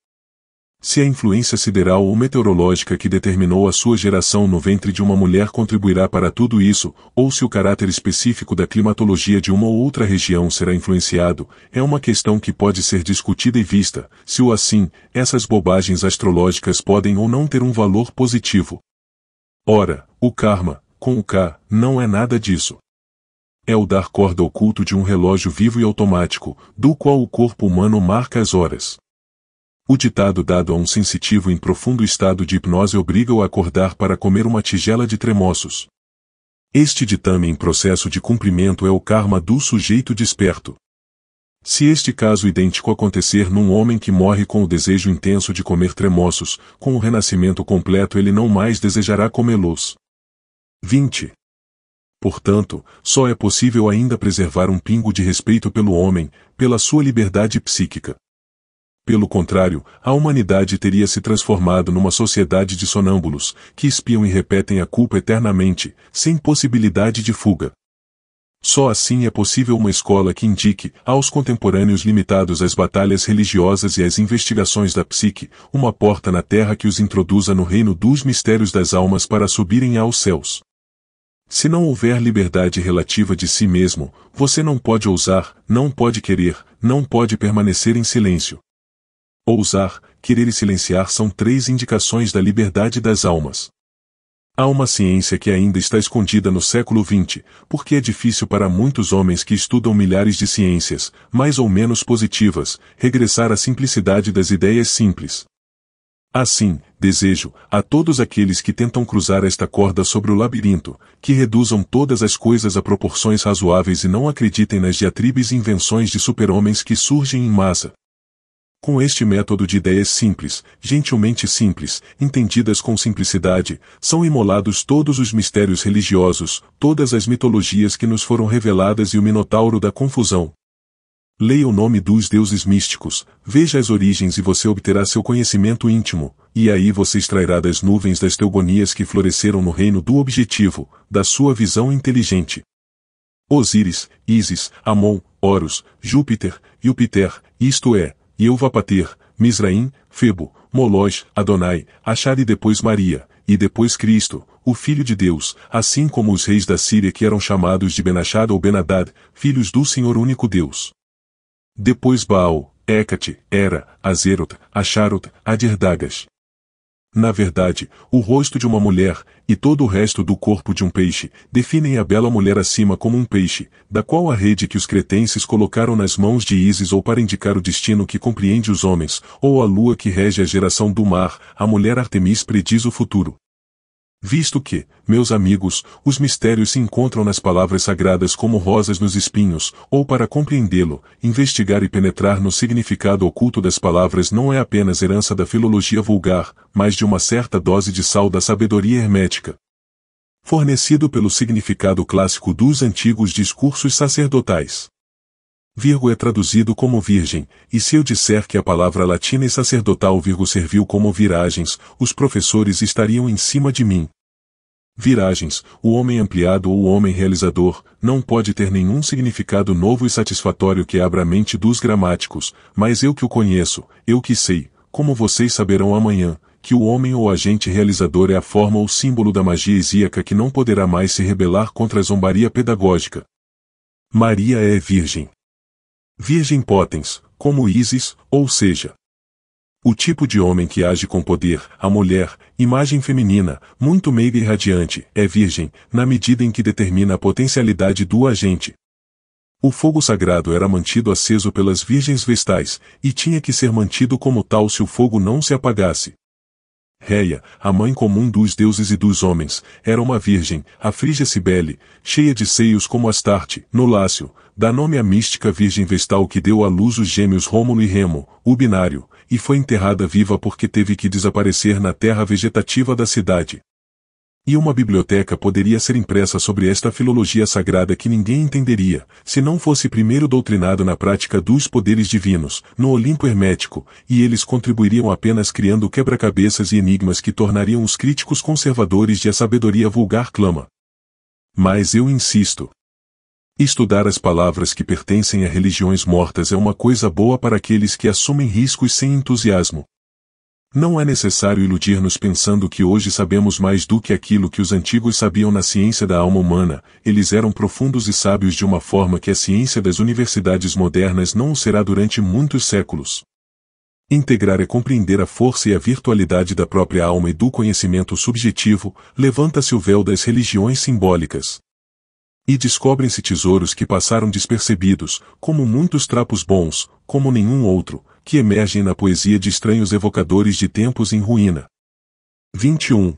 Se a influência sideral ou meteorológica que determinou a sua geração no ventre de uma mulher contribuirá para tudo isso, ou se o caráter específico da climatologia de uma ou outra região será influenciado, é uma questão que pode ser discutida e vista, se o assim, essas bobagens astrológicas podem ou não ter um valor positivo. Ora, o karma, com o K, não é nada disso. É o dar corda oculto de um relógio vivo e automático, do qual o corpo humano marca as horas. O ditado dado a um sensitivo em profundo estado de hipnose obriga-o a acordar para comer uma tigela de tremoços. Este ditame em processo de cumprimento é o karma do sujeito desperto. Se este caso idêntico acontecer num homem que morre com o desejo intenso de comer tremoços, com o renascimento completo ele não mais desejará comê-los. 20. Portanto, só é possível ainda preservar um pingo de respeito pelo homem, pela sua liberdade psíquica. Pelo contrário, a humanidade teria se transformado numa sociedade de sonâmbulos, que espiam e repetem a culpa eternamente, sem possibilidade de fuga. Só assim é possível uma escola que indique, aos contemporâneos limitados às batalhas religiosas e às investigações da psique, uma porta na terra que os introduza no reino dos mistérios das almas para subirem aos céus. Se não houver liberdade relativa de si mesmo, você não pode ousar, não pode querer, não pode permanecer em silêncio. Ousar, querer e silenciar são três indicações da liberdade das almas. Há uma ciência que ainda está escondida no século XX, porque é difícil para muitos homens que estudam milhares de ciências, mais ou menos positivas, regressar à simplicidade das ideias simples. Assim, desejo, a todos aqueles que tentam cruzar esta corda sobre o labirinto, que reduzam todas as coisas a proporções razoáveis e não acreditem nas diatribes e invenções de super-homens que surgem em massa. Com este método de ideias simples, gentilmente simples, entendidas com simplicidade, são imolados todos os mistérios religiosos, todas as mitologias que nos foram reveladas e o minotauro da confusão, Leia o nome dos deuses místicos, veja as origens e você obterá seu conhecimento íntimo, e aí você extrairá das nuvens das teogonias que floresceram no reino do objetivo, da sua visão inteligente. Osíris, Ísis, Amon, Horus, Júpiter, Júpiter, isto é, Euvapater, Misraim, Febo, Moloj, Adonai, Achar e depois Maria, e depois Cristo, o Filho de Deus, assim como os reis da Síria que eram chamados de Benachad ou Benadad, filhos do Senhor único Deus. Depois Baal, Hecate, Hera, Azeroth, Acharoth, Adirdagas. Na verdade, o rosto de uma mulher, e todo o resto do corpo de um peixe, definem a bela mulher acima como um peixe, da qual a rede que os cretenses colocaram nas mãos de Ísis ou para indicar o destino que compreende os homens, ou a lua que rege a geração do mar, a mulher Artemis prediz o futuro. Visto que, meus amigos, os mistérios se encontram nas palavras sagradas como rosas nos espinhos, ou para compreendê-lo, investigar e penetrar no significado oculto das palavras não é apenas herança da filologia vulgar, mas de uma certa dose de sal da sabedoria hermética. Fornecido pelo significado clássico dos antigos discursos sacerdotais. Virgo é traduzido como virgem, e se eu disser que a palavra latina e sacerdotal virgo serviu como viragens, os professores estariam em cima de mim. Viragens, o homem ampliado ou o homem realizador, não pode ter nenhum significado novo e satisfatório que abra a mente dos gramáticos, mas eu que o conheço, eu que sei, como vocês saberão amanhã, que o homem ou agente realizador é a forma ou símbolo da magia isíaca que não poderá mais se rebelar contra a zombaria pedagógica. Maria é virgem. Virgem potens, como Isis, ou seja, o tipo de homem que age com poder, a mulher, imagem feminina, muito meiga e radiante, é virgem, na medida em que determina a potencialidade do agente. O fogo sagrado era mantido aceso pelas virgens vestais, e tinha que ser mantido como tal se o fogo não se apagasse. Reia, a mãe comum dos deuses e dos homens, era uma virgem, a Frígia Cibele, cheia de seios como Astarte, no Lácio, dá nome à mística Virgem Vestal que deu à luz os gêmeos Rômulo e Remo, o binário, e foi enterrada viva porque teve que desaparecer na terra vegetativa da cidade. E uma biblioteca poderia ser impressa sobre esta filologia sagrada que ninguém entenderia, se não fosse primeiro doutrinado na prática dos poderes divinos, no Olimpo Hermético, e eles contribuiriam apenas criando quebra-cabeças e enigmas que tornariam os críticos conservadores de a sabedoria vulgar clama. Mas eu insisto, Estudar as palavras que pertencem a religiões mortas é uma coisa boa para aqueles que assumem riscos sem entusiasmo. Não é necessário iludir-nos pensando que hoje sabemos mais do que aquilo que os antigos sabiam na ciência da alma humana, eles eram profundos e sábios de uma forma que a ciência das universidades modernas não o será durante muitos séculos. Integrar é compreender a força e a virtualidade da própria alma e do conhecimento subjetivo, levanta-se o véu das religiões simbólicas. E descobrem-se tesouros que passaram despercebidos, como muitos trapos bons, como nenhum outro, que emergem na poesia de estranhos evocadores de tempos em ruína. 21.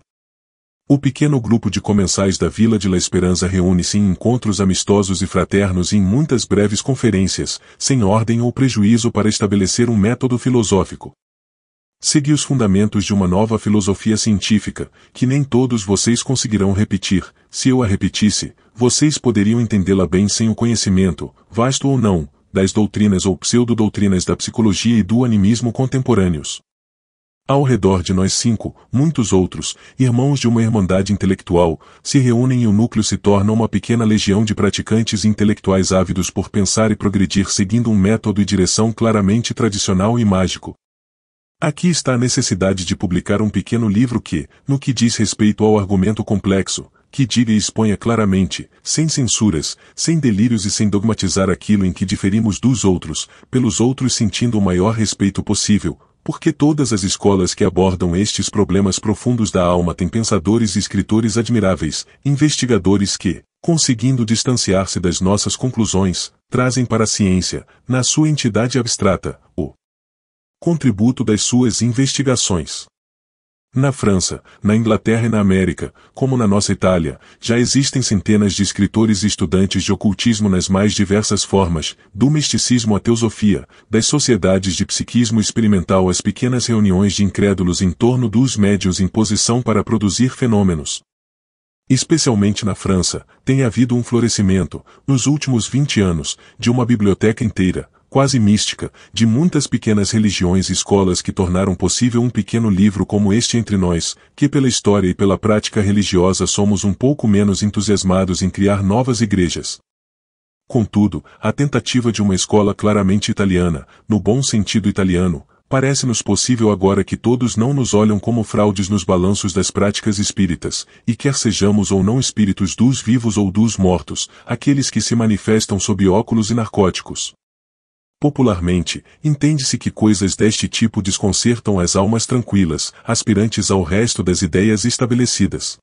O pequeno grupo de comensais da Vila de La Esperança reúne-se em encontros amistosos e fraternos e em muitas breves conferências, sem ordem ou prejuízo para estabelecer um método filosófico. Segui os fundamentos de uma nova filosofia científica, que nem todos vocês conseguirão repetir, se eu a repetisse, vocês poderiam entendê-la bem sem o conhecimento, vasto ou não, das doutrinas ou pseudodoutrinas da psicologia e do animismo contemporâneos. Ao redor de nós cinco, muitos outros, irmãos de uma irmandade intelectual, se reúnem e o núcleo se torna uma pequena legião de praticantes intelectuais ávidos por pensar e progredir seguindo um método e direção claramente tradicional e mágico, Aqui está a necessidade de publicar um pequeno livro que, no que diz respeito ao argumento complexo, que diga e exponha claramente, sem censuras, sem delírios e sem dogmatizar aquilo em que diferimos dos outros, pelos outros sentindo o maior respeito possível, porque todas as escolas que abordam estes problemas profundos da alma têm pensadores e escritores admiráveis, investigadores que, conseguindo distanciar-se das nossas conclusões, trazem para a ciência, na sua entidade abstrata, o contributo das suas investigações. Na França, na Inglaterra e na América, como na nossa Itália, já existem centenas de escritores e estudantes de ocultismo nas mais diversas formas, do misticismo à teosofia, das sociedades de psiquismo experimental às pequenas reuniões de incrédulos em torno dos médios em posição para produzir fenômenos. Especialmente na França, tem havido um florescimento, nos últimos 20 anos, de uma biblioteca inteira, quase mística, de muitas pequenas religiões e escolas que tornaram possível um pequeno livro como este entre nós, que pela história e pela prática religiosa somos um pouco menos entusiasmados em criar novas igrejas. Contudo, a tentativa de uma escola claramente italiana, no bom sentido italiano, parece-nos possível agora que todos não nos olham como fraudes nos balanços das práticas espíritas, e quer sejamos ou não espíritos dos vivos ou dos mortos, aqueles que se manifestam sob óculos e narcóticos. Popularmente, entende-se que coisas deste tipo desconcertam as almas tranquilas, aspirantes ao resto das ideias estabelecidas.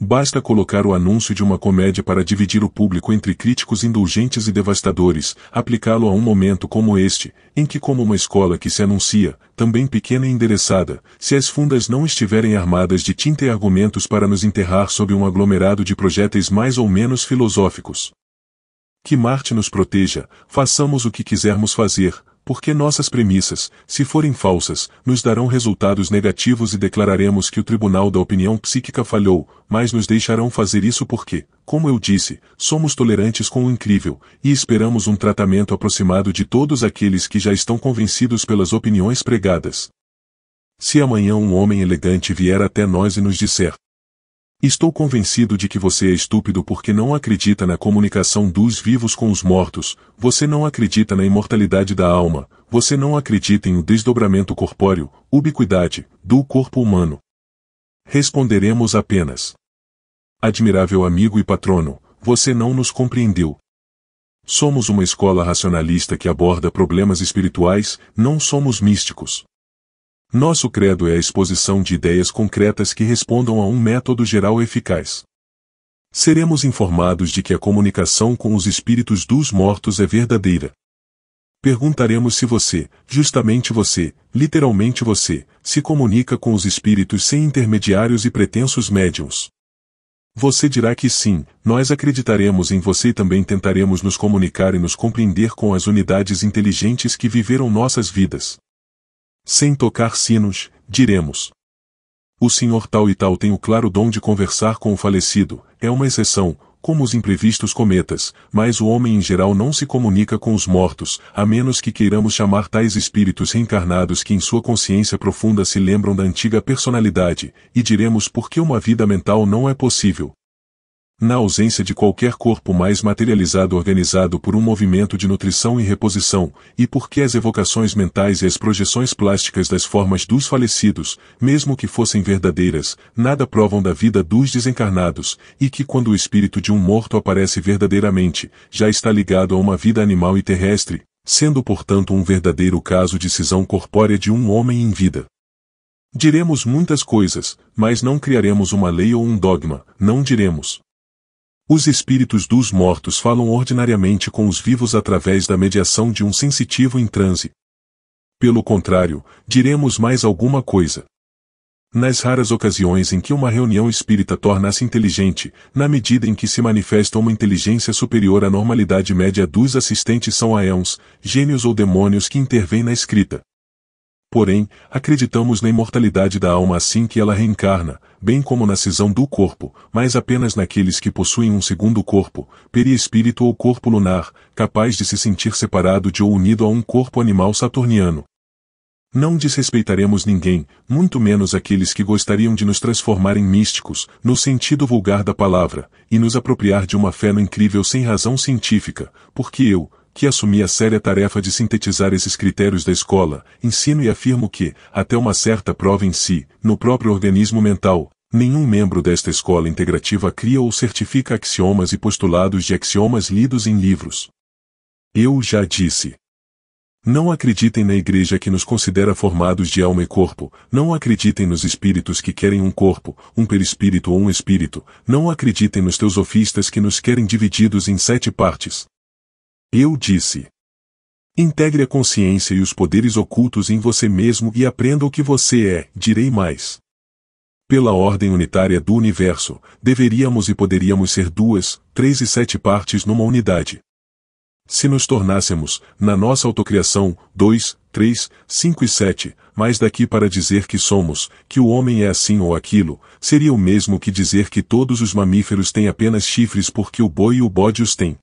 Basta colocar o anúncio de uma comédia para dividir o público entre críticos indulgentes e devastadores, aplicá-lo a um momento como este, em que como uma escola que se anuncia, também pequena e endereçada, se as fundas não estiverem armadas de tinta e argumentos para nos enterrar sob um aglomerado de projéteis mais ou menos filosóficos. Que Marte nos proteja, façamos o que quisermos fazer, porque nossas premissas, se forem falsas, nos darão resultados negativos e declararemos que o Tribunal da Opinião Psíquica falhou, mas nos deixarão fazer isso porque, como eu disse, somos tolerantes com o incrível, e esperamos um tratamento aproximado de todos aqueles que já estão convencidos pelas opiniões pregadas. Se amanhã um homem elegante vier até nós e nos disser, Estou convencido de que você é estúpido porque não acredita na comunicação dos vivos com os mortos, você não acredita na imortalidade da alma, você não acredita em o desdobramento corpóreo, ubiquidade, do corpo humano. Responderemos apenas. Admirável amigo e patrono, você não nos compreendeu. Somos uma escola racionalista que aborda problemas espirituais, não somos místicos. Nosso credo é a exposição de ideias concretas que respondam a um método geral eficaz. Seremos informados de que a comunicação com os espíritos dos mortos é verdadeira. Perguntaremos se você, justamente você, literalmente você, se comunica com os espíritos sem intermediários e pretensos médiums. Você dirá que sim, nós acreditaremos em você e também tentaremos nos comunicar e nos compreender com as unidades inteligentes que viveram nossas vidas sem tocar sinos, diremos. O senhor tal e tal tem o claro dom de conversar com o falecido, é uma exceção, como os imprevistos cometas, mas o homem em geral não se comunica com os mortos, a menos que queiramos chamar tais espíritos reencarnados que em sua consciência profunda se lembram da antiga personalidade, e diremos por que uma vida mental não é possível na ausência de qualquer corpo mais materializado organizado por um movimento de nutrição e reposição, e porque as evocações mentais e as projeções plásticas das formas dos falecidos, mesmo que fossem verdadeiras, nada provam da vida dos desencarnados, e que quando o espírito de um morto aparece verdadeiramente, já está ligado a uma vida animal e terrestre, sendo portanto um verdadeiro caso de cisão corpórea de um homem em vida. Diremos muitas coisas, mas não criaremos uma lei ou um dogma, não diremos, os espíritos dos mortos falam ordinariamente com os vivos através da mediação de um sensitivo em transe. Pelo contrário, diremos mais alguma coisa. Nas raras ocasiões em que uma reunião espírita torna-se inteligente, na medida em que se manifesta uma inteligência superior à normalidade média dos assistentes são aéons, gênios ou demônios que intervêm na escrita porém, acreditamos na imortalidade da alma assim que ela reencarna, bem como na cisão do corpo, mas apenas naqueles que possuem um segundo corpo, perispírito ou corpo lunar, capaz de se sentir separado de ou unido a um corpo animal saturniano. Não desrespeitaremos ninguém, muito menos aqueles que gostariam de nos transformar em místicos, no sentido vulgar da palavra, e nos apropriar de uma fé no incrível sem razão científica, porque eu, que assumi a séria tarefa de sintetizar esses critérios da escola, ensino e afirmo que, até uma certa prova em si, no próprio organismo mental, nenhum membro desta escola integrativa cria ou certifica axiomas e postulados de axiomas lidos em livros. Eu já disse. Não acreditem na igreja que nos considera formados de alma e corpo, não acreditem nos espíritos que querem um corpo, um perispírito ou um espírito, não acreditem nos teosofistas que nos querem divididos em sete partes, eu disse. Integre a consciência e os poderes ocultos em você mesmo e aprenda o que você é, direi mais. Pela ordem unitária do universo, deveríamos e poderíamos ser duas, três e sete partes numa unidade. Se nos tornássemos, na nossa autocriação, dois, três, cinco e sete, mais daqui para dizer que somos, que o homem é assim ou aquilo, seria o mesmo que dizer que todos os mamíferos têm apenas chifres porque o boi e o bode os têm.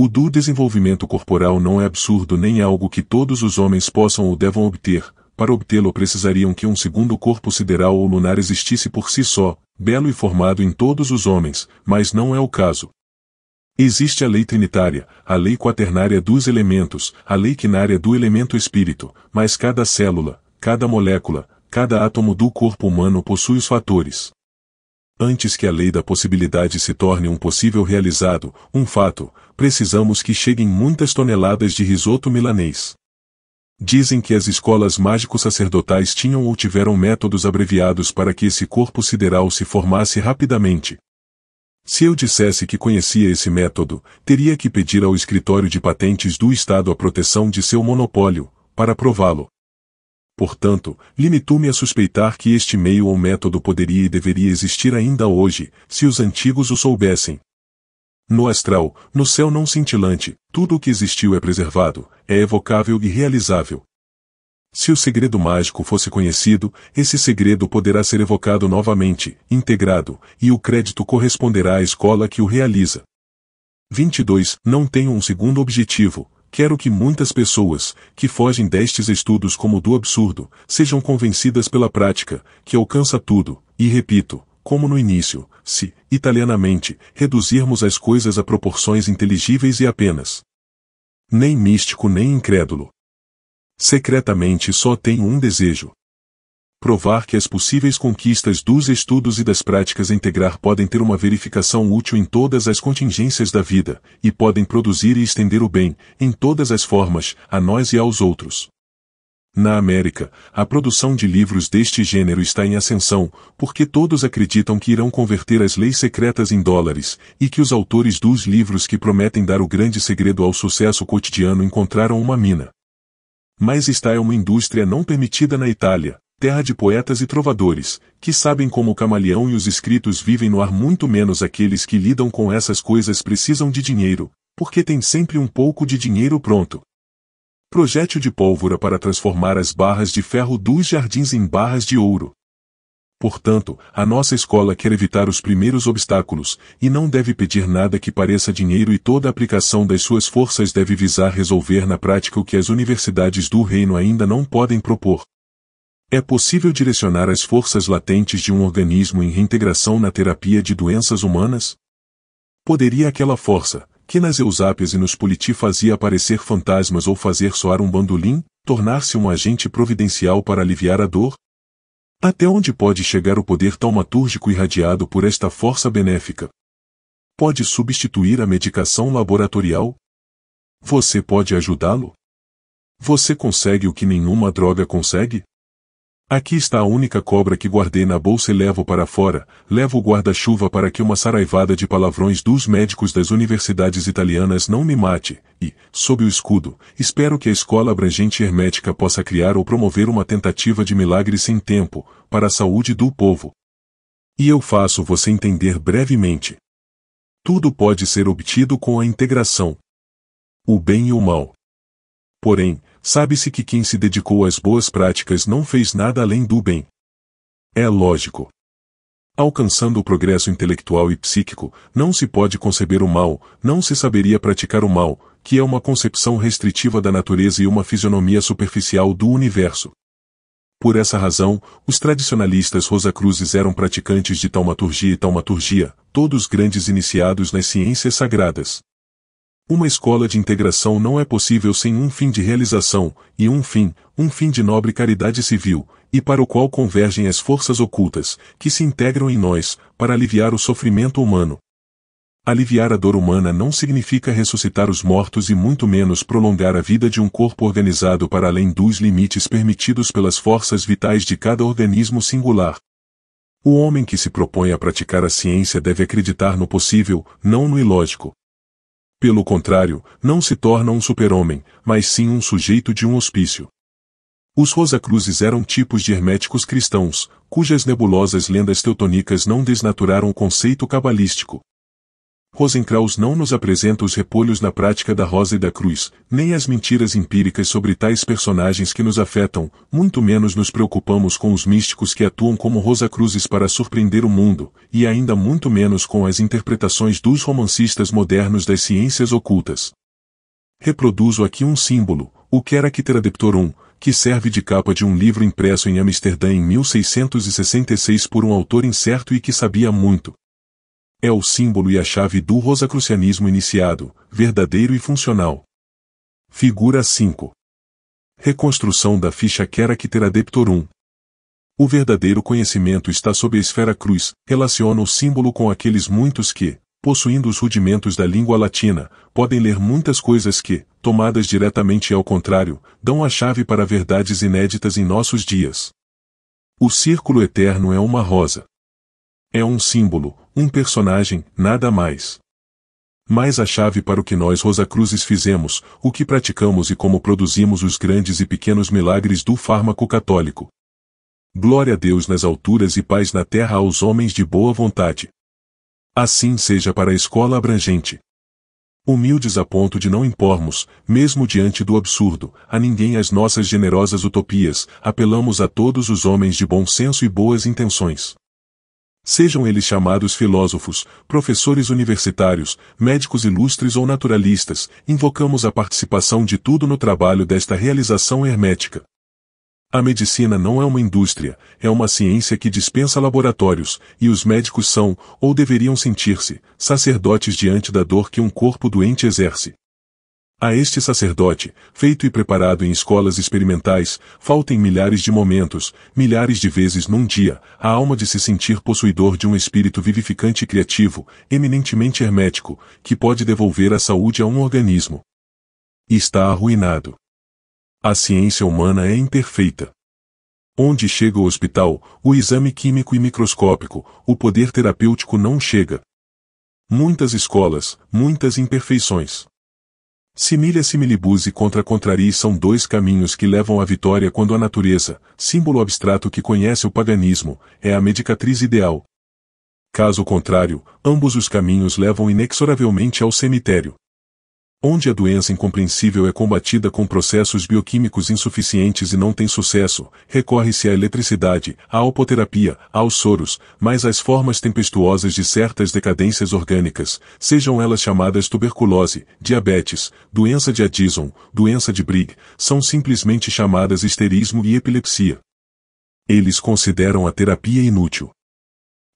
O do desenvolvimento corporal não é absurdo nem é algo que todos os homens possam ou devam obter, para obtê-lo precisariam que um segundo corpo sideral ou lunar existisse por si só, belo e formado em todos os homens, mas não é o caso. Existe a lei trinitária, a lei quaternária dos elementos, a lei quinária do elemento espírito, mas cada célula, cada molécula, cada átomo do corpo humano possui os fatores. Antes que a lei da possibilidade se torne um possível realizado, um fato, precisamos que cheguem muitas toneladas de risoto milanês. Dizem que as escolas mágico-sacerdotais tinham ou tiveram métodos abreviados para que esse corpo sideral se formasse rapidamente. Se eu dissesse que conhecia esse método, teria que pedir ao escritório de patentes do Estado a proteção de seu monopólio, para prová-lo. Portanto, limito-me a suspeitar que este meio ou método poderia e deveria existir ainda hoje, se os antigos o soubessem. No astral, no céu não cintilante, tudo o que existiu é preservado, é evocável e realizável. Se o segredo mágico fosse conhecido, esse segredo poderá ser evocado novamente, integrado, e o crédito corresponderá à escola que o realiza. 22. Não tenho um segundo objetivo. Quero que muitas pessoas, que fogem destes estudos como do absurdo, sejam convencidas pela prática, que alcança tudo, e repito, como no início, se, italianamente, reduzirmos as coisas a proporções inteligíveis e apenas. Nem místico nem incrédulo. Secretamente só tenho um desejo. Provar que as possíveis conquistas dos estudos e das práticas integrar podem ter uma verificação útil em todas as contingências da vida, e podem produzir e estender o bem, em todas as formas, a nós e aos outros. Na América, a produção de livros deste gênero está em ascensão, porque todos acreditam que irão converter as leis secretas em dólares, e que os autores dos livros que prometem dar o grande segredo ao sucesso cotidiano encontraram uma mina. Mas está é uma indústria não permitida na Itália, terra de poetas e trovadores, que sabem como o camaleão e os escritos vivem no ar muito menos aqueles que lidam com essas coisas precisam de dinheiro, porque tem sempre um pouco de dinheiro pronto projétil de pólvora para transformar as barras de ferro dos jardins em barras de ouro. Portanto, a nossa escola quer evitar os primeiros obstáculos, e não deve pedir nada que pareça dinheiro e toda a aplicação das suas forças deve visar resolver na prática o que as universidades do reino ainda não podem propor. É possível direcionar as forças latentes de um organismo em reintegração na terapia de doenças humanas? Poderia aquela força, que nas Eusápias e nos Politi fazia aparecer fantasmas ou fazer soar um bandolim, tornar-se um agente providencial para aliviar a dor? Até onde pode chegar o poder taumatúrgico irradiado por esta força benéfica? Pode substituir a medicação laboratorial? Você pode ajudá-lo? Você consegue o que nenhuma droga consegue? Aqui está a única cobra que guardei na bolsa e levo para fora, levo o guarda-chuva para que uma saraivada de palavrões dos médicos das universidades italianas não me mate, e, sob o escudo, espero que a escola abrangente hermética possa criar ou promover uma tentativa de milagre sem tempo, para a saúde do povo. E eu faço você entender brevemente. Tudo pode ser obtido com a integração. O bem e o mal. Porém, Sabe-se que quem se dedicou às boas práticas não fez nada além do bem. É lógico. Alcançando o progresso intelectual e psíquico, não se pode conceber o mal, não se saberia praticar o mal, que é uma concepção restritiva da natureza e uma fisionomia superficial do universo. Por essa razão, os tradicionalistas rosacruzes eram praticantes de taumaturgia e taumaturgia, todos grandes iniciados nas ciências sagradas. Uma escola de integração não é possível sem um fim de realização, e um fim, um fim de nobre caridade civil, e para o qual convergem as forças ocultas, que se integram em nós, para aliviar o sofrimento humano. Aliviar a dor humana não significa ressuscitar os mortos e muito menos prolongar a vida de um corpo organizado para além dos limites permitidos pelas forças vitais de cada organismo singular. O homem que se propõe a praticar a ciência deve acreditar no possível, não no ilógico. Pelo contrário, não se torna um super-homem, mas sim um sujeito de um hospício. Os Rosacruzes eram tipos de herméticos cristãos, cujas nebulosas lendas teutônicas não desnaturaram o conceito cabalístico, Rosenkraus não nos apresenta os repolhos na prática da Rosa e da Cruz, nem as mentiras empíricas sobre tais personagens que nos afetam, muito menos nos preocupamos com os místicos que atuam como Rosacruzes para surpreender o mundo, e ainda muito menos com as interpretações dos romancistas modernos das ciências ocultas. Reproduzo aqui um símbolo, o Kerakteradeptorum, que serve de capa de um livro impresso em Amsterdã em 1666 por um autor incerto e que sabia muito, é o símbolo e a chave do rosacrucianismo iniciado, verdadeiro e funcional. Figura 5. Reconstrução da ficha Queracteradeptorum. O verdadeiro conhecimento está sob a esfera cruz, relaciona o símbolo com aqueles muitos que, possuindo os rudimentos da língua latina, podem ler muitas coisas que, tomadas diretamente ao contrário, dão a chave para verdades inéditas em nossos dias. O círculo eterno é uma rosa. É um símbolo, um personagem, nada mais. Mas a chave para o que nós Rosacruzes fizemos, o que praticamos e como produzimos os grandes e pequenos milagres do fármaco católico. Glória a Deus nas alturas e paz na terra aos homens de boa vontade. Assim seja para a escola abrangente. Humildes a ponto de não impormos, mesmo diante do absurdo, a ninguém as nossas generosas utopias, apelamos a todos os homens de bom senso e boas intenções. Sejam eles chamados filósofos, professores universitários, médicos ilustres ou naturalistas, invocamos a participação de tudo no trabalho desta realização hermética. A medicina não é uma indústria, é uma ciência que dispensa laboratórios, e os médicos são, ou deveriam sentir-se, sacerdotes diante da dor que um corpo doente exerce. A este sacerdote, feito e preparado em escolas experimentais, faltem milhares de momentos, milhares de vezes num dia, a alma de se sentir possuidor de um espírito vivificante e criativo, eminentemente hermético, que pode devolver a saúde a um organismo. Está arruinado. A ciência humana é imperfeita. Onde chega o hospital, o exame químico e microscópico, o poder terapêutico não chega. Muitas escolas, muitas imperfeições. Similia similibus e contra contrarii são dois caminhos que levam à vitória quando a natureza, símbolo abstrato que conhece o paganismo, é a medicatriz ideal. Caso contrário, ambos os caminhos levam inexoravelmente ao cemitério. Onde a doença incompreensível é combatida com processos bioquímicos insuficientes e não tem sucesso, recorre-se à eletricidade, à alpoterapia, aos soros, mas as formas tempestuosas de certas decadências orgânicas, sejam elas chamadas tuberculose, diabetes, doença de Addison, doença de Brigg, são simplesmente chamadas histerismo e epilepsia. Eles consideram a terapia inútil.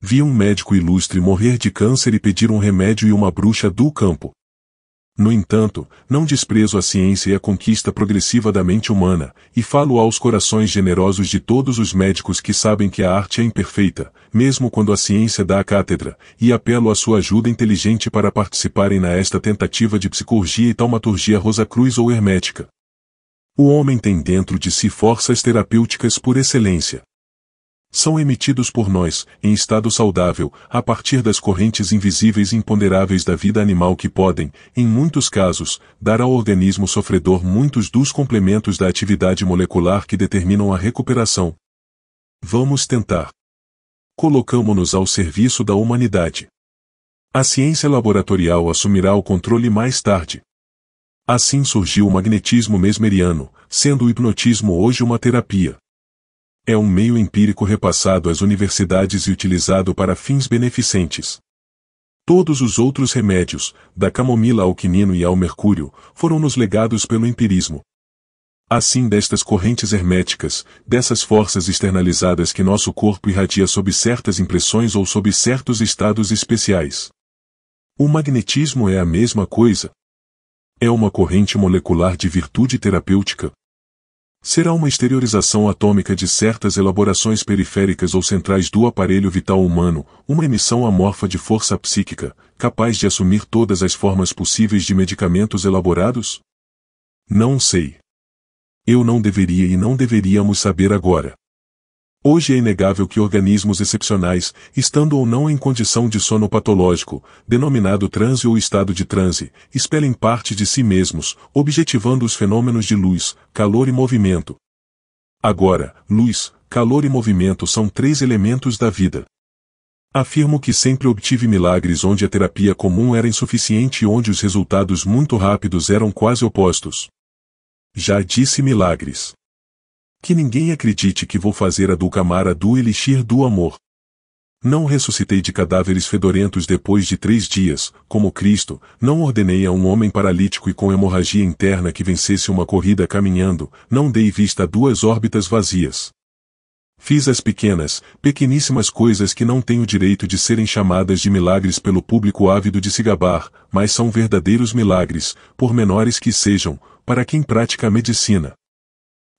Vi um médico ilustre morrer de câncer e pedir um remédio e uma bruxa do campo. No entanto, não desprezo a ciência e a conquista progressiva da mente humana, e falo aos corações generosos de todos os médicos que sabem que a arte é imperfeita, mesmo quando a ciência dá a cátedra, e apelo à sua ajuda inteligente para participarem na esta tentativa de psicologia e taumaturgia Cruz ou hermética. O homem tem dentro de si forças terapêuticas por excelência são emitidos por nós, em estado saudável, a partir das correntes invisíveis e imponderáveis da vida animal que podem, em muitos casos, dar ao organismo sofredor muitos dos complementos da atividade molecular que determinam a recuperação. Vamos tentar. Colocamo-nos ao serviço da humanidade. A ciência laboratorial assumirá o controle mais tarde. Assim surgiu o magnetismo mesmeriano, sendo o hipnotismo hoje uma terapia. É um meio empírico repassado às universidades e utilizado para fins beneficentes. Todos os outros remédios, da camomila ao quinino e ao mercúrio, foram nos legados pelo empirismo. Assim destas correntes herméticas, dessas forças externalizadas que nosso corpo irradia sob certas impressões ou sob certos estados especiais. O magnetismo é a mesma coisa. É uma corrente molecular de virtude terapêutica, será uma exteriorização atômica de certas elaborações periféricas ou centrais do aparelho vital humano, uma emissão amorfa de força psíquica, capaz de assumir todas as formas possíveis de medicamentos elaborados? Não sei. Eu não deveria e não deveríamos saber agora. Hoje é inegável que organismos excepcionais, estando ou não em condição de sono patológico, denominado transe ou estado de transe, expelem parte de si mesmos, objetivando os fenômenos de luz, calor e movimento. Agora, luz, calor e movimento são três elementos da vida. Afirmo que sempre obtive milagres onde a terapia comum era insuficiente e onde os resultados muito rápidos eram quase opostos. Já disse milagres. Que ninguém acredite que vou fazer a Dulcamara do Elixir do Amor. Não ressuscitei de cadáveres fedorentos depois de três dias, como Cristo, não ordenei a um homem paralítico e com hemorragia interna que vencesse uma corrida caminhando, não dei vista a duas órbitas vazias. Fiz as pequenas, pequeníssimas coisas que não têm o direito de serem chamadas de milagres pelo público ávido de se gabar, mas são verdadeiros milagres, por menores que sejam, para quem pratica a medicina.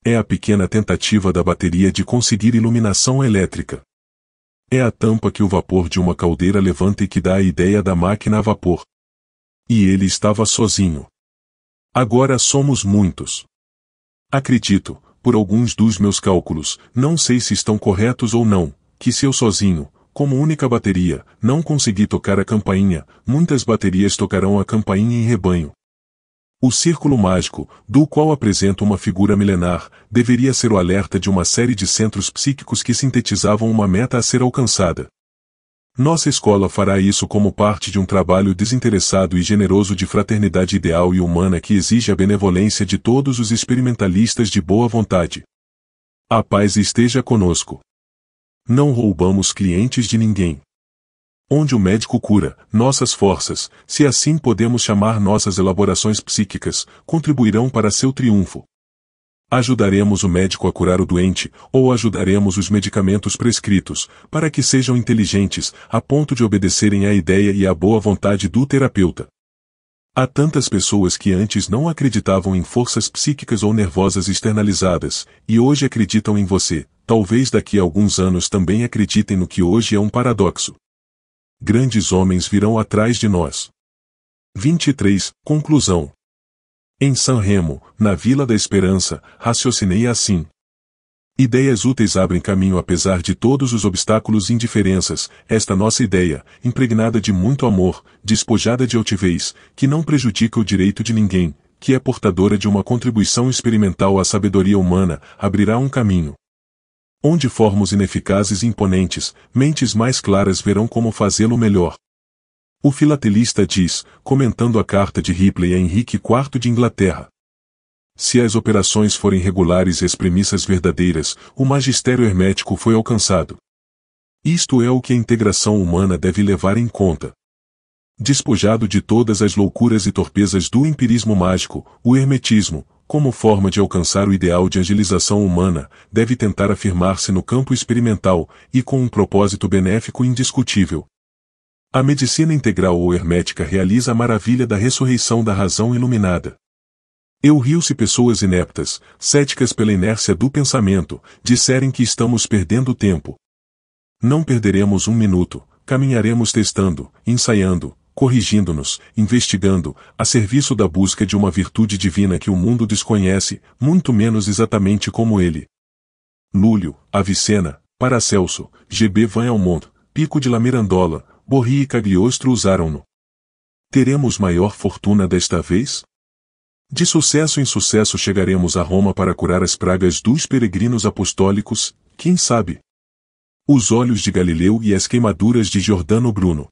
É a pequena tentativa da bateria de conseguir iluminação elétrica. É a tampa que o vapor de uma caldeira levanta e que dá a ideia da máquina a vapor. E ele estava sozinho. Agora somos muitos. Acredito, por alguns dos meus cálculos, não sei se estão corretos ou não, que se eu sozinho, como única bateria, não consegui tocar a campainha, muitas baterias tocarão a campainha em rebanho. O círculo mágico, do qual apresenta uma figura milenar, deveria ser o alerta de uma série de centros psíquicos que sintetizavam uma meta a ser alcançada. Nossa escola fará isso como parte de um trabalho desinteressado e generoso de fraternidade ideal e humana que exige a benevolência de todos os experimentalistas de boa vontade. A paz esteja conosco. Não roubamos clientes de ninguém onde o médico cura, nossas forças, se assim podemos chamar nossas elaborações psíquicas, contribuirão para seu triunfo. Ajudaremos o médico a curar o doente, ou ajudaremos os medicamentos prescritos, para que sejam inteligentes, a ponto de obedecerem à ideia e à boa vontade do terapeuta. Há tantas pessoas que antes não acreditavam em forças psíquicas ou nervosas externalizadas, e hoje acreditam em você, talvez daqui a alguns anos também acreditem no que hoje é um paradoxo grandes homens virão atrás de nós. 23. Conclusão. Em San Remo, na Vila da Esperança, raciocinei assim. Ideias úteis abrem caminho apesar de todos os obstáculos e indiferenças, esta nossa ideia, impregnada de muito amor, despojada de altivez, que não prejudica o direito de ninguém, que é portadora de uma contribuição experimental à sabedoria humana, abrirá um caminho, Onde formos ineficazes e imponentes, mentes mais claras verão como fazê-lo melhor. O filatelista diz, comentando a carta de Ripley a Henrique IV de Inglaterra. Se as operações forem regulares e as premissas verdadeiras, o magistério hermético foi alcançado. Isto é o que a integração humana deve levar em conta. Despojado de todas as loucuras e torpezas do empirismo mágico, o hermetismo, como forma de alcançar o ideal de agilização humana, deve tentar afirmar-se no campo experimental e com um propósito benéfico indiscutível. A medicina integral ou hermética realiza a maravilha da ressurreição da razão iluminada. Eu rio-se pessoas ineptas, céticas pela inércia do pensamento, disserem que estamos perdendo tempo. Não perderemos um minuto, caminharemos testando, ensaiando, corrigindo-nos, investigando, a serviço da busca de uma virtude divina que o mundo desconhece, muito menos exatamente como ele. Lúlio, Avicena, Paracelso, G.B. Van Helmont, Pico de la Mirandola, Borri e Cagliostro usaram-no. Teremos maior fortuna desta vez? De sucesso em sucesso chegaremos a Roma para curar as pragas dos peregrinos apostólicos, quem sabe? Os olhos de Galileu e as queimaduras de Giordano Bruno.